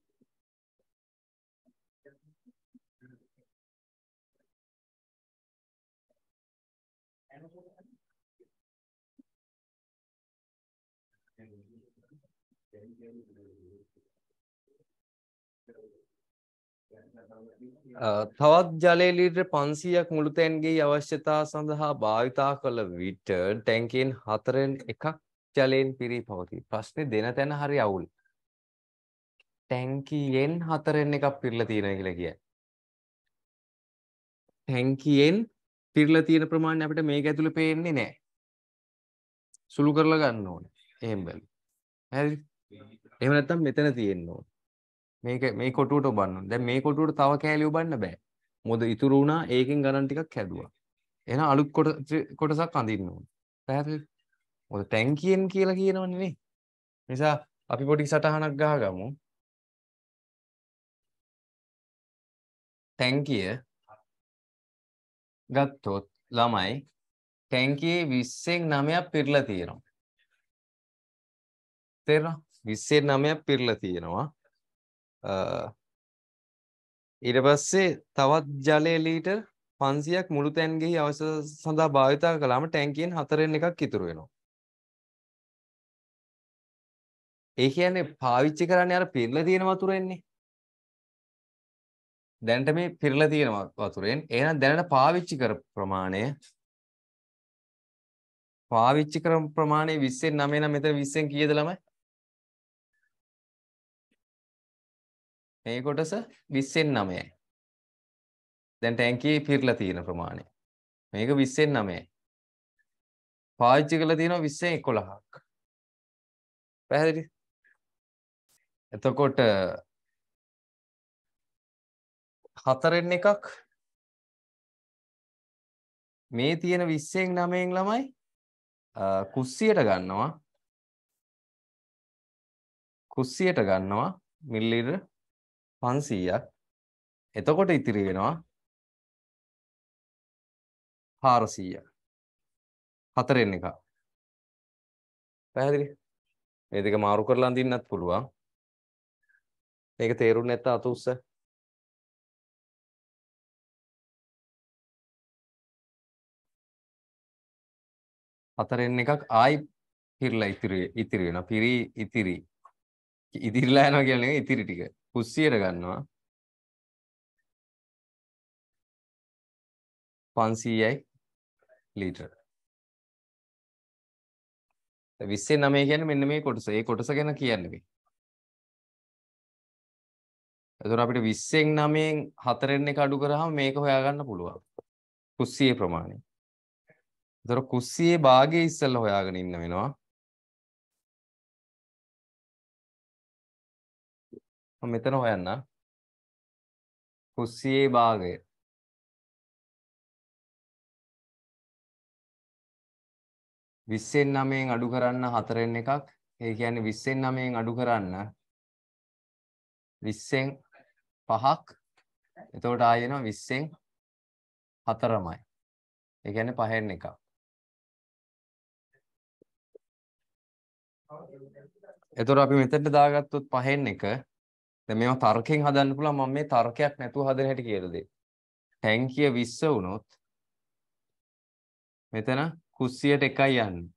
තවත් ජලයලීට්‍ර පන්සියක් මුළුතැන්ගේ අවශ්‍යතා සඳහා භාවිතා කළ විට ටැන්කෙන් හතරෙන් එකක් ජලයෙන් පිරී පවති ප්‍රශ්නය දෙන තැන හරි අවුල් ටැන්කීයෙන් හතරෙන් එකක් පිරල තියෙන කියලා කිය ටැන්කයෙන් පිරල තියෙන ප්‍රමාණය අපිට මේක ඇතුළ පේන්නේ නෑ සුළු කරලා ගන්න ඕන එහෙම් බැලු හරි එහෙම නැත්තම් මෙතන තියෙන්න ඕන මේක මේ කොටුවට ඔබන්න. දැන් මේ කොටුවට තව කෑලි ඔබන්න බෑ. මොකද ඉතුරු වුණා ඒකෙන් ගණන් ටිකක් හැදුවා. එහෙනම් අලුත් කොටසක් අඳින්න ඕනේ. පැහැදිලිද? මොකද ටැංකියෙන් කියලා කියනවනේ නේ. නිසා අපි පොඩි සටහනක් ගහගමු. ටැංකිය ගත්තොත් ළමයි ටැංකියේ 20න් 9ක් පිරලා තියෙනවා. තේරෙනවද? 20න් 9ක් පිරලා තියෙනවා. ඊට පස්සේ තවත් ජලය ලීටර් 500ක් මුළු තැන්ගෙහි අවශ්‍ය සඳහා භාවිත කළාම ටැංකියෙන් හතරෙන් එකක් ඉතුරු වෙනවා. ඒ කියන්නේ පාවිච්චි කරන්නේ අර පිරලා තියෙන වතුරෙන්නේ. දැනට මේ පිරලා තියෙන වතුරෙන් එහෙනම් දැනට පාවිච්චි කර ප්‍රමාණය පාවිච්චි කර ප්‍රමාණය 20න් 9 නම් මෙතන 20න් කීයද ළමයි? මේ කොටස 29යි. දැන් ටැංකියේ පිරලා තියෙන ප්‍රමාණය. මේක 29යි. පාවිච්චි කරලා තියෙනවා 20 11ක්. පැහැදිලිද? එතකොට හතරෙන් එකක් මේ තියෙන 20න් 9න් ළමයි කුස්සියට ගන්නවා කුස්සියට ගන්නවා මිල්ලිලීටර් 500ක්. එතකොට ඉතිරි වෙනවා 400ක්. හතරෙන් එකක්. පැහැදිලි? මේ දෙක මාරු කරලා අඳින්නත් පුළුවන්. මේක තේරුන්නේ නැත්නම් අත උස්ස. හතරෙන් එකක් ආයි පිරලා ඉතිරි ඉතිරි වෙනවා. පිරි ඉතිරි ඉදිරිලා යනවා කියන එක ඉතිරි ටික 100ට ගන්නවා 500යි ලීටර 29 කියන්නේ මෙන්න මේ කොටස. ඒ කොටස ගැන කියන්නේ මේ. එතකොට අපිට 20න් 9න් 4න් එක අඩු කරාම මේක හොයාගන්න පුළුවන්. කුස්සියේ ප්‍රමාණය. එතකොට කුස්සියේ භාගය ඉස්සෙල්ලා හොයාගෙන ඉන්න වෙනවා. මම මෙතන හොයන්න. කුස්සියේ භාගය. විස්සෙන් නමයෙන් අඩු කරන්න හතරෙන් එකක් ඒ කියන්නේ විස්සෙන් නමයෙන් අඩු කරන්න විස්සෙන් පහක් එතකොට ආයෙනවා විස්සෙන් හතරමයි ඒ කියන්නේ පහෙන් එකක් එතකොට අපි මෙතනට දාගත්තොත් පහෙන් එක දැන් මේවා තර්කයෙන් හදන්න පුළුවන් මම මේ තර්කයක් නැතුව හදන හැටි කියලා දෙයි. ටැංකිය 20 වුණොත් මෙතන කුස්සියට එකයි යන්නේ.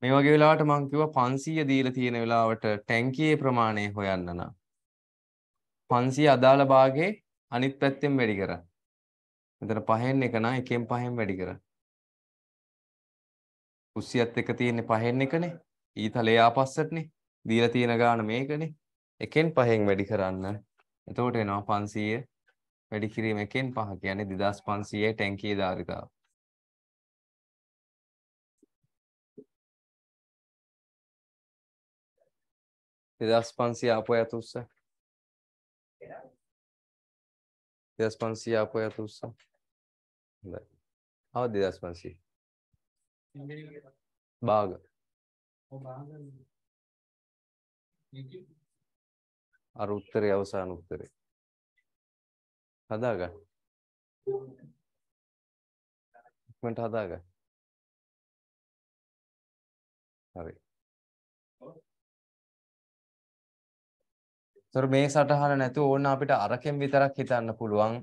මේ වගේ වෙලාවට මම කිව්වා 500 දීලා තියෙන වෙලාවට ටැංකියේ ප්‍රමාණය හොයන්න නම් 500 අදාළ භාගේ අනිත් පැත්තෙන් වැඩි කරා. මෙතන පහෙන් එක නා එකෙන් පහෙන් වැඩි කරා. කුස්සියත් එක තියෙන්නේ පහෙන් එකනේ. ඊතලේ ආපස්සටනේ. දීලා තියෙන ගාන මේකනේ. එකෙන් පහෙන් වැඩි කරන්න. එතකොට එනවා 500 වැඩි කිරීම එකෙන් පහ කියන්නේ 2500යි ටැංකියේ ධාරිතාව. දෙදස් පන්සිය අපොය තුස්ස දෙදස් පන්සිය අපොය තුස්ස අව දෙදස් පන්සිය බාග අර උත්තරේ අවසාන උත්තරේ. හදාගන්න. ඉක්මනට හදාගන්න. හරි. තොර මේ සටහන නැතුව ඕන අපිට අරකෙන් විතරක් හිතන්න පුළුවන්.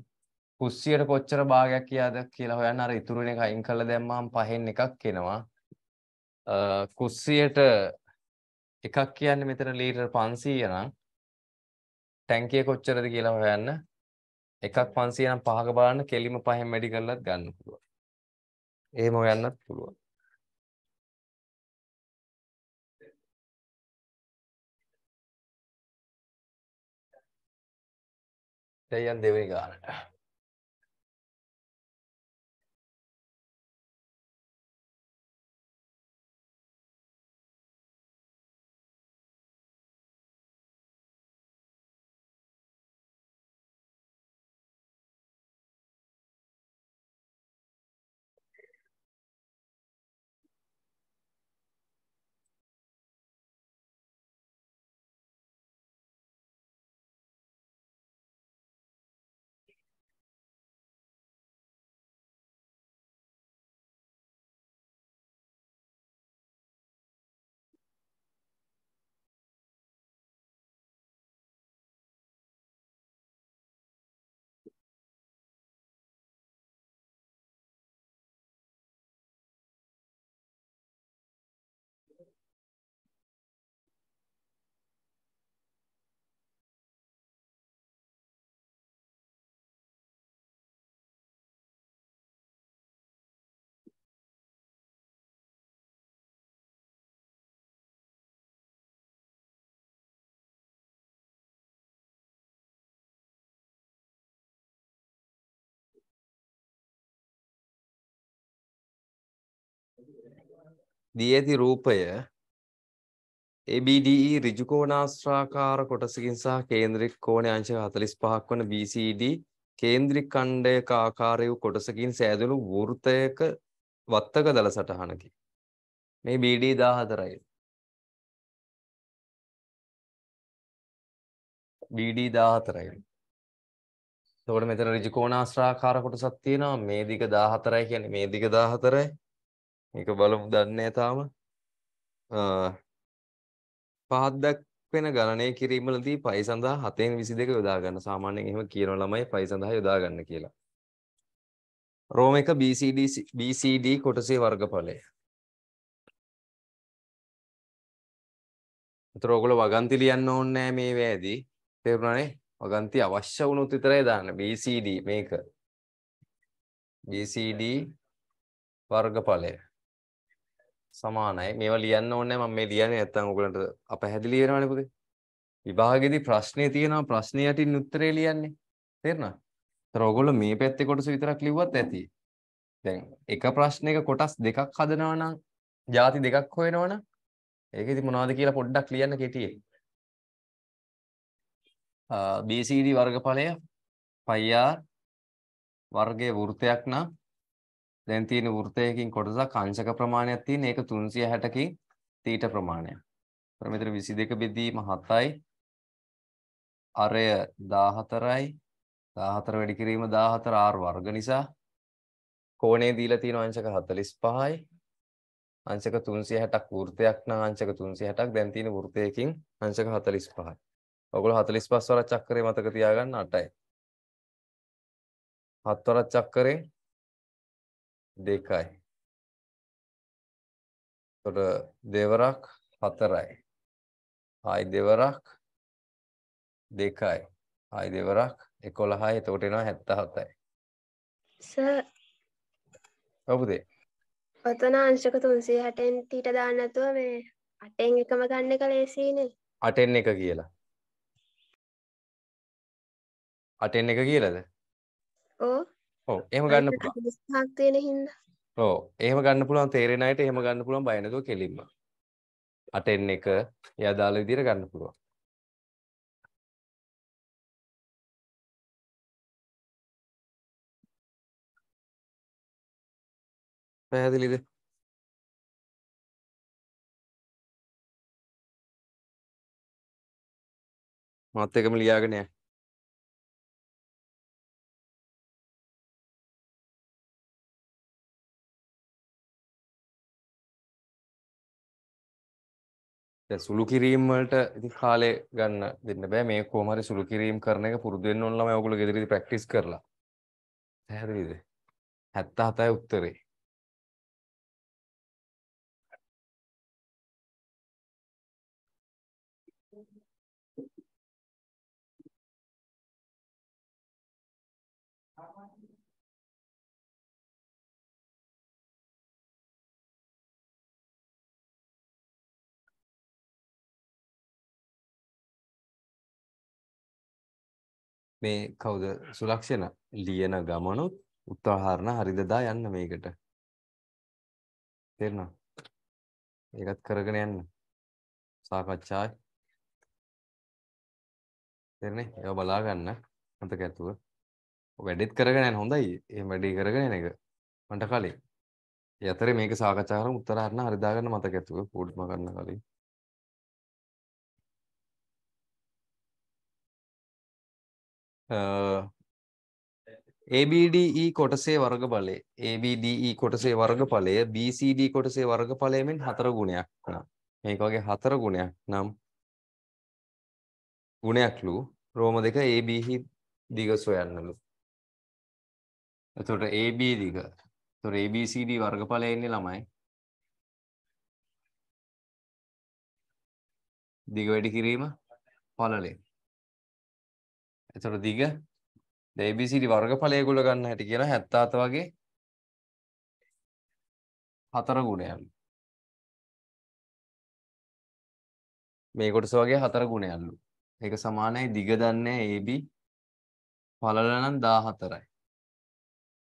කුස්සියට කොච්චර භාගයක් කියාද කියලා හොයන්න අර ඉතුරුන එක අයින් කරලා දැම්මම පහෙන් එකක් එනවා. කුස්සියට එකක් කියන්නේ මෙතන ලීටර් 500 නම් ටැංකිය කොච්චරද කියලා හොයන්න එකක් 500 නම් පහක බලන්න කෙලිම පහෙන් වැඩි කරලත් ගන්න පුළුවන්. එහෙම හොයන්නත් පුළුවන්. දෙයයන් දෙවෙනි ගානට. දී ඇති රූපය ABDE ඍජු කෝණාශ්‍රාකාර කොටසකින් සහ කේන්ද්‍රික කෝණය අංශ 45ක් වන BCD කේන්ද්‍රික ඛණ්ඩයක ආකාරය වූ කොටසකින් සෑදුණු වෘතයක වත්තක දල සටහනකි. මේ BD 14යි. BD 14යි. එතකොට මෙතන ඍජු කෝණාශ්‍රාකාර කොටසක් තියෙනවා මේ දිග 14යි කියන්නේ මේ දිග 14යි එක බලමු දන්නේ තාම පහත්දක් වෙන ගණනය කිරීමලදී පයි සඳහා හතෙන් විසි දෙක යොදාගන්න සාමාන්‍යයෙන් එහෙම කියන ළමයි පයි සඳහා යොදාගන්න කියලා. රෝම එක BCD BCD කොටසේ වර්ගඵලය. ඒතර ඔයගොල්ලෝ වගන්ති ලියන්න ඕනේ නෑ මේ වෑදී. තේරුණානේ? වගන්ති අවශ්‍ය වුණොත් විතරයි දාන්න BCD මේක. BCD වර්ගඵලය. සමානයි. මේවා ලියන්න ඕනේ මම මේ ලියන්නේ නැත්තම් ඔයගලන්ට අපහැදිලි වෙනවනේ පුතේ. විභාගෙදී ප්‍රශ්නේ තියෙනවා ප්‍රශ්නේ යටින් උත්තරේ ලියන්නේ. තේරුණා? ඒතර ඔයගොල්ලෝ මේ පැත්තේ කොටස විතරක් ලිව්වත් ඇති. දැන් එක ප්‍රශ්නයක කොටස් දෙකක් හදනවා නම් ಜಾති දෙකක් හොයනවා නම් ඒක ඉතින් මොනවද කියලා පොඩ්ඩක් ලියන්න කෙටියෙන්. BCD වර්ගඵලය පයිආර් වර්ගයේ වෘතයක් නම් දැන් තියෙන වෘතයකින් කොටසක් අංශක ප්‍රමාණයක් තියෙන ඒක 360කින් තීට ප්‍රමාණයක්. ඒතර මෙතන 22 බෙදීම 7යි අරය 14යි 14 වැඩි කිරීම 14 r වර්ග නිසා කෝණේ දීලා තියෙන අංශක 45යි අංශක 360ක් වෘතයක් නම් අංශක 360ක් දැන් තියෙන වෘතයකින් අංශක 45යි. ඔයගොල්ලෝ 45 වර චක්‍රේ මතක තියාගන්න 8යි. 7 වර චක්‍රෙන් දෙකයි. එතකොට දෙවරක් හතරයි. ආයි දෙවරක් දෙකයි. ආයි දෙවරක් 11යි. එතකොට එනවා 77යි. සර් ඔබදේ. ඔතන අංශක 360න් ඊට දාන්න නැතුව මේ 8න් එකම ගන්න එක ලේසියිනේ. 8න් එක කියලා. 8න් එක කියලාද? ඔව්. ඔව් එහෙම ගන්න පුළුවන්. ස්ථාන තියෙන හින්දා. ඔව් එහෙම ගන්න පුළුවන් තේරෙන අයට එහෙම ගන්න පුළුවන් බය නැතුව කෙලින්ම. අටෙන් එක ඒ අදාළ විදිහට ගන්න පුළුවන්. පැහැදිලිද? මාත් එකම ලියාගෙන යන්න. දැන් සුළු කිරීම වලට ඉතින් කාලය ගන්න දෙන්න බෑ මේ කොහොම හරි සුළු කිරීම කරන එක පුරුදු වෙන්න ඕන ළමයි ඔයගොල්ලෝ ගෙදරදී ප්‍රැක්ටිස් කරලා. පැහැදිලිද? 77යි උත්තරේ. මේ කවුද සුලක්ෂණ ලියන ගමනුත් උදාහරණ හරිද දා යන්න මේකට තේරෙනවා ඒකත් කරගෙන යන්න සාකච්ඡායි තේරෙන්නේ ඒවා බලා ගන්න මතක ඇතුව වැඩෙත් කරගෙන යන්න හොඳයි එහෙම වැඩේ කරගෙන යන එක මන්ට කලින් ඒ අතරේ මේක සාකච්ඡා කරමු උදාහරණ හරි දාගන්න මතක ඇතුව පොඩ්ඩක් කරන්න කලින් Uh, ABDE කොටසේ වර්ගඵලය ABDE කොටසේ වර්ගඵලය BCD කොටසේ වර්ගඵලයෙන් හතර ගුණයක් නම් මේක වගේ හතර ගුණයක් නම් ගුණයක්ලු රෝම දෙක AB e දිග සොයන්නලු එතකොට AB e දිග එතකොට ABCD වර්ගඵලය ඉන්නේ ළමයි දිග වැඩි කිරීම පළලෙන් එතකොට දිග ABCD වර්ගඵලය ගුල ගන්න හැටි කියලා 77 වගේ හතර ගුණයලු. මේ කොටස වගේ හතර ගුණයලු. ඒක සමානයි දිග දන්නේ AB පළල නම් 14යි.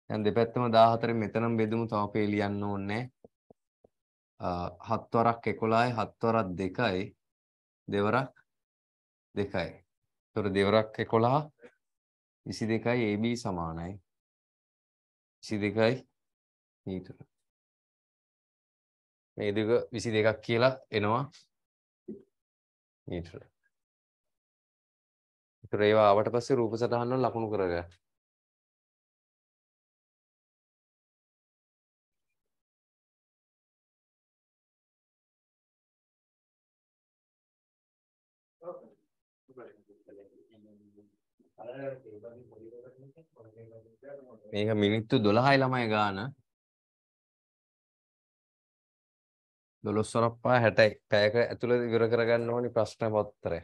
දැන් දෙපැත්තම 14 මෙතනම බෙදමු තව පේ ලියන්න ඕනේ. හත් වරක් 11යි හත් වරක් 2යි දෙවරක් 2යි. තොර දෙවරක් එකොළා විසි දෙකයි AB සමානයි විසි දෙකයි නීතුර මේ දෙක විසි දෙකක් කියලා එනවා නීටර ඒතර ඒවා ආවට පස්සේ රූප සටහන් වල ලකුණු කරගන්න මේක මිනිත්තු 12යි ළමයි ගාන 12 සොරප්පා 60යි පැයක ඇතුළත ඉවර කරගන්න ඕනි ප්‍රශ්න පත්‍රය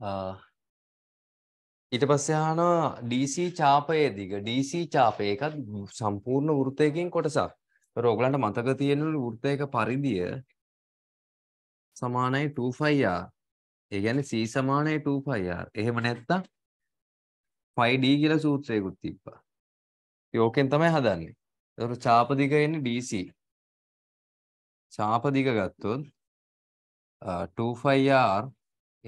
ඊට පස්සේ අහනවා DC චාපයේදීක DC චාපය එකත් සම්පූර්ණ වෘත්තයකින් කොටසක්. ඒතර ඔයගලන්ට මතක තියෙනලු වෘත්තයක පරිධිය සමානයි 2πr. ඒ කියන්නේ c සමානයි 2πr. එහෙම නැත්තම් 5d කියලා සූත්‍රයකුත් තිබ්බා. යෝකෙන් තමයි හදන්නේ. ඒතර චාප දිග එන්නේ DC. චාප දිග ගත්තොත් 2πr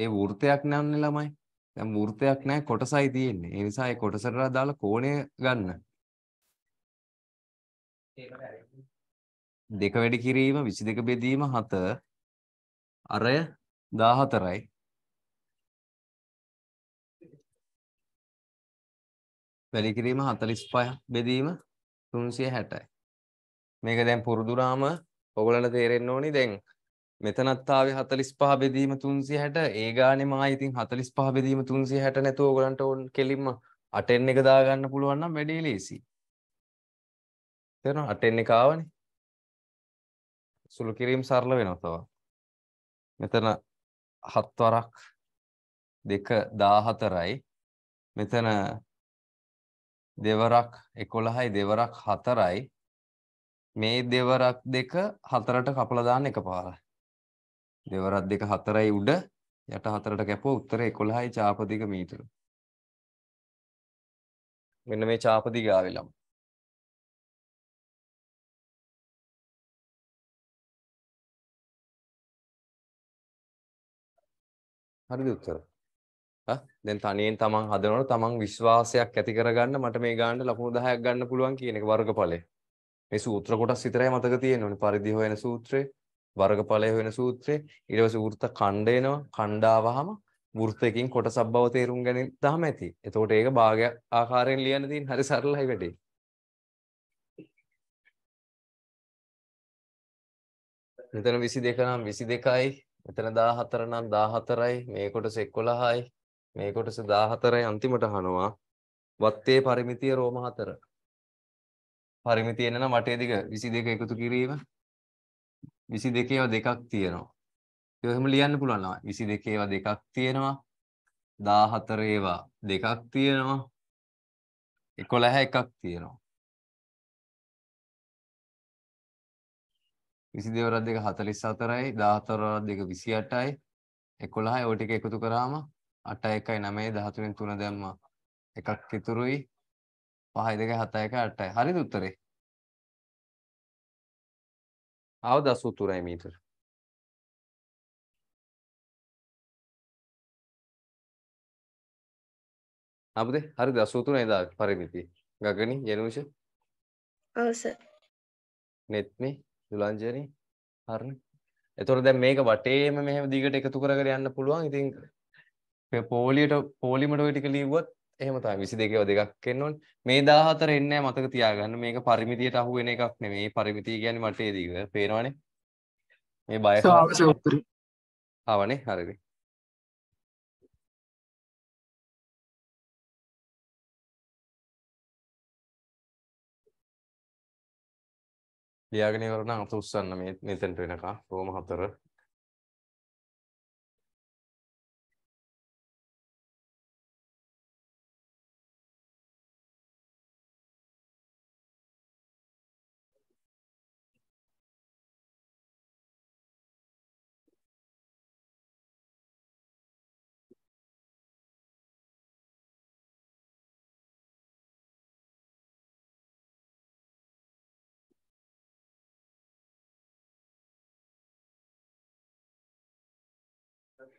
ඒ වෘතයක් නැන්නේ ළමයි. දැන් වෘතයක් නැහැ කොටසයි තියෙන්නේ. ඒ නිසා ඒ කොටසට දාලා කෝණය ගන්න. දෙක වැඩි කිරීම 22 බෙදීම 7 අරය 14යි. වැඩි කිරීම 45 බෙදීම 360යි. මේක දැන් පුරුදුනාම ඔයගලන්ට තේරෙන්න ඕනි දැන් මෙතනත් ආවේ 45 බෙදීම 360 ඒ ගානේ මා ඉතින් 45 බෙදීම 360 නැතුව ඕගලන්ට ඕන් කෙලින්ම 8n එක දාගන්න පුළුවන් නම් වැඩි ලේසි. තේරෙනවද 8n එක ආවනේ. සුළු කිරීම සරල වෙනවා තව. මෙතන 7 වරක් 2 14යි. මෙතන දෙවරක් 11යි දෙවරක් 4යි. මේ දෙවරක් දෙක හතරට කපලා දාන්න එකපාරයි. දෙවරක් දෙක හතරයි උඩ යට හතරට කැපුවා උත්තර 11යි චාප දිග මීටර. මෙන්න මේ චාප දිග ආවෙලම. හරිද උත්තර? ආ දැන් තනියෙන් තමන් හදනකොට තමන් විශ්වාසයක් ඇති කරගන්න මට මේ ගානට ලකුණු 10ක් ගන්න පුළුවන් කියන එක වර්ගඵලය. මේ සූත්‍ර කොටස් විතරයි මතක තියෙන්නේ පරිදි හොයන සූත්‍රේ. වර්ගඵලය වෙන සූත්‍රය ඊට පස්සේ වෘත ඛණ්ඩ එනවා ඛණ්ඩාවහම වෘතයකින් කොටසක් බව තේරුම් ගැනීම ඇති. එතකොට ඒක භාග ආකාරයෙන් ලියන්න තියෙන හරි සරලයි වැඩේ. මෙතන 22 නම් 22යි මෙතන 14 නම් 14යි මේ කොටස 11යි මේ කොටස 14යි අන්තිමට අහනවා වත්තේ පරිමිතිය රෝම 4 පරිමිතිය එන නම් 8 දිග 22 එකතු කිරීම විසි දෙකේව දෙකක් තියෙනවා එහෙම ලියන්න පුළුවන් ළමයි විසි දෙකේව දෙකක් තියෙනවා දාහතරේවා දෙකක් තියෙනවා එකොළහ එකක් තියෙනවා විසි දෙවරත් දෙක හතලිස් අතරයි දාහතරවරත් දෙක විසි අටයි එකොළහයි ඔය ටික එකතු කරාම අට එකයි නමේ දහතුනෙන් තුන දැම්ම එකක් ඉතුරුයි පහයි දෙක හතයි එකයි අටයි හරිද උත්තරේ આવද 83 મીટર අපද හරි 83 එදා පරිමිති ගගනි ජනුෂ ඔව් සර් නෙත්නි දුලංජනි හරිනේ එතකොට දැන් මේක වටේම මෙහෙම දිගට එකතු කරගෙන යන්න පුළුවන් ඉතින් පොලියට පොලිමට ওই ටික ලියුවත් එහෙම තමයි 22ව දෙකක් එන්නෝන් මේ 14 එන්නේ මතක තියාගන්න මේක පරිමිතියට අහු වෙන එකක් නෙමෙයි පරිමිතිය කියන්නේ මට ඒ දිග පේනවනේ මේ බය ආවනේ හරිනේ ලියාගෙන ඉවර නම් අත උස්සන්න මේ මෙතෙන්ට වෙනකම් රෝම 4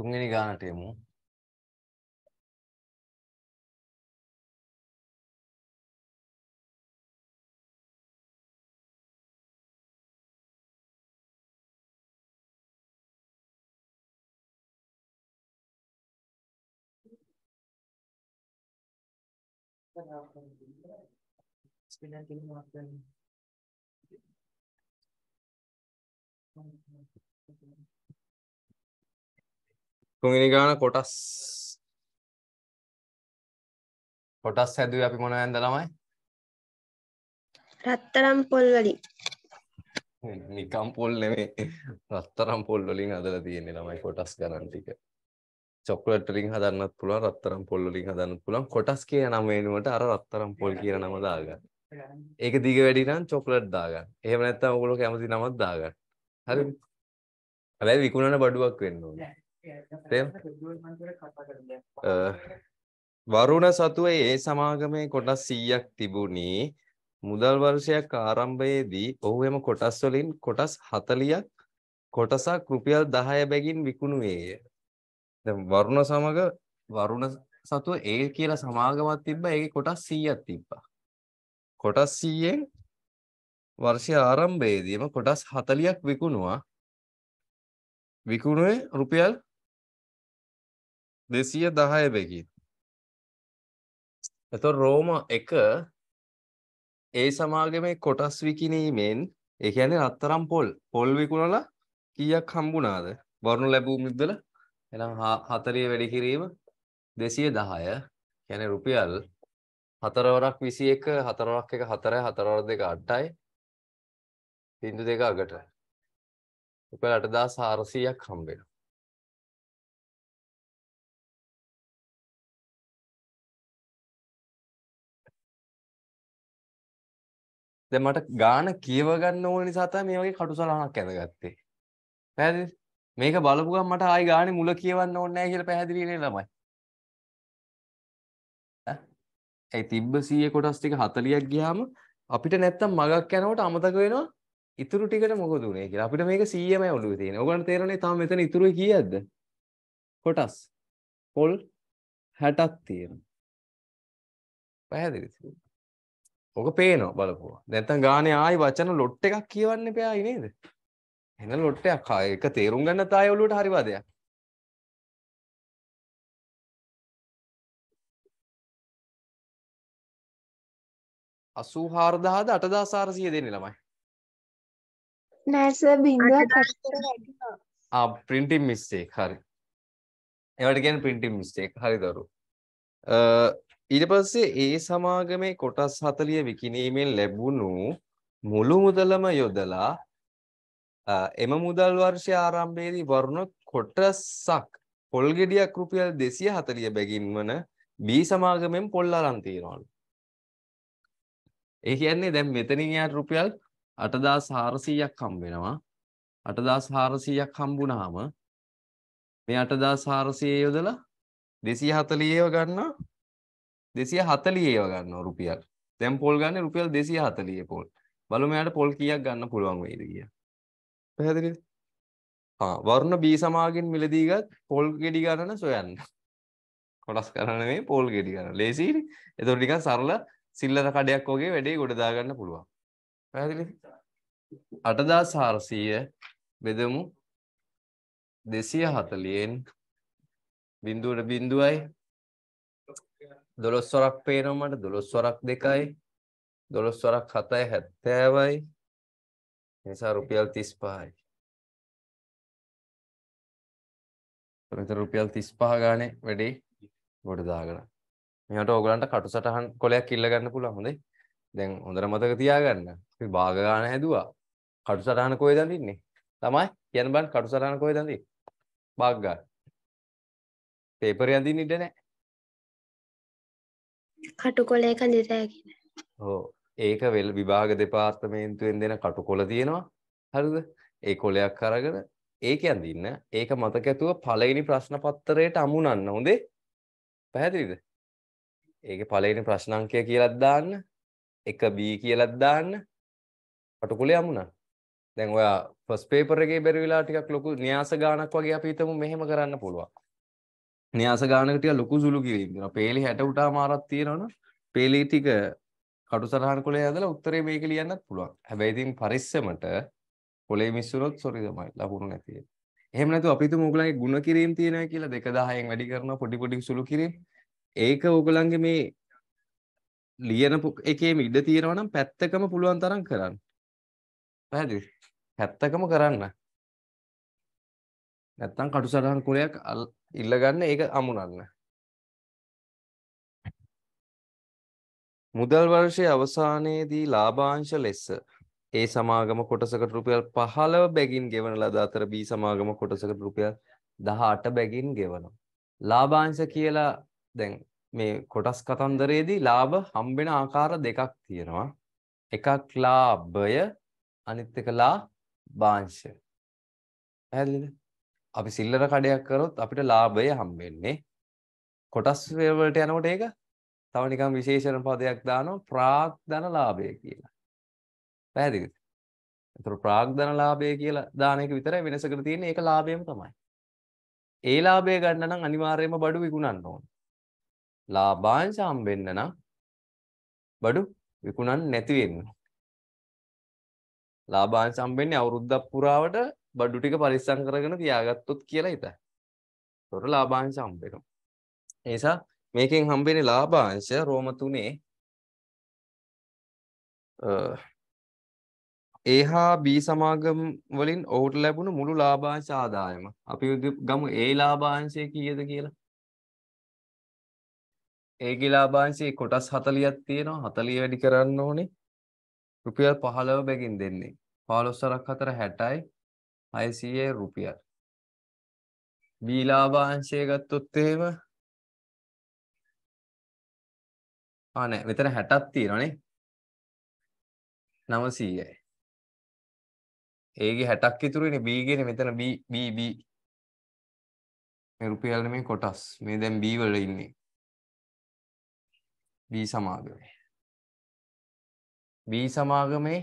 không కుంగిని కానటేమో Spinning තුන්ගනි ගාන කොටස් කොටස් හැදුව අපි මොන ඇද ළමයි රත්තරම් පොල්වලින් නිකම් පොල් නෙමේ රත්තරම් පොල් වලින් හදලා තියෙන්නේ ළමයි කොටස් ගණන් ටික චොක්ලට් වලින් හදන්නත් පුළුවන් රත්තරම් පොල් වලින් හදන්නත් පුළුවන් කොටස් කියන නම වෙනුවට අර රත්තරම් පොල් කියන නම දාගන්න. ඒක දිග වැඩි නම් චොක්ලට් දාගන්න. එහෙම නැත්නම් ඔයගොල්ලෝ කැමති නමක් දාගන්න. හරිද? හැබැයි විකුණන බඩුවක් වෙන්න ඕනේ. වරුණ සතුවේ ඒ සමාගමේ කොටස් 100ක් තිබුණි. මුදල් වර්ෂයක් ආරම්භයේදී ඔහු එම කොටස් වලින් කොටස් 40ක් කොටසක් රුපියල් 10 බැගින් විකුණුවේය. දැන් වරුණ සමග වරුණ සතුව ඒ කියලා සමාගමක් තිබ්බා. ඒකේ කොටස් 100ක් තිබ්බා. කොටස් 100ෙන් වර්ෂය ආරම්භයේදීම කොටස් 40ක් විකුණුවා. විකුණුවේ රුපියල් දෙසිය දහය බැකි එතො රෝම එක ඒ සමාගමේ කොටස් විකිනීමෙන් එකැනෙ අත්තරම් පොල් පොල් විකුණල කියක් හම්බුනාද බරුණු ලැබූ මිද්දල එනම් හතරිය වැඩිකිරීම දෙසිය දහය යැන රුපියල් හතරවරක් විසි එක හතරවක් එක හතර හතරවර දෙක අට්ටයි පින්දු දෙක අගට උප අටදා සාරසීයක් හම්බෙන දැන් මට ගාන කියව ගන්න ඕන නිසා තමයි මේ වගේ කටුසලහනක් ඇඳගත්තේ. පැහැදිලිද? මේක බලපු ගමන් මට ආයි ගානේ මුල කියවන්න ඕනේ නැහැ කියලා පැහැදිලි නේ ළමයි. ඒ තිබ්බ 100 කොටස් ටික 40ක් ගියාම අපිට නැත්තම් මගක් යනකොට අමතක වෙනවා ඉතුරු ටිකට මොකද උනේ කියලා. අපිට මේක 100මයි ඔළුවේ තියෙන. ඕගොල්ලන්ට තේරෙන්නේ තාම මෙතන ඉතුරුයි කීයක්ද? කොටස්. පොල් 60ක් තියෙනවා. පැහැදිලිද? ඕක පේනවා බලපුවා. නැත්නම් ගානේ ආයි වචන ලොට් එකක් කියවන්න එපායි නේද? එහෙනම් ලොට් එකක් ඒක තේරුම් ගන්න තාය ඔළුවට හරි වදයක්. අසූ හාරදාහද අටදා සාරසිය දෙන්නේ ළමයි. නැස බිඳුවක් ආ printing mistake හරි. ඒවට කියන්නේ printing mistake හරි දරුවෝ. ඊට පස්සේ ඒ සමාගමේ කොටස් 40 විකිණීමෙන් ලැබුණු මුළු මුදලම යොදලා එම මුදල් වර්ෂය ආරම්භයේදී වරුණ කොටසක් පොල් ගෙඩියක් රුපියල් 240 බැගින් වන B සමාගමෙන් පොල් අරන් තියනවලු. ඒ කියන්නේ දැන් මෙතනින් යාට රුපියල් 8400ක් හම්බ වෙනවා. 8400ක් හම්බුනහම මේ 8400 යොදලා 240ව ගන්නවා දෙසිය හතලිය ඒව ගන්න රුපියල් දැම් පොල් ගන්න රුපියල් දෙසිය හතලිය පොල් බලමයාට පොල් කියක් ගන්න පුළුවන් වෙයිද කිය පැහැදිලිද වරුණ බී සමාගෙන් මිලදීගත් පොල් ගෙඩි ගණන සොයන්න කොටස් කරන මේ පොල් ගෙඩි ගන්න ලේසිරි එතොට ටිකන් සරල සිල්ලර කඩයක් වගේ වැඩේ ගොඩදාගන්න පුළුවන් පැහැදිලි අටදා සාරසීය බෙදමු දෙසිය හතලියෙන් බින්දුවට බින්දුවයි දොළොස් වරක් පේනවා මට දොළොස් වරක් දෙකයි දොළොස් වරක් හතයි හැත්තෑවයි නිසා රුපියල් තිස් පහයි මෙත රුපියල් තිස් පහ ගානේ වැඩේ ගොඩ දාගන මෙහට ඕගලන්ට කටු සටහන් කොලයක් ඉල්ලගන්න පුළා හොඳේ දැන් හොඳර මතක තියාගන්න අපි භාගගාන හැදවා කටු සටහන කොය දඳන්නේ තමයි යන බන් කටු සටහන කොය දඳී භාග්ගා පේපර යඳින් ඉට නෑ කටුකොලය කඳිරෑගෙන හෝ ඒක වෙල් විභාග දෙපාර්තමේන්තුවෙන් දෙන කටුකොල තියෙනවා හරිද ඒ කොලයක් කරගෙන ඒක ඇඳන්න ඒක මතක ඇතුව පලගනි ප්‍රශ්න පත්තරයට අමුණන්න හොදේ පැහැදිලිද ඒක පලන ප්‍රශ්නංකය කියලත් දාන්න එක බී කියලත් දාන්න කටුකුලේ අමුණ දැන් ඔයා ෆස් පේපරගේ බැරිවෙලා ටිකක් ලොකු න්‍යාස ගානක් වගේ අපිතමු මෙහෙම කරන්න පුළුවන් න්‍යාස ගානකටිය ලොකු සුළු කිරීම දෙනවා. පේලි 60 උටා මාරක් තියෙනවනම් පේලි ටික කටුසරහන් කුලේ ඇදලා උත්තරේ මේක ලියන්නත් පුළුවන්. හැබැයි ඉතින් පරිස්සමට පොලේ මිස්සුනොත් සොරි තමයි ලකුණු නැති වෙන්නේ. එහෙම නැතුව අපි තුමු ඔයගලගේ ಗುಣ කිරීම තියෙනවා කියලා 2000න් වැඩි කරනවා පොඩි පොඩි සුළු කිරීම. ඒක ඔයගලගේ මේ ලියන එකේම ඉඩ තියෙනවා නම් පැත්තකම පුළුවන් තරම් කරන්න. පැහැදිලි. පැත්තකම කරන්න. නැත්තම් කටුසරහන් කුලයක් ඉල්ලගන්න ඒක අමුණන්න මුදල් වර්ෂය අවසානයේදී ලාභාංශ ලෙස ඒ සමාගම කොටසකට රුපියල් පහළව බැගින් ගෙවන ලද අතර බී සමාගම කොටසකට රුපියල් දහට බැගින් ගෙවනවා. ලාභාංශ කියලා දැන් මේ කොටස් කතන්දරයේදී ලාභ හම්බෙන ආකාර දෙකක් තියෙනවා. එකක් ලාභය අනිත් එක ලා භාංශ. පැහැදිලිද? අපි සිල්ලර කඩයක් කරොත් අපිට ලාභය හම්බෙන්නේ. කොටස් වලට යනකොට ඒක තව නිකන් විශේෂණ පදයක් දානවා ප්‍රාග්ධන ලාභය කියලා. පැහැදිලිද? ඒතර ප්‍රාග්ධන ලාභය කියලා දාන එක විතරයි වෙනසකට තියෙන්නේ. ඒක ලාභයම තමයි. ඒ ලාභය ගන්න නම් අනිවාර්යයෙන්ම බඩු විකුණන්න ඕන. ලාභාංශ හම්බෙන්න නම් බඩු විකුණන්න නැති වෙන්න. ලාභාංශ හම්බෙන්නේ අවුරුද්දක් පුරාවට බඩු ටික පරිස්සම් කරගෙන තියාගත්තොත් කියලා හිතයි. ඒතොර ලාභාංශ හම්බ වෙනවා. ඒ නිසා මේකෙන් හම්බෙන්නේ ලාභාංශ රෝම 3 ඒහා බී සමාගම් වලින් ඔහුට ලැබුණු මුළු ලාභාංශ ආදායම අපි ගමු ඒ ලාභාංශය කීයද කියලා ඒකේ ලාභාංශයේ කොටස් 40ක් තියෙනවා 40 වැඩි කරන්න ඕනේ රුපියල් 15 බැගින් දෙන්නේ 15 4ක් 4 60යි 600 රුපියල්. B ලාභාංශය ගත්තොත් එහෙම ආ නෑ මෙතන 60ක් තියෙනවනේ. 900යි. ඒගේ 60ක් ඉතුරුනේ B ගේනේ මෙතන B B B මේ රුපියල් නෙමෙයි කොටස්. මේ දැන් B වල ඉන්නේ. B සමාගමේ. B සමාගමේ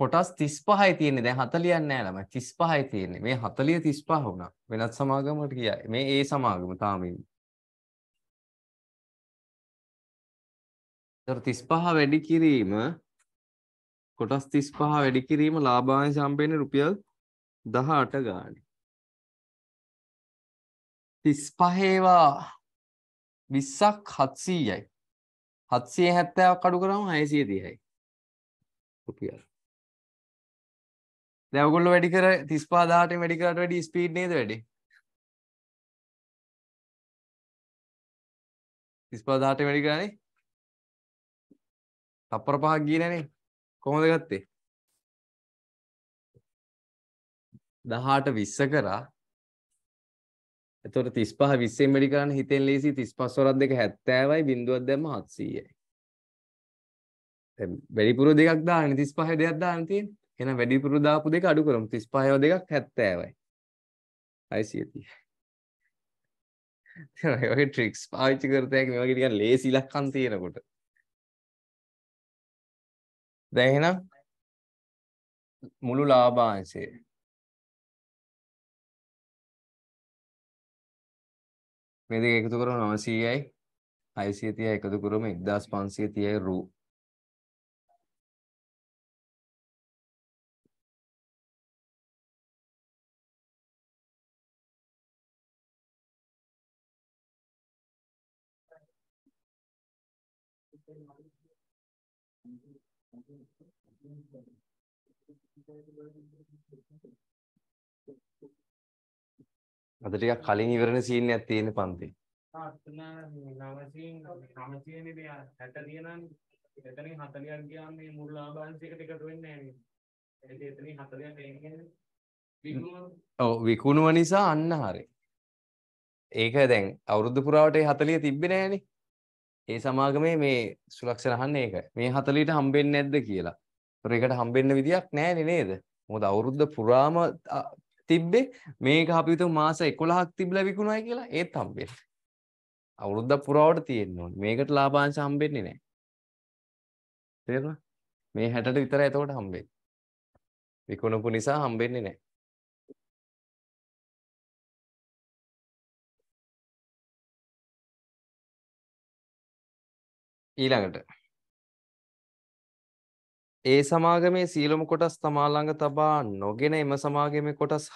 කොටස් 35යි තියෙන්නේ. දැන් 40ක් නෑ ළමයි. 35යි තියෙන්නේ. මේ 40 35 වුණා. වෙනත් සමාගමකට ගියා. මේ ඒ සමාගම තාම ඉන්නේ. 35 වැඩි කිරීම කොටස් 35 වැඩි කිරීම ලාභාංශ හම්බෙන්නේ රුපියල් 18 ගානේ. 35 ඒවා 20ක් 700යි. 770ක් අඩු කරාම 630යි. රුපියල් දැවගොල්ල වැඩිකර තිස් පාදාට වැඩිකරට වැඩි ස්පීඩ් නේද වැඩි තිස් පාදාට වැඩි කරන්නේ තප්පර පහක් ගියේ නැනේ කොහොමද ගත්තේ 18 20 කරා එතකොට 35 20ෙන් වැඩි කරන්න හිතෙන් ලේසි 35 වරක් දෙක 70යි බිංදුවක් දැම්ම 700යි දැන් වැඩිපුර දෙකක් දාන්නේ 35 දෙකක් දාන්න තියෙන්නේ එහෙනම් වැඩිපුර දාපු දෙක අඩු කරමු 35ව දෙකක් 70යි 630යි ඒ වගේ ට්‍රික්ස් පාවිච්චි කරත හැකි මේ වගේ ටිකක් ලේසි ඉලක්කම් තියෙනකොට දැන් එහෙනම් මුළු ලාභාංශය මේ දෙක එකතු කරමු 900යි 630යි එකතු කරමු 1530යි රු අද ටිකක් කලින් ඉවරන සීන් එකක් තියෙන පන්තිේ. එතනින් 40ක් ගියාම මේ මුල් ආභාංශයකට එකතු වෙන්නේ නැහැ නේද? ඒ එතනින් 40ක් එන්නේ විකුණුව. ඔව් විකුණුව නිසා අන්න හරි. ඒක දැන් අවුරුදු පුරාවට ඒ 40 තිබ්බේ නැහනේ. ඒ සමාගමේ මේ සුලක්ෂණ අහන්නේ ඒක. මේ 40ට හම්බෙන්නේ නැද්ද කියලා. ඒකට හම්බෙන්න විදියක් නැහැ නේද? මොකද අවුරුද්ද පුරාම තිබ්බේ මේක අපි හිතමු මාස 11ක් තිබිලා විකුණුවයි කියලා ඒත් හම්බෙන්නේ. අවුරුද්ද පුරාවට තියෙන්න ඕනේ. මේකට ලාභාංශ හම්බෙන්නේ නැහැ. තේරුණා? මේ 60ට විතරයි එතකොට හම්බෙන්නේ. විකුණපු නිසා හම්බෙන්නේ නැහැ. ඊළඟට ඒ සමාගමේ සීලම කොටස් තමාළඟ තබා නොගෙන එම සමාගමේ කොටස්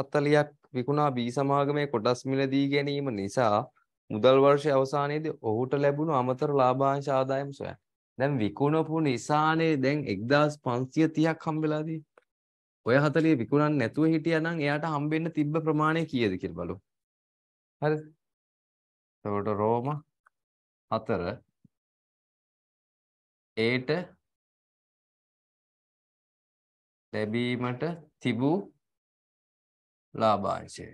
හත්තලියක් විකුණා බී සමාගමේ කොටස් මිලදී ගැනීම නිසා මුදල් වර්ෂය අවසානයේදී ඔහුට ලැබුණු අමතර ලාභාංශ ආදායම සොයන්. දැන් විකුණපු නිසානේ දැන් 1530ක් හම්බෙලා තියෙන්නේ. ඔය 40 විකුණන්න නැතුව හිටියානම් එයාට හම්බෙන්න තිබ්බ ප්‍රමාණය කීයද කියලා බලමු. හරිද? එතකොට රෝම 4 ඒට ලැබීමට තිබූ ලාභාංශය.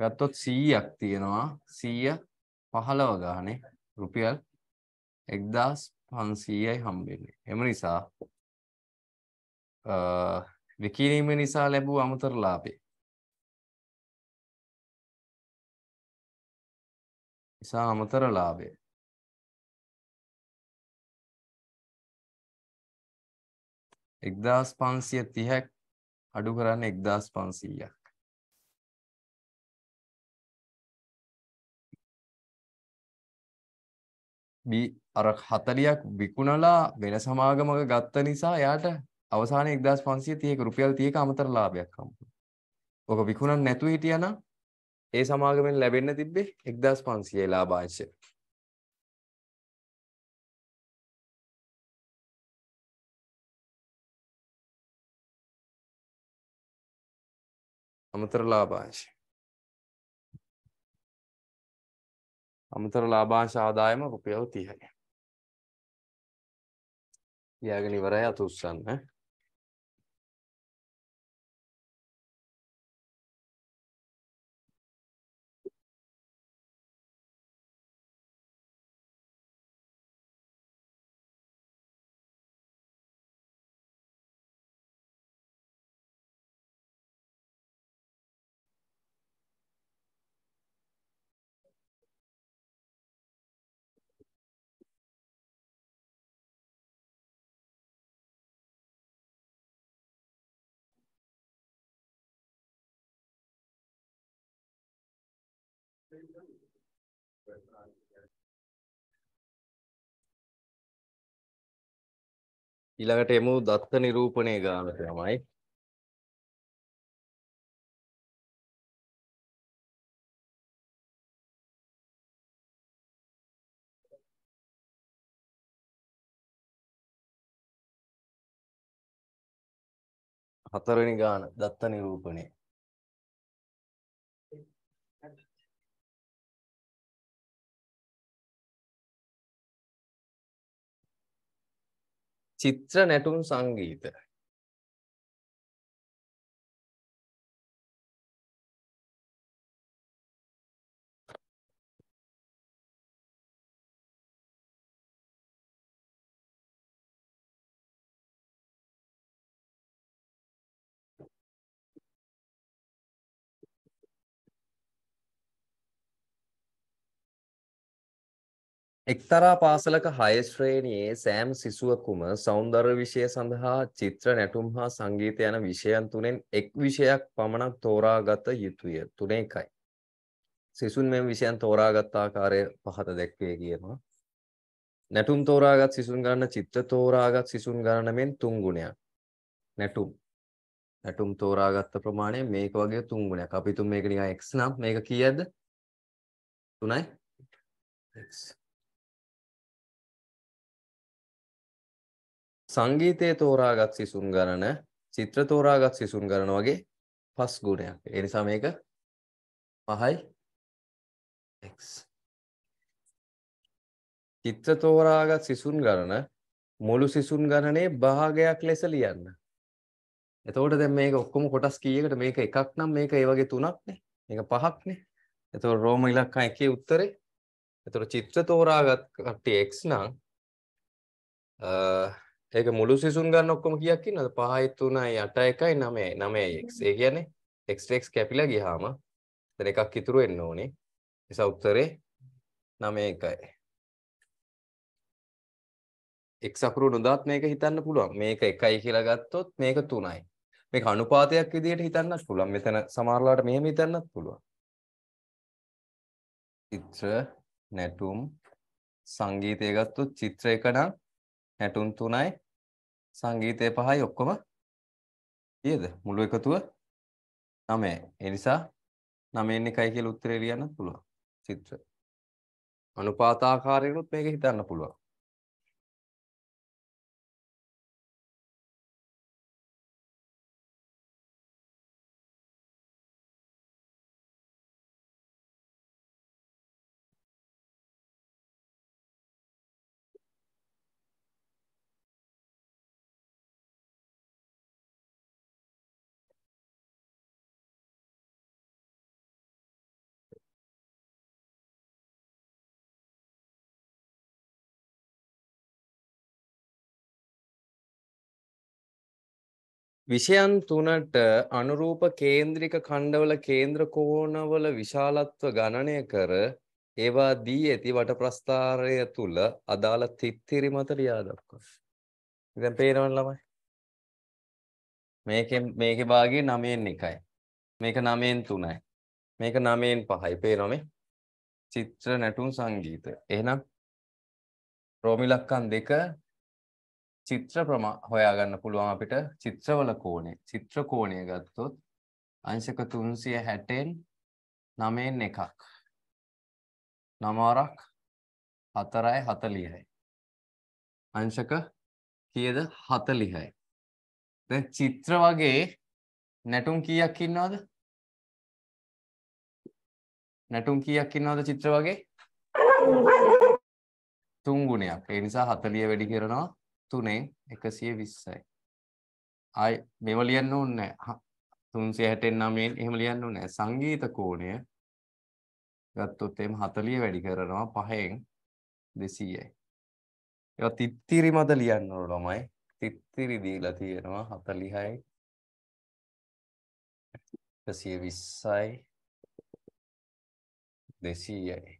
ගත්තොත් 100ක් තියෙනවා 100 15 ගානේ රුපියල් 1500යි හම්බෙන්නේ. එම නිසා අ විකිණීම නිසා ලැබූ අමතර ලාභේ නිසා අමතර ලාභය එක්දස් පන්සිය තිහැක් අඩු කරන්න එක්දස් පන්සීයක් බි අර හතලියක් විකුණලා වෙන සමාගමක ගත්ත නිසා එයාට අවසාන එක්දස් පන්සිය තියක රුපියල් තියක අමතර ලාභයක් හම්බු ඕක විකුණන් නැතුව හිටියනම් ඒ සමාගමෙන් ලැබෙන්න තිබ්බේ එක්දස් පන්සියේ ලාභාංශය අමතර ලාභාංශ අමතර ලාභාංශ ආදායම රුපියල් 30යි. ඊයාගෙන ඉවරයි අත උස්සන්න. ඊළඟට එමු දත්ත නිරූපණය ගානට තමයි. හතරවෙනි ගාන දත්ත නිරූපණය. චිත්‍ර නැටුම් සංගීත එක්තරා පාසලක හය ශ්‍රේණියේ සෑම් සිසුවකුම සෞන්දර්ය විෂය සඳහා චිත්‍ර නැටුම් හා සංගීත යන විෂයන් තුනෙන් එක් විෂයක් පමණක් තෝරාගත යුතුය. තුන එකයි. සිසුන් මෙම විෂයන් තෝරාගත් ආකාරය පහත දැක්වේ කියනවා. නැටුම් තෝරාගත් සිසුන් ගණන චිත්‍ර තෝරාගත් සිසුන් ගණන මෙන් තුන් ගුණයක්. නැටුම් නැටුම් තෝරාගත්ත ප්‍රමාණය මේක වගේ තුන් ගුණයක්. අපි තුන් මේක නිකන් x නම් මේක කීයද? 3යි. x සංගීතය තෝරාගත් සිසුන් ගණන චිත්‍ර තෝරාගත් සිසුන් ගණන වගේ පස් ගුණයක් එනිසා මේක පහයි චිත්‍ර තෝරාගත් සිසුන් ගණන මුළු සිසුන් ගණනේ භාගයක් ලෙස ලියන්න එතකොට දැන් මේක ඔක්කොම කොටස් කීයකට මේක එකක් නම් මේක ඒ වගේ තුනක්නේ මේක පහක්නේ එතකොට රෝම ඉලක්කම් එකේ උත්තරේ එතකොට චිත්‍ර තෝරාගත් කට්ටිය x නම් අ ඒක මුළු සිසුන් ගන්න ඔක්කොම කීයක් ඉන්නවද 5යි 3යි 8යි 1යි 9යි 9x ඒ කියන්නේ x x කැපිලා ගියාම දැන් එකක් ඉතුරු වෙන්න ඕනේ නිසා උත්තරේ 91යි x අකුරු නොදාත් මේක හිතන්න පුළුවන් මේක 1යි කියලා ගත්තොත් මේක 3යි මේක අනුපාතයක් විදිහට හිතන්නත් පුළුවන් මෙතන සමහරලාට මෙහෙම හිතන්නත් පුළුවන් චිත්‍ර නැටුම් සංගීතය ගත්තොත් චිත්‍ර එක නම් හැටුන් තුනයි සංගීතය පහයි ඔක්කොම තියද මුළු එකතුව නමය එනිසා නමෙන් එකයි කියල උත්තරේ ලියන්න පුළුවන් චිත්‍ර අනුපාතාකාරයකුත් මේක හිතන්න පුළුවන් විෂයන් තුනට අනුරූප කේන්ද්‍රික ඛණ්ඩවල කේන්ද්‍ර කෝණවල විශාලත්ව ගණනය කර ඒවා දී ඇති වට ප්‍රස්ථාරය තුල අදාළ තිත්තිරි මත ලියා දක්වන. දැන් පේනවනේ ළමයි. මේකෙන් මේකේ භාගය 9න් 1යි. මේක 9න් 3යි. මේක 9න් 5යි. පේනවද මේ? චිත්‍ර නැටුම් සංගීත. එහෙනම් රෝමිලක්කම් දෙක චිත්‍ර ප්‍රමා හොයාගන්න පුළුවන් අපිට චිත්‍රවල කෝණය. චිත්‍ර කෝණය ගත්තොත් අංශක 360න් 9න් එකක්. 9 වරක් 4යි 40යි. අංශක කීයද 40යි. දැන් චිත්‍ර වගේ නැටුම් කීයක් ඉන්නවද? නැටුම් කීයක් ඉන්නවද චිත්‍ර වගේ? තුන් ගුණයක්. ඒ නිසා 40 වැඩි කරනවා තුනෙන් එකසිය විස්සයි ආය මෙම ලියන්න ඕන්න තුන්සේ හැටෙන් නමෙන් එහෙම ලියන්න ඕන සංගීත කෝණය ගත්තොත් එම හතලිය වැඩි කරනවා පහෙන් දෙසීයයි ඒවා තිත්තිරි මත ලියන්න ඕන ළමයි තිත්තිරි දීලා තියෙනවා හතලිහයි එකසිය විස්සයි දෙසීයයි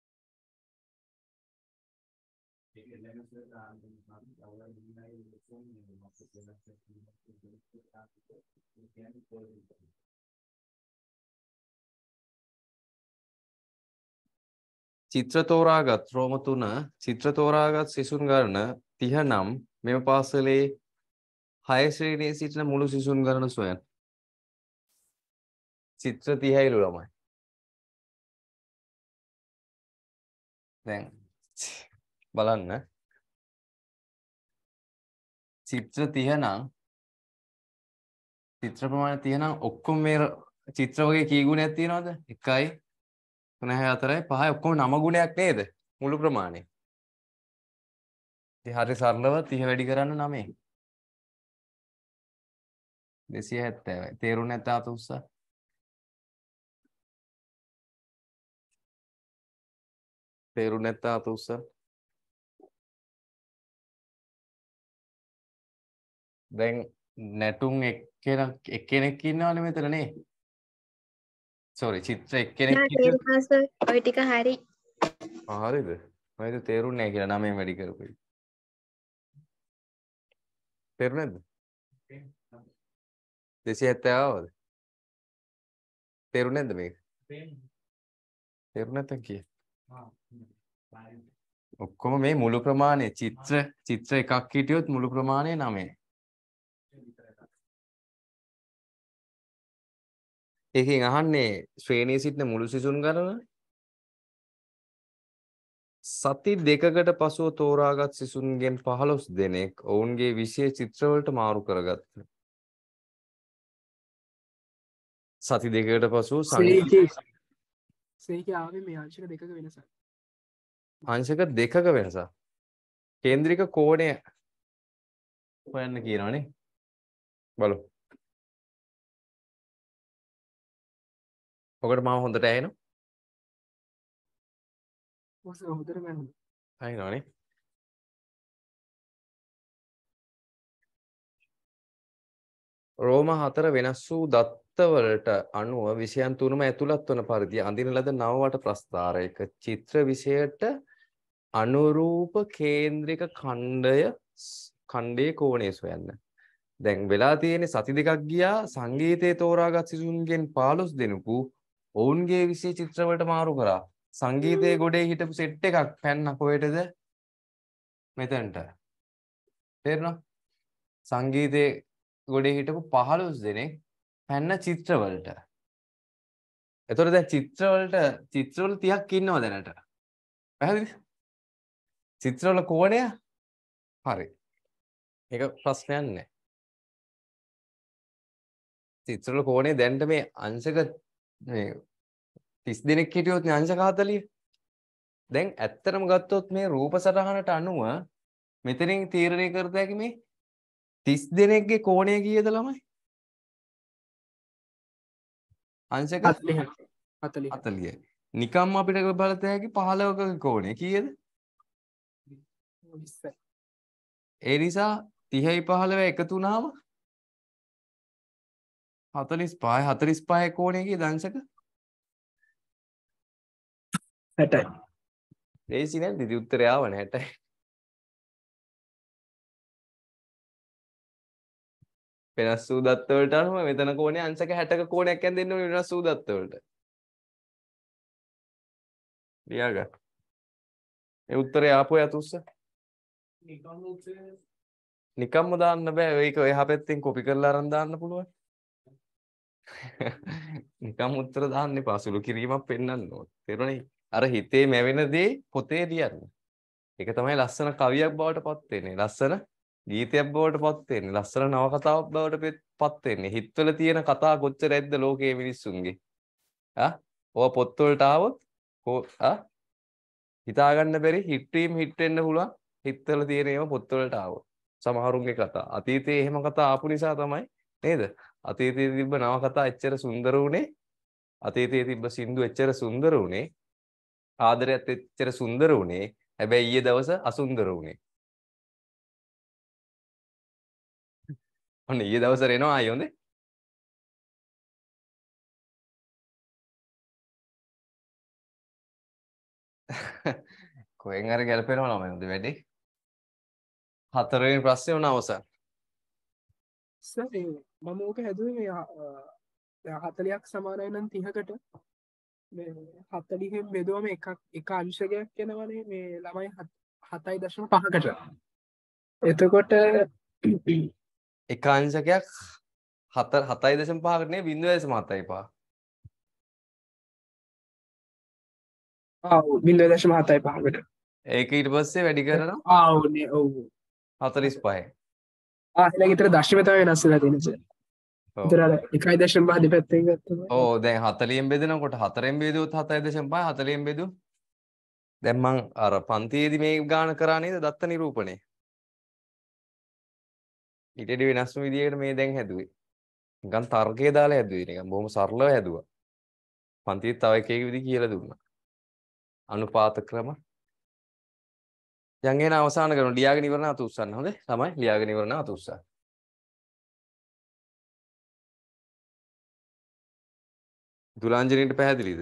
චිත්‍ර තෝරාගත් රෝම 3 චිත්‍ර තෝරාගත් සිසුන් ගණන 30 නම් මෙම පාසලේ 6 ශ්‍රේණියේ සිටින මුළු සිසුන් ගණන සොයන චිත්‍ර 30 ළමයි දැන් බලන්න චිත්‍ර 30 නම් චිත්‍ර ප්‍රමාණය 30 නම් ඔක්කොම මේ චිත්‍ර වගේ කී ගුණයක් තියෙනවද 1යි 3 4යි 5යි ඔක්කොම 9 ගුණයක් නේද මුළු ප්‍රමාණය ඉතින් හරි සරලව 30 වැඩි කරන්න 9 270යි තේරුණා නැත්නම් අත උස්සා තේරුණා නැත්නම් අත උස්සා දැන් නැටුම් එක්කෙනෙක් එක්කෙනෙක් ඉන්නවනේ මෙතනනේ සෝරි චිත්‍ර එක්කෙනෙක් ඔය ටික හරි හරිද මම ඒක තේරුන්නේ නැහැ කියලා නමෙන් වැඩි කරපොයි තේරුණාද 270 ආවද තේරුණේ නැද්ද මේක තේරුණේ නැත්නම් කිය ඔක්කොම මේ මුළු ප්‍රමාණය චිත්‍ර චිත්‍ර එකක් හිටියොත් මුළු ප්‍රමාණය 9 ඒකෙන් අහන්නේ ශ්‍රේණියේ සිටින මුළු සිසුන් ගණන සති දෙකකට පසුව තෝරාගත් සිසුන්ගෙන් 15 දෙනෙක් ඔවුන්ගේ විශේෂ චිත්‍රවලට මාරු කරගත්තා. සති දෙකකට පසුව සංකේතයේ ආවේ මේ අංශක දෙකක වෙනසක්. අංශක දෙකක වෙනසක්. කේන්ද්‍රික කෝණය හොයන්න කියනවනේ. බලමු. ඔකට මම හොඳට ඇහෙනවා. මොකද හොඳටම ඇහෙනවා. ඇහෙනවනේ. රෝම හතර වෙනස් වූ දත්තවලට අනුව විෂයන් තුනම ඇතුළත් වන පරිදි අඳින ලද නවවට ප්‍රස්ථාරයක චිත්‍ර විෂයට අනුරූප කේන්ද්‍රික ඛණ්ඩය ඛණ්ඩයේ කෝණය සොයන්න. දැන් වෙලා තියෙන්නේ සති දෙකක් ගියා සංගීතයේ තෝරාගත් සිසුන්ගෙන් 15 දෙනෙකු ඔවුන්ගේ විශේ චිත්‍රවලට මාරු කරා. සංගීතයේ ගොඩේ හිටපු සෙට් එකක් පැන්න කොහෙටද? මෙතනට. තේරෙනවද? සංගීතයේ ගොඩේ හිටපු 15 දෙනෙක් පැන්න චිත්‍රවලට. එතකොට දැන් චිත්‍රවලට චිත්‍රවල 30ක් ඉන්නවා දැනට. පැහැදිලිද? චිත්‍රවල කෝණය හරි. ඒක ප්‍රශ්නයක් නෑ. චිත්‍රවල කෝණය දැන්ට මේ අංශක මේ 30 දිනක් හිටියොත් ඥාංශ 40. දැන් ඇත්තටම ගත්තොත් මේ රූප සටහනට අනුව මෙතනින් තීරණය කරත හැකි මේ 30 දිනෙකගේ කෝණය කීයද ළමයි? අංශක 40 40 40 නිකම් අපිට බලත හැකි 15ක කෝණය කීයද? ඒ නිසා 30යි 15 එකතු වුණාම හතලිස් පාය හතලිස් පාය කෝණයගේ දංශක හැටයි ලේසි නැද්ද උත්තරය ආවනේ හැටයි වෙනස් වූ දත්තවලට අනුව මෙතන කෝණේ අංශක 60ක කෝණයක් ඇඳෙන්න ඕනේ වෙනස් වූ දත්තවලට ලියාගන්න ඒ උත්තරය ආපෝ යතුස්ස නිකම්ම දාන්න බෑ ඒක එහා පැත්තෙන් කොපි කරලා අරන් දාන්න පුළුවන් නිකම් උත්තර දාන්න එපා සුළු කිරීමක් පෙන්වන්න ඕන. තේරුණේ? අර හිතේ මැවෙන දේ පොතේ ලියන්න. ඒක තමයි ලස්සන කවියක් බවට පත් වෙන්නේ. ලස්සන ගීතයක් බවට පත් වෙන්නේ. ලස්සන නවකතාවක් බවට පත් වෙන්නේ. හිතවල තියෙන කතා කොච්චර ඇද්ද ලෝකයේ මිනිස්සුන්ගේ. ආ? ඔය පොත්වලට ආවොත් ආ? හිතාගන්න බැරි හිට් වීම හිට් වෙන්න පුළුවන්. හිතවල තියෙන ඒවා පොත්වලට ආවොත්. සමහරුන්ගේ කතා. අතීතයේ එහෙම කතා ආපු නිසා තමයි නේද? අතීතයේ තිබ්බ නවකතා එච්චර සුන්දර වුණේ අතීතයේ තිබ්බ සින්දු එච්චර සුන්දර වුණේ ආදරයත් එච්චර සුන්දර වුණේ හැබැයි ඊයේ දවස අසුන්දර වුණේ ඔන්න ඊයේ දවස රෙනවා ආයි හොඳේ කොහෙන් හරි ගැලපෙනවා ළමයි හොඳ වැඩේ හතරවෙනි ප්‍රශ්නේ උන අවසන් මම ඕක හැදුවේ හතලයක් සමානයනන් තිහකට හත්තලිහෙන් බෙදුවම එකක් එක අංශකයක් කෙනවනේ මේ ළමයි හතයි දශම පහකට එතකොට එක අංශකයක් හතර හතයි දශම පහකටනේ බිඳුව දශම හතයි පහ ආව් බිඳුව දශම හතයි පහකට ඒක ඊට පස්සේ වැඩි කරනවා ආව් නේ ඔව් 45 ආහල ගතර දශ්මතාව වෙනස්සලා තිෙනස තර එකයි දශම් පාදි පැත්තෙන් ගත්ත ඕ දැ හතලියෙන් බෙදෙනකොට හතරෙන් බේදුත් හතයි දශම් පා හතලියෙන් බෙදු දැම්මං අර පන්තියේදි මේ ගාන කරානේද දත්ත නිරූපණය ඉටඩි වෙනස් විදිහට මේ දැන් හැදුවේ ගන් තර්ගය දාලා හැදුවේ එක බොහම සරලව හැදවා පන්තිත් තව එකක විදි කියල දුන්න අනුපාත ක්‍රම යන් එහෙනම් අවසන් කරමු. ලියාගෙන ඉවරන අත උස්සන්න. හොඳේ? ළමයි ලියාගෙන ඉවරන අත උස්සන්න. දුලාංජනීට පැහැදිලිද?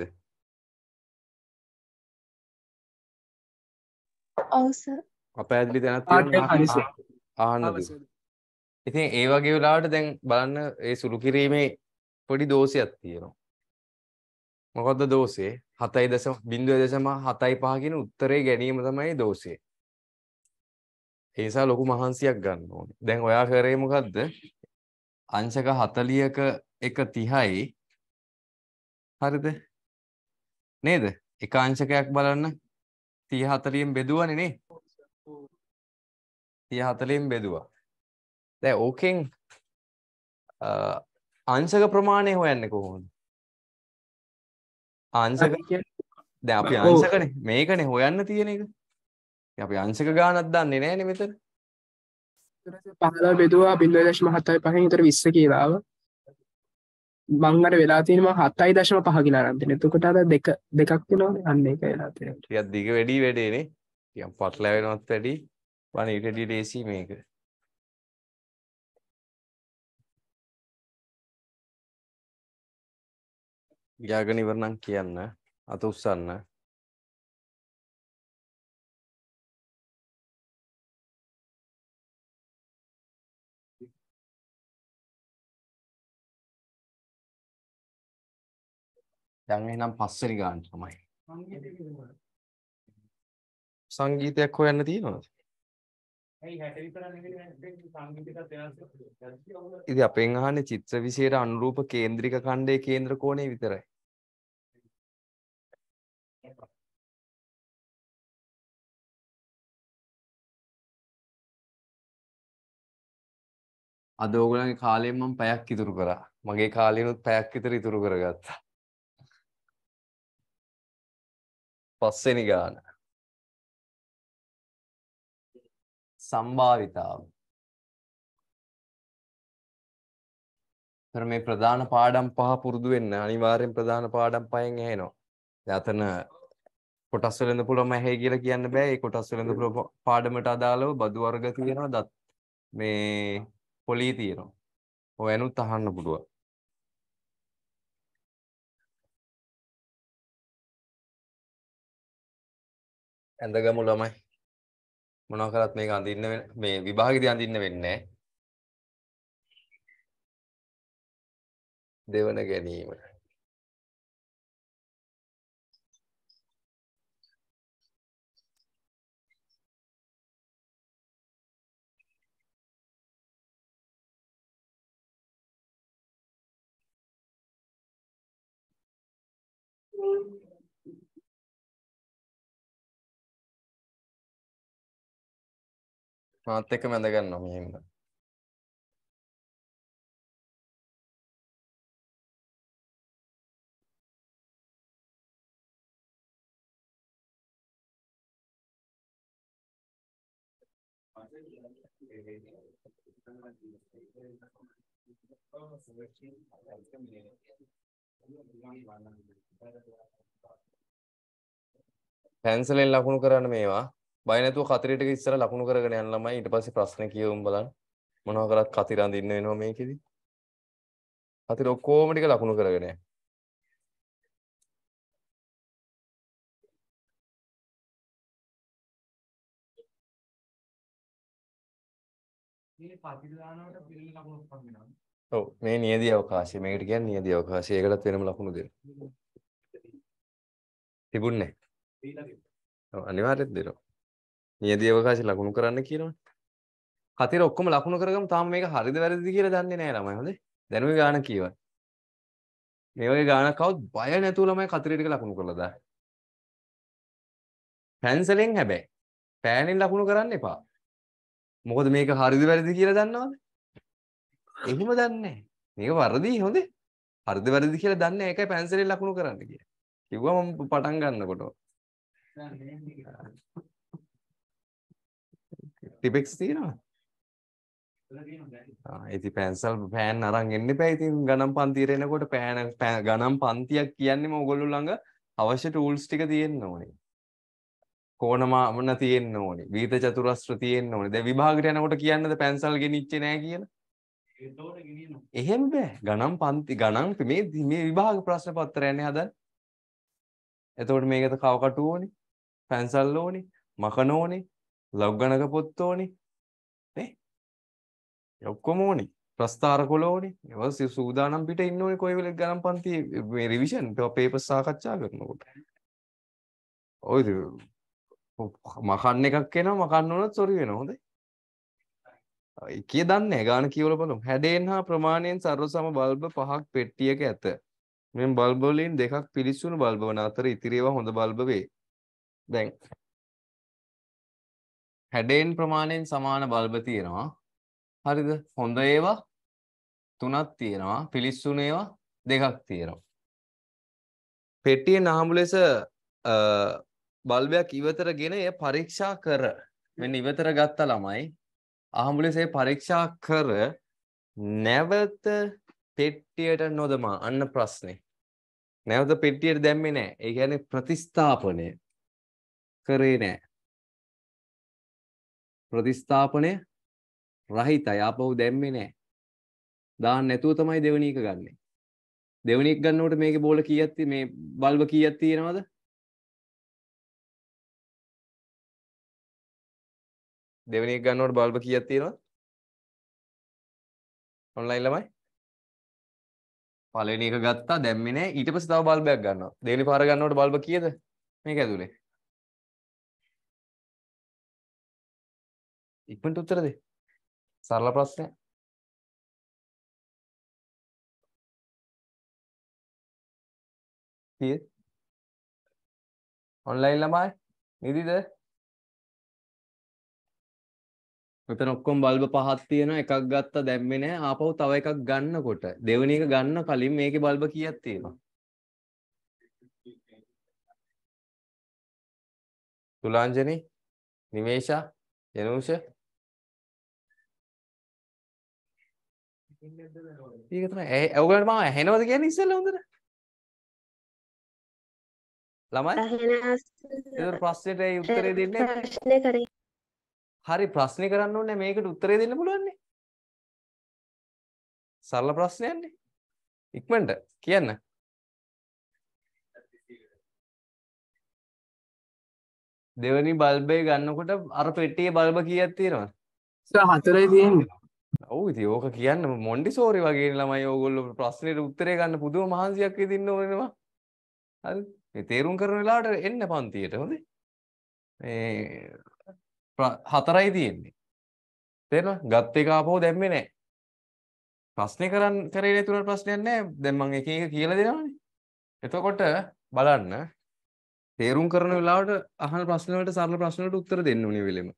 ඔව් සර්. අපැහැදිලි දැනක් තියෙනවා. ආහන්නද? ඉතින් ඒ වගේ වෙලාවට දැන් බලන්න ඒ සුළු කිරීමේ පොඩි දෝෂයක් තියෙනවා. මොකක්ද දෝෂේ? 7.0.7.5 කියන උත්තරේ ගැනීම තමයි දෝෂේ. ඒ නිසා ලොකු මහන්සියක් ගන්න ඕනේ. දැන් ඔයා කරේ මොකද්ද? අංශක 40ක එක 30යි. හරිද? නේද? එක අංශකයක් බලන්න 30 40න් බෙදුවානේ නේ? 30 40න් බෙදුවා. දැන් ඕකෙන් අංශක ප්‍රමාණය හොයන්නේ කොහොමද? අංශක කියන්නේ දැන් අපි අංශකනේ මේකනේ හොයන්න තියෙන එක. අපි අංශක ගානක් දන්නේ නෑන මෙතර පහලා බෙදවා බිල්ල දශම හත්තයි පහෙන් තර විස්ස කියලාව මංගට වෙලා තිීම හත්තයි දශම පහගෙන අරන්තින තුකට අද දෙක දෙකක් වෙනවා අන්නේ එක වෙලා ටියත් දිග වැඩි වැඩේනේ යම් පටලැවෙනොත් වැඩි වන ඉටඩි ලේසි මේක යාගනිවරණම් කියන්න අත උස්සන්න දැන් එහෙනම් පස්වෙනි ගාන තමයි. සංගීතයක් හොයන්න තියෙනවද? ඉතින් අපෙන් අහන්නේ චිත්‍ර විෂයට අනුරූප කේන්ද්‍රික ඛණ්ඩයේ කේන්ද්‍ර කෝණය විතරයි. අද ඕගොල්ලන්ගේ කාලයෙන් මම පැයක් ඉතුරු කරා. මගේ කාලේනොත් පැයක් විතර ඉතුරු කරගත්තා. පස්වෙනි ගාන සම්භාවිතාව තර මේ ප්‍රධාන පාඩම් පහ පුරුදු වෙන්න අනිවාර්යෙන් ප්‍රධාන පාඩම් පහෙන් ඇහෙනවා. දැන් අතන කොටස් වලින්ද පුළුවන් ඇහි කියලා කියන්න බෑ. ඒ කොටස් වලින්ද පාඩමට අදාළව බදු වර්ග තියෙනවා. දත් මේ පොලී තියෙනවා. ඔය ඇනුත් අහන්න පුළුවන්. ඇඳගමු ළමයි. මොනවා කරත් මේක අඳින්න මේ විභාගෙදී අඳින්න වෙන්නේ දෙවන ගැනීම. මාත් එක්ක මැඳ ගන්නවා මෙහෙම. පැන්සලෙන් ලකුණු කරන්න මේවා බය නැතුව කතරේට ඉස්සර ලකුණු කරගෙන යන ළමයි ඊට පස්සේ ප්‍රශ්න කියවමු බලන්න මොනවා කරත් කතිර අඳින්න වෙනවා මේකෙදි කතිර ඔක්කොම ටික ලකුණු කරගෙන යන්න ඔව් මේ නියදී අවකාශය මේකට කියන්නේ නියදී අවකාශය ඒකටත් වෙනම ලකුණු දෙන්න තිබුණේ ඔව් අනිවාර්යයෙන් දෙනවා නියදී අවකාශය ලකුණු කරන්න කියනවනේ. කතර ඔක්කොම ලකුණු කරගම තාම මේක හරිද වැරදිද කියලා දන්නේ නැහැ ළමයි. හොඳේ. දැනුමේ ගාන කියවන්න. මේ වගේ ගානක් આવුත් බය නැතුව ළමයි කතරේ ටික ලකුණු කරලා දාන්න. පැන්සලෙන් හැබැයි. පෑනෙන් ලකුණු කරන්න එපා. මොකද මේක හරිද වැරදිද කියලා දන්නවද? එහෙම දන්නේ නැහැ. මේක වරදි හොඳේ. හරිද වැරදිද කියලා දන්නේ නැහැ. ඒකයි පැන්සලෙන් ලකුණු කරන්න කියන්නේ. කිව්වා මම පටන් ගන්නකොට. ටිපික්ස් තියෙනවා ඉති පැන්සල් පෑන් අරන් එන්න පැ ඉතින් ගනම් පන්තිර එනකොට පෑන ගනම් පන්තියක් කියන්නේම ඔගොල්ලු ළඟ අවශ්‍ය ටූල්ස් ටික තියෙන්න ඕනේ කෝනමාමන තියෙන්න ඕනේ වීත චතුරස්ත්‍ර තියෙන්න ඕනේ දැන් විභාගයට යනකොට කියන්නද පැන්සල් ගෙනිච්චේ නැහැ කියලා එහෙම බෑ ගණන් පන්ති ගණන් මේ මේ විභාග ප්‍රශ්න පත්‍රය යන්නේ හදන්න එතකොට මේකට කවකටු ඕනේ පැන්සල් ඕනේ මකන ඕනේ ලොග් ගණක පොත් ඕනේ නේ ඔක්කොම ඕනේ ප්‍රස්ථාර කොලෝනේ ඒවා සූදානම් පිට ඉන්න ඕනේ කොයි වෙලෙත් ගණන් පන්ති මේ රිවිෂන් පේපර් සාකච්ඡා කරනකොට ඔය මකන්න එකක් එනවා මකන්න උනොත් සොරි වෙනවා හොඳයි එකේ දන්නේ ගාන කියවල බලමු හැඩයෙන් හා ප්‍රමාණයෙන් සර්ව සම බල්බ පහක් පෙට්ටියක ඇත මෙම බල්බ වලින් දෙකක් පිළිස්සුණු බල්බ වන අතර ඉතිරි ඒවා හොඳ බල්බ වේ දැන් හැඩයෙන් ප්‍රමාණයෙන් සමාන බල්බ තියෙනවා. හරිද? හොඳ ඒවා තුනක් තියෙනවා. පිලිස්සුණු ඒවා දෙකක් තියෙනවා. පෙට්ටියේ නාඹු ලෙස බල්බයක් ඉවතරගෙන එය පරීක්ෂා කර මෙන්න ඉවතර ගත්ත ළමයි අහඹු ලෙස පරීක්ෂා කර නැවත පෙට්ටියට නොදමා අන්න ප්‍රශ්නේ. නැවත පෙට්ටියට දැම්මේ නැහැ. ඒ කියන්නේ ප්‍රතිස්ථාපනය කරේ නැහැ. ප්‍රතිස්ථාපනය රහිතයි. ආපහු දැම්මේ නැහැ. දාන්න නැතුව තමයි දෙවෙනි එක ගන්නෙ. දෙවෙනි එක ගන්නකොට මේකේ බෝල කීයක් මේ බල්බ කීයක් තියෙනවද? දෙවෙනි එක ගන්නකොට බල්බ කීයක් තියෙනවද? ඔන්ලයින් ළමයි? පළවෙනි එක ගත්තා දැම්මේ නැහැ. ඊට පස්සේ තව බල්බයක් ගන්නවා. දෙවෙනි පාර ගන්නකොට බල්බ කීයද? මේක ඇතුලේ. ඉක්මනට උත්තර දෙන්න. සරල ප්‍රශ්නයක්. පිය ඔන්ලයින් ළමයි නිදිද? මෙතන ඔක්කොම බල්බ පහක් තියෙනවා එකක් ගත්තා දැම්මේ නැහැ ආපහු තව එකක් ගන්නකොට දෙවෙනි එක ගන්න කලින් මේකේ බල්බ කීයක් තියෙනවා? තුලාංජනි නිමේෂා ජනූෂ ඒක තමයි ඇව්ගලට මම ඇහෙනවද කියන්නේ ඉස්සෙල්ලා හොඳට ළමයි ඒක ප්‍රශ්නෙට ඒ උත්තරේ දෙන්නේ ප්‍රශ්නේ කරේ හරි ප්‍රශ්නේ කරන්න ඕනේ මේකට උත්තරේ දෙන්න පුළුවන්නේ සරල ප්‍රශ්නයක්නේ ඉක්මනට කියන්න දෙවනි බල්බේ ගන්නකොට අර පෙට්ටියේ බල්බ කීයක් තියෙනවද? සර හතරයි තියෙන්නේ. ඔව් ඉතින් ඕක කියන්න මොන්ඩිසෝරි වගේ ළමයි ඕගොල්ලෝ ප්‍රශ්නෙට උත්තරේ ගන්න පුදුම මහන්සියක් ඉදින්න ඕනෙනවා. හරි. මේ තේරුම් කරන වෙලාවට එන්න පන්තියට හොඳේ. මේ හතරයි තියෙන්නේ. තේරෙනවද? ගත් එක ආපහු දැම්මේ නැහැ. ප්‍රශ්නේ කරන් කරේ නැතුණාට ප්‍රශ්නයක් නැහැ. දැන් මම එක එක කියලා දෙනවානේ. එතකොට බලන්න තේරුම් කරන වෙලාවට අහන ප්‍රශ්න වලට සරල ප්‍රශ්න වලට උත්තර දෙන්න ඕනේ වෙලෙම.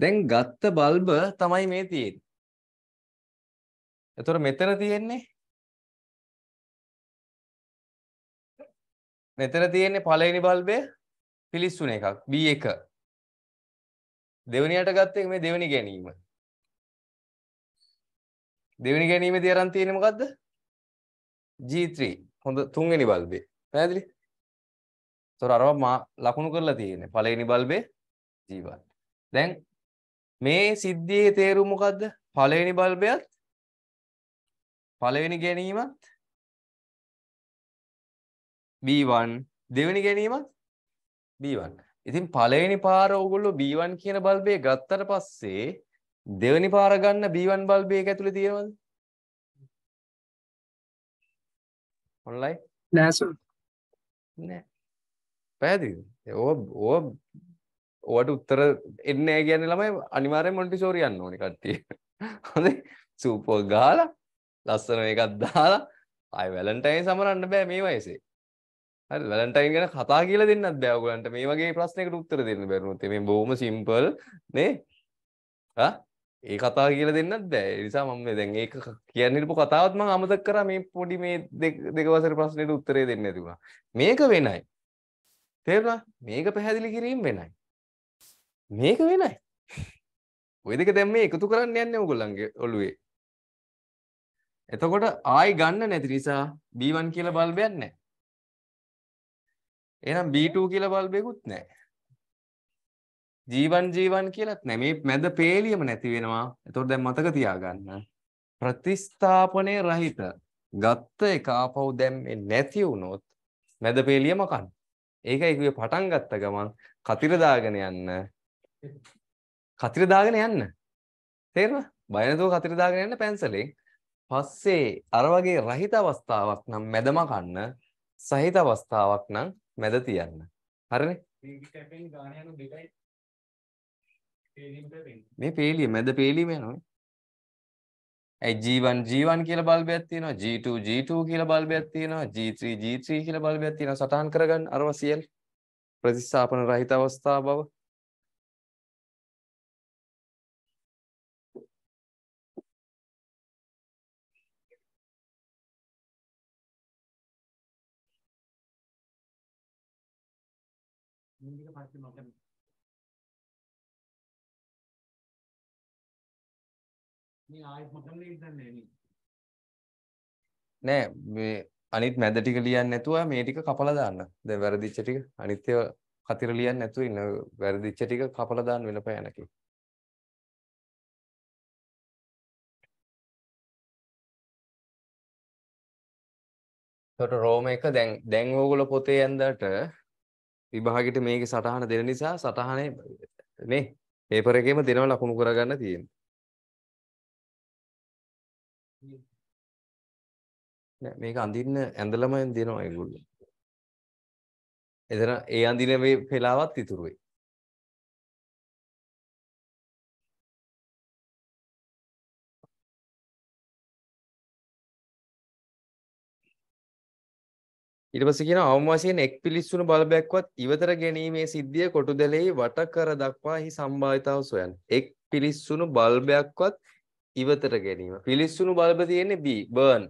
දැන් ගත්ත බල්බ තමයි මේ තියෙන්නේ. එතකොට මෙතන තියෙන්නේ මෙතන තියෙන්නේ පළවෙනි බල්බය පිලිස්සුන එකක් B1. දෙවෙනියට ගත්ත එක මේ දෙවෙනි ගැනීම. දෙවෙනි ගැනීමේදී අරන් තියෙන්නේ මොකද්ද? G3. හොඳ තුන්වෙනි බල්බේ. පැහැදිලි? ඒතොර අරව ලකුණු කරලා තියෙන්නේ. පළවෙනි බල්බේ G1. දැන් මේ සිද්ධියේ තේරුම මොකද්ද? පළවෙනි බල්බයත් පළවෙනි ගැනීමත් B1 දෙවෙනි ගැනීමත් B1. ඉතින් පළවෙනි පාර ඕගොල්ලෝ B1 කියන බල්බේ ගත්තට පස්සේ දෙවෙනි පාර ගන්න B1 බල්බේක ඇතුලේ තියෙනවද? ඔන්ලයින් නෑ සර් නෑ පැහැදිලිද? ඕ ඕ ඕට උත්තර එන්න ගැන ළමයි අනිවාරය මොන්ටිසෝරියන්න ඕනි කට්ටිය හොඳ සූපෝ ගාල ලස්සන එකත් දාලා අයි වැලන්ටයින් සමරන්න බෑ මේ වයසේ හරි වැලන්ටයින් ගැන කතා කියලා දෙන්නත් බෑ ඔයගලන්ට මේ වගේ ප්‍රශ්නයකට උත්තර දෙන්න බැරුණොත් මේ බොහොම සිම්පල් නේ ආ ඒ කතා කියලා දෙන්නත් බෑ ඒ නිසා මම දැන් ඒක කියන්න හිටපු කතාවත් මම අමතක කරා මේ පොඩි මේ දෙක වසරේ ප්‍රශ්නෙට උත්තරේ දෙන්න නැති වුණා මේක වෙනයි තේරුණා මේක පැහැදිලි කිරීම වෙනයි මේක වෙනයි ඔය දෙක දැම් මේ එකතු කරන්න යන්න ඔගොල්ලන්ගේ ඔළුවේ එතකොට ආයි ගන්න නැති නිසා B1 කියලා බල්බයක් නැහැ එහෙනම් B2 කියලා බල්බෙකුත් නැහැ G1 G1 කියලාත් නැහැ මේ මැද පේලියම නැති වෙනවා එතකොට දැන් මතක තියාගන්න ප්‍රතිස්ථාපනයේ රහිත ගත්ත එක ආපහු දැම්මේ නැති වුණොත් මැද පේලියම කන්න ඒකයි කිව්වේ පටන් ගත්ත ගමන් කතිර දාගෙන යන්න කතිර දාගෙන යන්න. තේරෙනවද? බය නැතුව කතිර දාගෙන යන්න පැන්සලෙන්. පස්සේ අර වගේ රහිත අවස්ථාවක් නම් මැදම කන්න සහිත අවස්ථාවක් නම් මැද තියන්න. හරිනේ? මේ පේලිය මැද පේලියම යනවා. ඇයි G1 G1 කියලා බල්බයක් තියෙනවා G2 G2 කියලා බල්බයක් තියෙනවා G3 G3 කියලා බල්බයක් තියෙනවා සටහන් කරගන්න අරව සියල් ප්‍රතිස්ථාපන රහිත අවස්ථා බව මේ දෙක පස්සේ මම මේ ආයෙත් මම ලියන්නේ නෑ මේ අනිත් මැද ටික ලියන්නේ නැතුව මේ ටික කපලා දාන්න. දැන් වැරදිච්ච ටික අනිත් ඒවා කතිර ලියන්නේ නැතුව ඉන්න. වැරදිච්ච ටික කපලා දාන්න වෙන පෑනකින්. එතකොට රෝම එක දැන් දැන් ඕගොල්ලෝ පොතේ ඇඳට විභාගෙට මේකේ සටහන දෙන නිසා සටහනේ නේ පේපර් එකේම දෙනවා ලකුණු කරගන්න තියෙන්නේ. නෑ මේක අඳින්න ඇඳලම දෙනවා ඒගොල්ලෝ. එතන ඒ අඳින මේ වෙලාවත් ඉතුරු වෙයි. ඉටපස කියන අවමාශයෙන් එක් පිලිස්සුණු බලබැක්වත් ඉවතර ගැනීමේ සිද්ධිය කොටු දෙලෙහි වට කර දක්වා හි සම්භාවිතාව සොයන් එක් පිලිස්සුණු බල්බයක්වත් ඉවතර ගැනීම පිලිස්සුණු බලබ තියෙන්නේ B බර්න්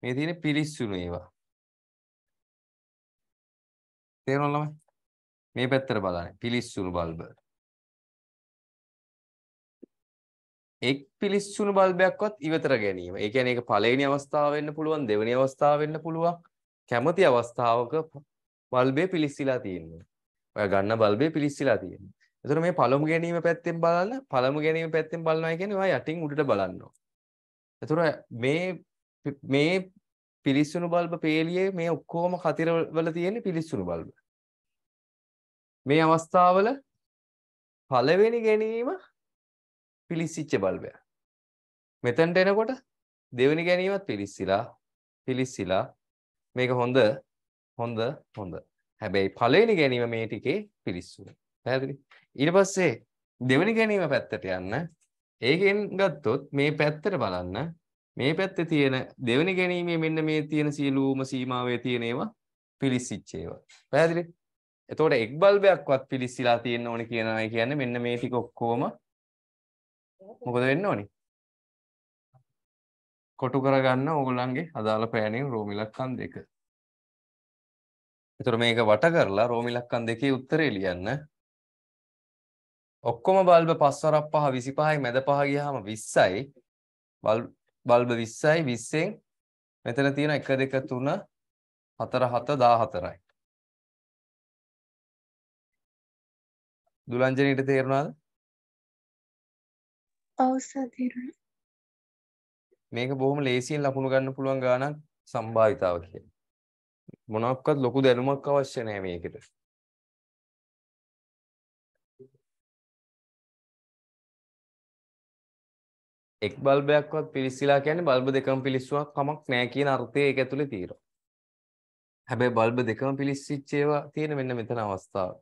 මේ තියෙන පිලිස්සුණු ඒවා තේරුණා ළමයි මේ පැත්තට බලන්න පිලිස්සුණු බල්බ එක් පිලිස්සුණු බල්බයක්වත් ඉවතර ගැනීම ඒ කියන්නේ ඒක පළවෙනි අවස්ථාව වෙන්න පුළුවන් දෙවෙනි අවස්ථාව වෙන්න පුළුවන් කැමති අවස්ථාවක බල්බය පිලිස්සිලා තියෙන්නේ. ඔය ගන්න බල්බය පිලිස්සිලා තියෙන්නේ. එතකොට මේ පළමු ගැනීම පැත්තෙන් බලන්න පළමු ගැනීම පැත්තෙන් බලනවා කියන්නේ ඔයා යටින් උඩට බලනවා. එතකොට මේ මේ පිලිස්සුණු බල්බ පේලියේ මේ ඔක්කොම කතිරවල තියෙන පිලිස්සුණු බල්බ. මේ අවස්ථාවල පළවෙනි ගැනීම පිලිස්සිච්ච බල්බයක්. මෙතනට එනකොට දෙවෙනි ගැනීමත් පිලිස්සිලා පිලිස්සිලා මේක හොඳ හොඳ හොඳ. හැබැයි පළවෙනි ගැනීම මේ ටිකේ පිරිස්සුව. පැහැදිලි? ඊට පස්සේ දෙවෙනි ගැනීම පැත්තට යන්න ඒකෙන් ගත්තොත් මේ පැත්තට බලන්න මේ පැත්තේ තියෙන දෙවෙනි ගැනීමේ මෙන්න මේ තියෙන සියලුම සීමාවේ තියෙන ඒවා පිලිසිච්ච ඒවා. පැහැදිලි? එතකොට එක් බල්බයක්වත් පිලිස්සලා තියෙන්න ඕනේ කියනවා කියන්නේ මෙන්න මේ ටික ඔක්කොම මොකද වෙන්න ඕනේ? කොටු කරගන්න ඕගොල්ලන්ගේ අදාළ පෑනින් රෝම ඉලක්කම් දෙක. එතකොට මේක වට කරලා රෝම ඉලක්කම් දෙකේ උත්තරේ ලියන්න. ඔක්කොම බල්බ පස්වරක් පහ 25යි මැද පහ ගියාම 20යි බල්බ 20යි 20ෙන් මෙතන තියෙන 1 2 3 4 7 14යි දුලංජනීට තේරුණාද? ඔව් සර් තේරුණා. මේක බොහොම ලේසියෙන් ලකුණු ගන්න පුළුවන් ගානක් සම්භාවිතාව කියලා. මොනක්වත් ලොකු දැනුමක් අවශ්‍ය නැහැ මේකට. එක් බල්බයක්වත් පිලිස්සලා කියන්නේ බල්බ දෙකම පිලිස්සුවක් කමක් නැහැ කියන අර්ථය ඒක ඇතුලේ තියෙනවා. හැබැයි බල්බ දෙකම පිලිස්සිච්ච ඒවා තියෙන මෙන්න මෙතන අවස්ථාව.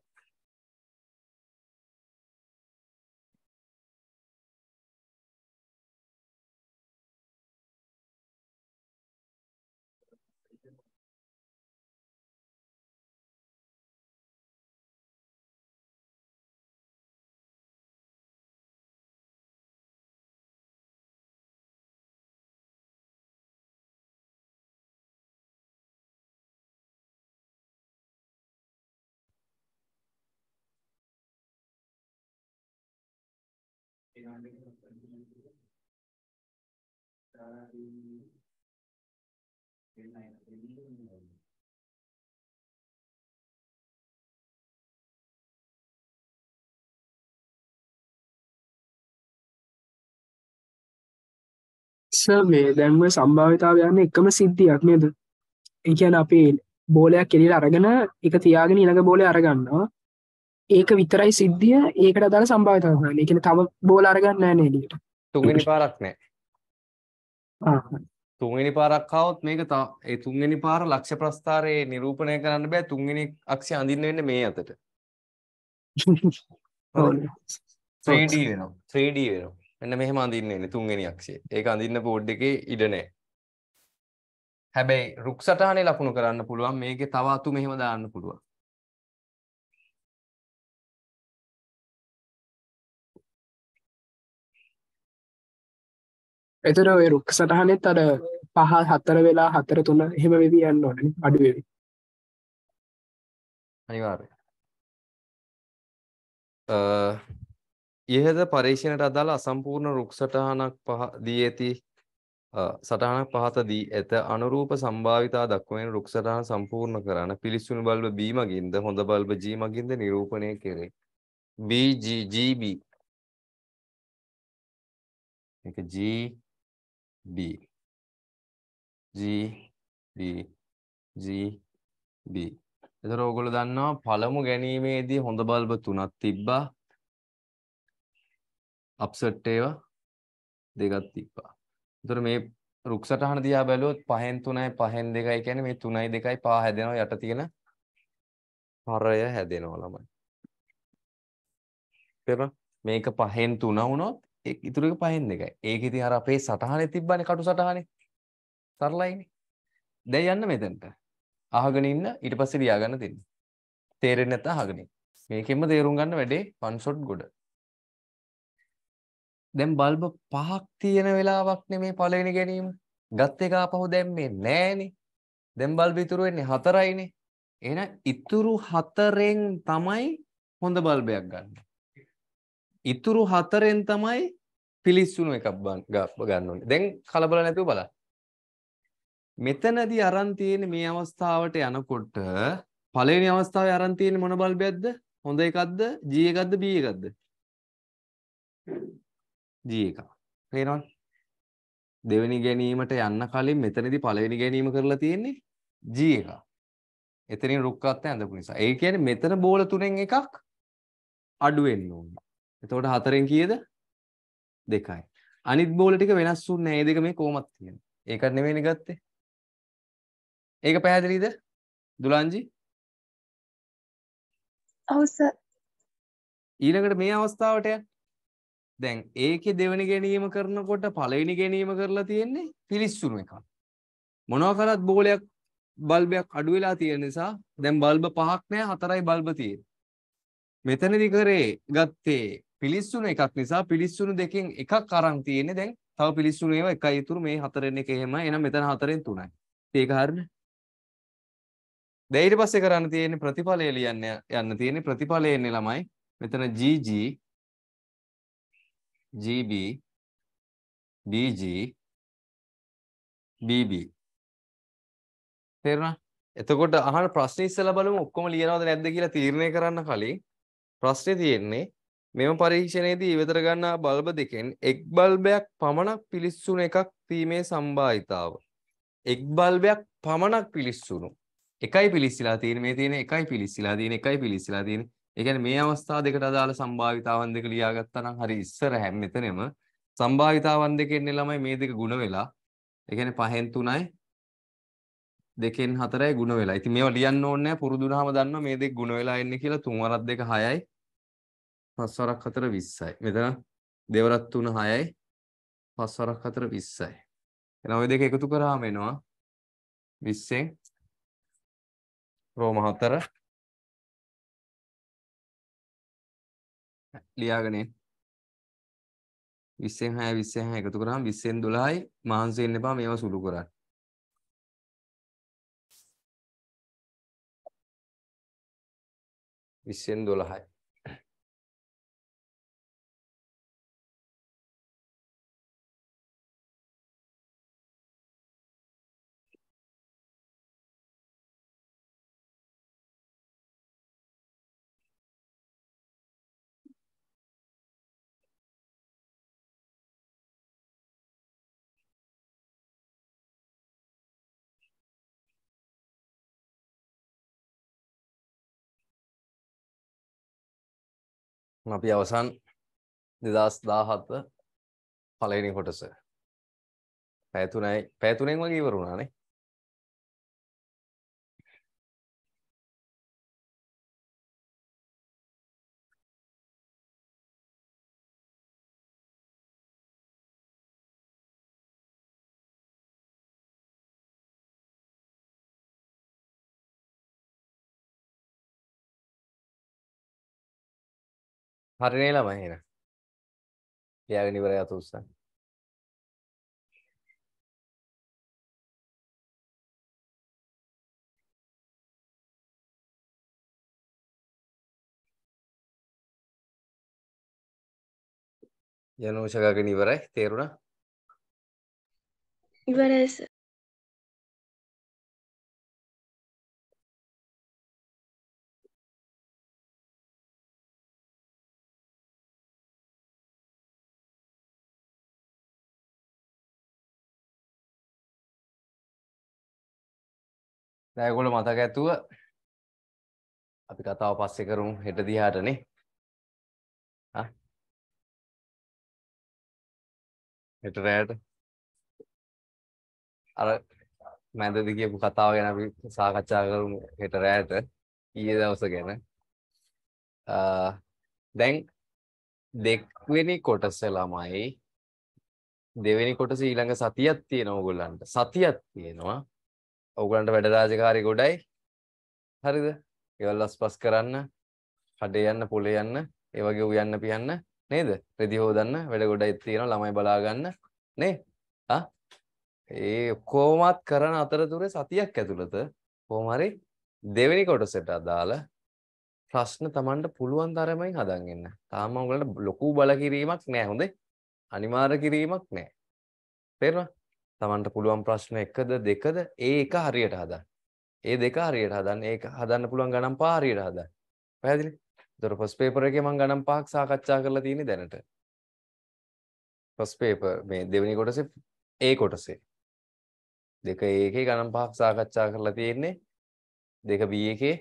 සර් මේ දැන්ව සම්භාවිතාව යන්න එකම සිද්ධියක් නේද ඒ කියන්නේ අපි බෝලයක් එළියට අරගෙන එක තියාගෙන ඊළඟ බෝලේ අරගන්නවා ඒක විතරයි සිද්ධිය ඒකට අදාළ සම්භාවිතාවන එකන තම බෝල අරගන්න නෑ නේදට තුන්ගනි පාරක් නෑ තුන්ගනි පාරක්කාවත් මේක ඒ තුන්ගනි පාර ලක්ෂ ප්‍රස්ථාරයේ නිරූපණය කරන්න බෑ තුන්ගනි අක්ෂය අඳින්න වෙන්න මේ අතට 3D වෙනවා 3D වෙනවා එන්න මෙහෙම අඳින්න එන්නේ තුන්ගනි අක්ෂය ඒක අඳින්න බෝඩ් එකේ ඉඩ නෑ හැබැයි රුක් සටහනේ ලකුණු කරන්න පුළුවන් මේකේ තව අතු මෙහෙම දාන්න පුළුවන් එතර ඔය රුක් සටහනෙත් අර පහ හත්තර වෙලා හතර තුන්න එහෙම වෙවී යන්න ඕන අඩුවෙවි අනිවාර්ය ඉහද පරීක්ෂණයට අදාළ අසම්පූර්ණ රුක් සටහනක් පහ දී ඇති සටහනක් පහත දී ඇත අනුරූප සම්භාවිතා දක්වන රුක් සටහන සම්පූර්ණ කරන පිළිස්සුණු බල්බ B මගින්ද හොඳ බල්බ G මගින්ද නිරූපණය කෙරේ BGGB ඒක G B G B G B එතකොට ඕගොල්ලෝ දන්නවා පළමු ගැනීමේදී හොඳ බල්බ තුනක් තිබ්බා. අප්සෙට් ඒවා දෙකක් තිබ්බා. එතකොට මේ රුක් සටහන දිහා බැලුවොත් පහෙන් 3යි පහෙන් 2යි කියන්නේ මේ 3යි 2යි පහ හැදෙනවා යට තියෙන පරය හැදෙනවා ළමයි. තේරුණා? මේක පහෙන් 3 වුණොත් ඒ ඉතුරු එක පහෙන් දෙකයි. ඒක ඉතින් අර අපේ සටහනේ තිබ්බනේ කටු සටහනේ. සරලයිනේ. දැන් යන්න මෙතනට. අහගෙන ඉන්න ඊට පස්සේ ලියාගන්න තියෙනවා. තේරෙන්නේ නැත්නම් අහගෙන ඉන්න. මේකෙන්ම තේරුම් ගන්න වැඩේ වන් ෂොට් ගොඩ. දැන් බල්බ පහක් තියෙන වෙලාවක් නෙමේ පළවෙනි ගැනීම. ගත් එක ආපහු දැම්මේ නෑනේ. දැන් බල්බ ඉතුරු වෙන්නේ හතරයිනේ. එහෙනම් ඉතුරු හතරෙන් තමයි හොඳ බල්බයක් ගන්න. ඉතුරු හතරෙන් තමයි පිලිස්සුණු එකක් ගන්න ඕනේ. දැන් කලබල නැතුව බලන්න. මෙතනදී අරන් තියෙන මේ අවස්ථාවට යනකොට පළවෙනි අවස්ථාවේ අරන් තියෙන මොන බල්බයක්ද? හොඳ එකක්ද? G එකක්ද B එකක්ද? G එකක්. පේනවද? දෙවෙනි ගැනීමට යන්න කලින් මෙතනදී පළවෙනි ගැනීම කරලා තියෙන්නේ G එකක්. එතනින් රුක්කත් ඇඳපු නිසා. ඒ කියන්නේ මෙතන බෝල තුනෙන් එකක් අඩු වෙන්න ඕනේ. එතකොට හතරෙන් කීයද? දෙකයි. අනිත් බෝල ටික වෙනස් වුන්නේ නැහැ. මේ දෙක මේ කොහොමද තියෙන්නේ? ඒකට නෙවෙයිනේ ගත්තේ. ඒක පැහැදිලිද? දුලංජි? ඔව් සර්. ඊළඟට මේ අවස්ථාවට යන්න. දැන් ඒකේ දෙවෙනි ගැනීම කරනකොට පළවෙනි ගැනීම කරලා තියෙන්නේ පිලිස්සුණු එකක්. මොනවා කරත් බෝලයක් බල්බයක් අඩු වෙලා තියෙන නිසා දැන් බල්බ පහක් නැහැ හතරයි බල්බ තියෙන්නේ. මෙතනදි කරේ ගත්තේ පිලිස්සුණු එකක් නිසා පිලිස්සුණු දෙකෙන් එකක් අරන් තියෙන්නේ දැන් තව පිලිස්සුණු ඒවා එකයි ඉතුරු මේ හතරෙන් එක එහෙම එහෙනම් මෙතන හතරෙන් තුනයි. ඒක හරියද? දැන් ඊට පස්සේ කරන්න තියෙන්නේ ප්‍රතිඵලය ලියන්න යන්න තියෙන්නේ ප්‍රතිඵලය එන්නේ ළමයි. මෙතන GG GB DG BB තේරුණා? එතකොට අහන ප්‍රශ්නේ ඉස්සලා බලමු ඔක්කොම ලියනවද නැද්ද කියලා තීරණය කරන්න කලින් ප්‍රශ්නේ තියෙන්නේ මෙම පරීක්ෂණයේදී ඉවතර ගන්නා බල්බ දෙකෙන් එක් බල්බයක් පමණක් පිළිස්සුණු එකක් තීමේ සම්භාවිතාව. එක් බල්බයක් පමණක් පිළිස්සුණු. එකයි පිළිස්සලා තියෙන මේ තියෙන එකයි පිළිස්සලා තියෙන එකයි පිළිස්සලා තියෙන. ඒ කියන්නේ මේ අවස්ථා දෙකට අදාළ සම්භාවිතාවන් දෙක ලියාගත්තා නම් හරි ඉස්සර හැම මෙතනෙම සම්භාවිතාවන් දෙකෙන් ළමයි මේ දෙක ಗುಣ වෙලා. ඒ කියන්නේ පහෙන් 3යි දෙකෙන් 4යි ಗುಣ වෙලා. ඉතින් මේවා ලියන්න ඕනේ නැහැ. පුරුදුනහම දන්නවා මේ දෙක ಗುಣ වෙලා එන්නේ කියලා 3 වරක් දෙක 6යි 5 වරක් 4 20යි. මෙතන දෙවරත් 3 6යි. 5 වරක් 4 20යි. එහෙනම් ওই දෙක එකතු කරාම එනවා 20න් රෝම 4 ලියාගෙන 20න් 6 20න් 6 එකතු කරාම 20න් 12යි මහන්සි වෙන්න එපා මේවා සුළු කරන්න. විස්සෙන් දොළහයි අපි අවසන් දෙදස් දාහත්ත පලනි කොටස පැතුනයි පැතුනෙන් වගේ ඉවරුණානේ හරිනේ ළමයි එහෙනම්. ලියාගෙන ඉවරයි අත උස්සන්න. යනෝෂ ගාගෙන ඉවරයි තේරුණා? ඉවරයි සර්. දැගොල මතක ඇතුව අපි කතාව පස්සෙ කරුම් හෙට දිහාටනේ හෙට රෑට අර මැදදි කියපු කතාව ගැන අපි සාකච්ඡා කරුම් හෙට රෑට ඊයේ දවස ගැන දැන් දෙක්වෙනි කොටස ළමයි දෙවෙනි කොටස ඊළඟ සතියක් තියෙනවා ඕගොල්ලන්ට සතියක් තියෙනවා ඔගලන්ට වැඩ රාජකාරි ගොඩයි හරිද ඒවල් අස්පස් කරන්න කඩේ යන්න පොලේ යන්න ඒ වගේ උයන්න පියන්න නේද රෙදි හොදන්න වැඩ ගොඩයි තියෙනවා ළමයි බලා ගන්න නේ ආ ඒ කොමත් කරන අතරතුරේ සතියක් ඇතුළත කොහොම හරි දෙවෙනි කොටසට අදාළ ප්‍රශ්න Tamanට පුළුවන් තරමෙන් හදන් ඉන්න. තාම උගලට ලොකු බල කිරීමක් නැහැ හොඳේ. අනිවාර්ය කිරීමක් නැහැ. තේරුණා? Tamanට පුළුවන් ප්‍රශ්න එකද දෙකද ඒ එක හරියට හදන්න. ඒ දෙක හරියට හදන්න. ඒක හදන්න පුළුවන් ගණන් පහ හරියට හදන්න. පැහැදිලි? ඒතර ෆස්ට් පේපර් එකේ මම ගණන් පහක් සාකච්ඡා කරලා තියෙන්නේ දැනට. ෆස්ට් පේපර් මේ දෙවෙනි කොටසේ ඒ කොටසේ. දෙක ඒකේ ගණන් පහක් සාකච්ඡා කරලා තියෙන්නේ. දෙක B එකේ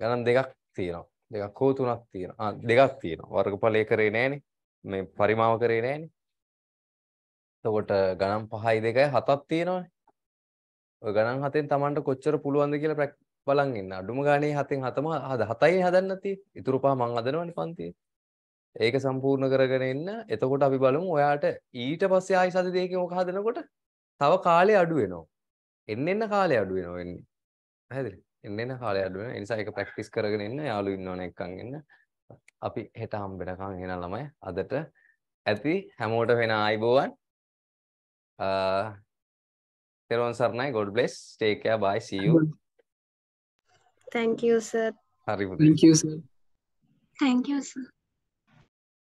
ගණන් දෙකක් තියෙනවා. දෙකක් හෝ තුනක් තියෙනවා. ආ දෙකක් තියෙනවා. වර්ගඵලය කරේ නෑනේ. මේ පරිමාව කරේ නෑනේ. තකොට ගණන් පහයි දෙකයි හතත් තියෙනවානේ. ඔය ගණන් හතෙන් Tamanට කොච්චර පුළුවන්ද කියලා බලන් ඉන්න. අඩුම ගානේ හතෙන් හතම හතයි හදන්න තියෙන්නේ. ඉතුරු පහ මං හදනවනේ පන්තියේ. ඒක සම්පූර්ණ කරගෙන ඉන්න. එතකොට අපි බලමු ඔයාට ඊට පස්සේ ආයි සති දෙකකින් ඔක හදනකොට තව කාලේ අඩු වෙනවා. එන්න එන්න කාලේ අඩු වෙනවා වෙන්නේ. පැහැදිලි? එන්න එන්න කාලේ අඩු වෙනවා. ඒ නිසා ඒක ප්‍රැක්ටිස් කරගෙන ඉන්න. යාළු ඉන්නවනේ එක්කන් ඉන්න. අපි හෙට හම්බ වෙනකන් එන ළමයි අදට ඇති හැමෝටම වෙන ආයිබෝවන් Uh, sir, Sarnai, God bless. Take care. Bye. See you. Thank you, sir. Thank you, sir. Thank you, sir.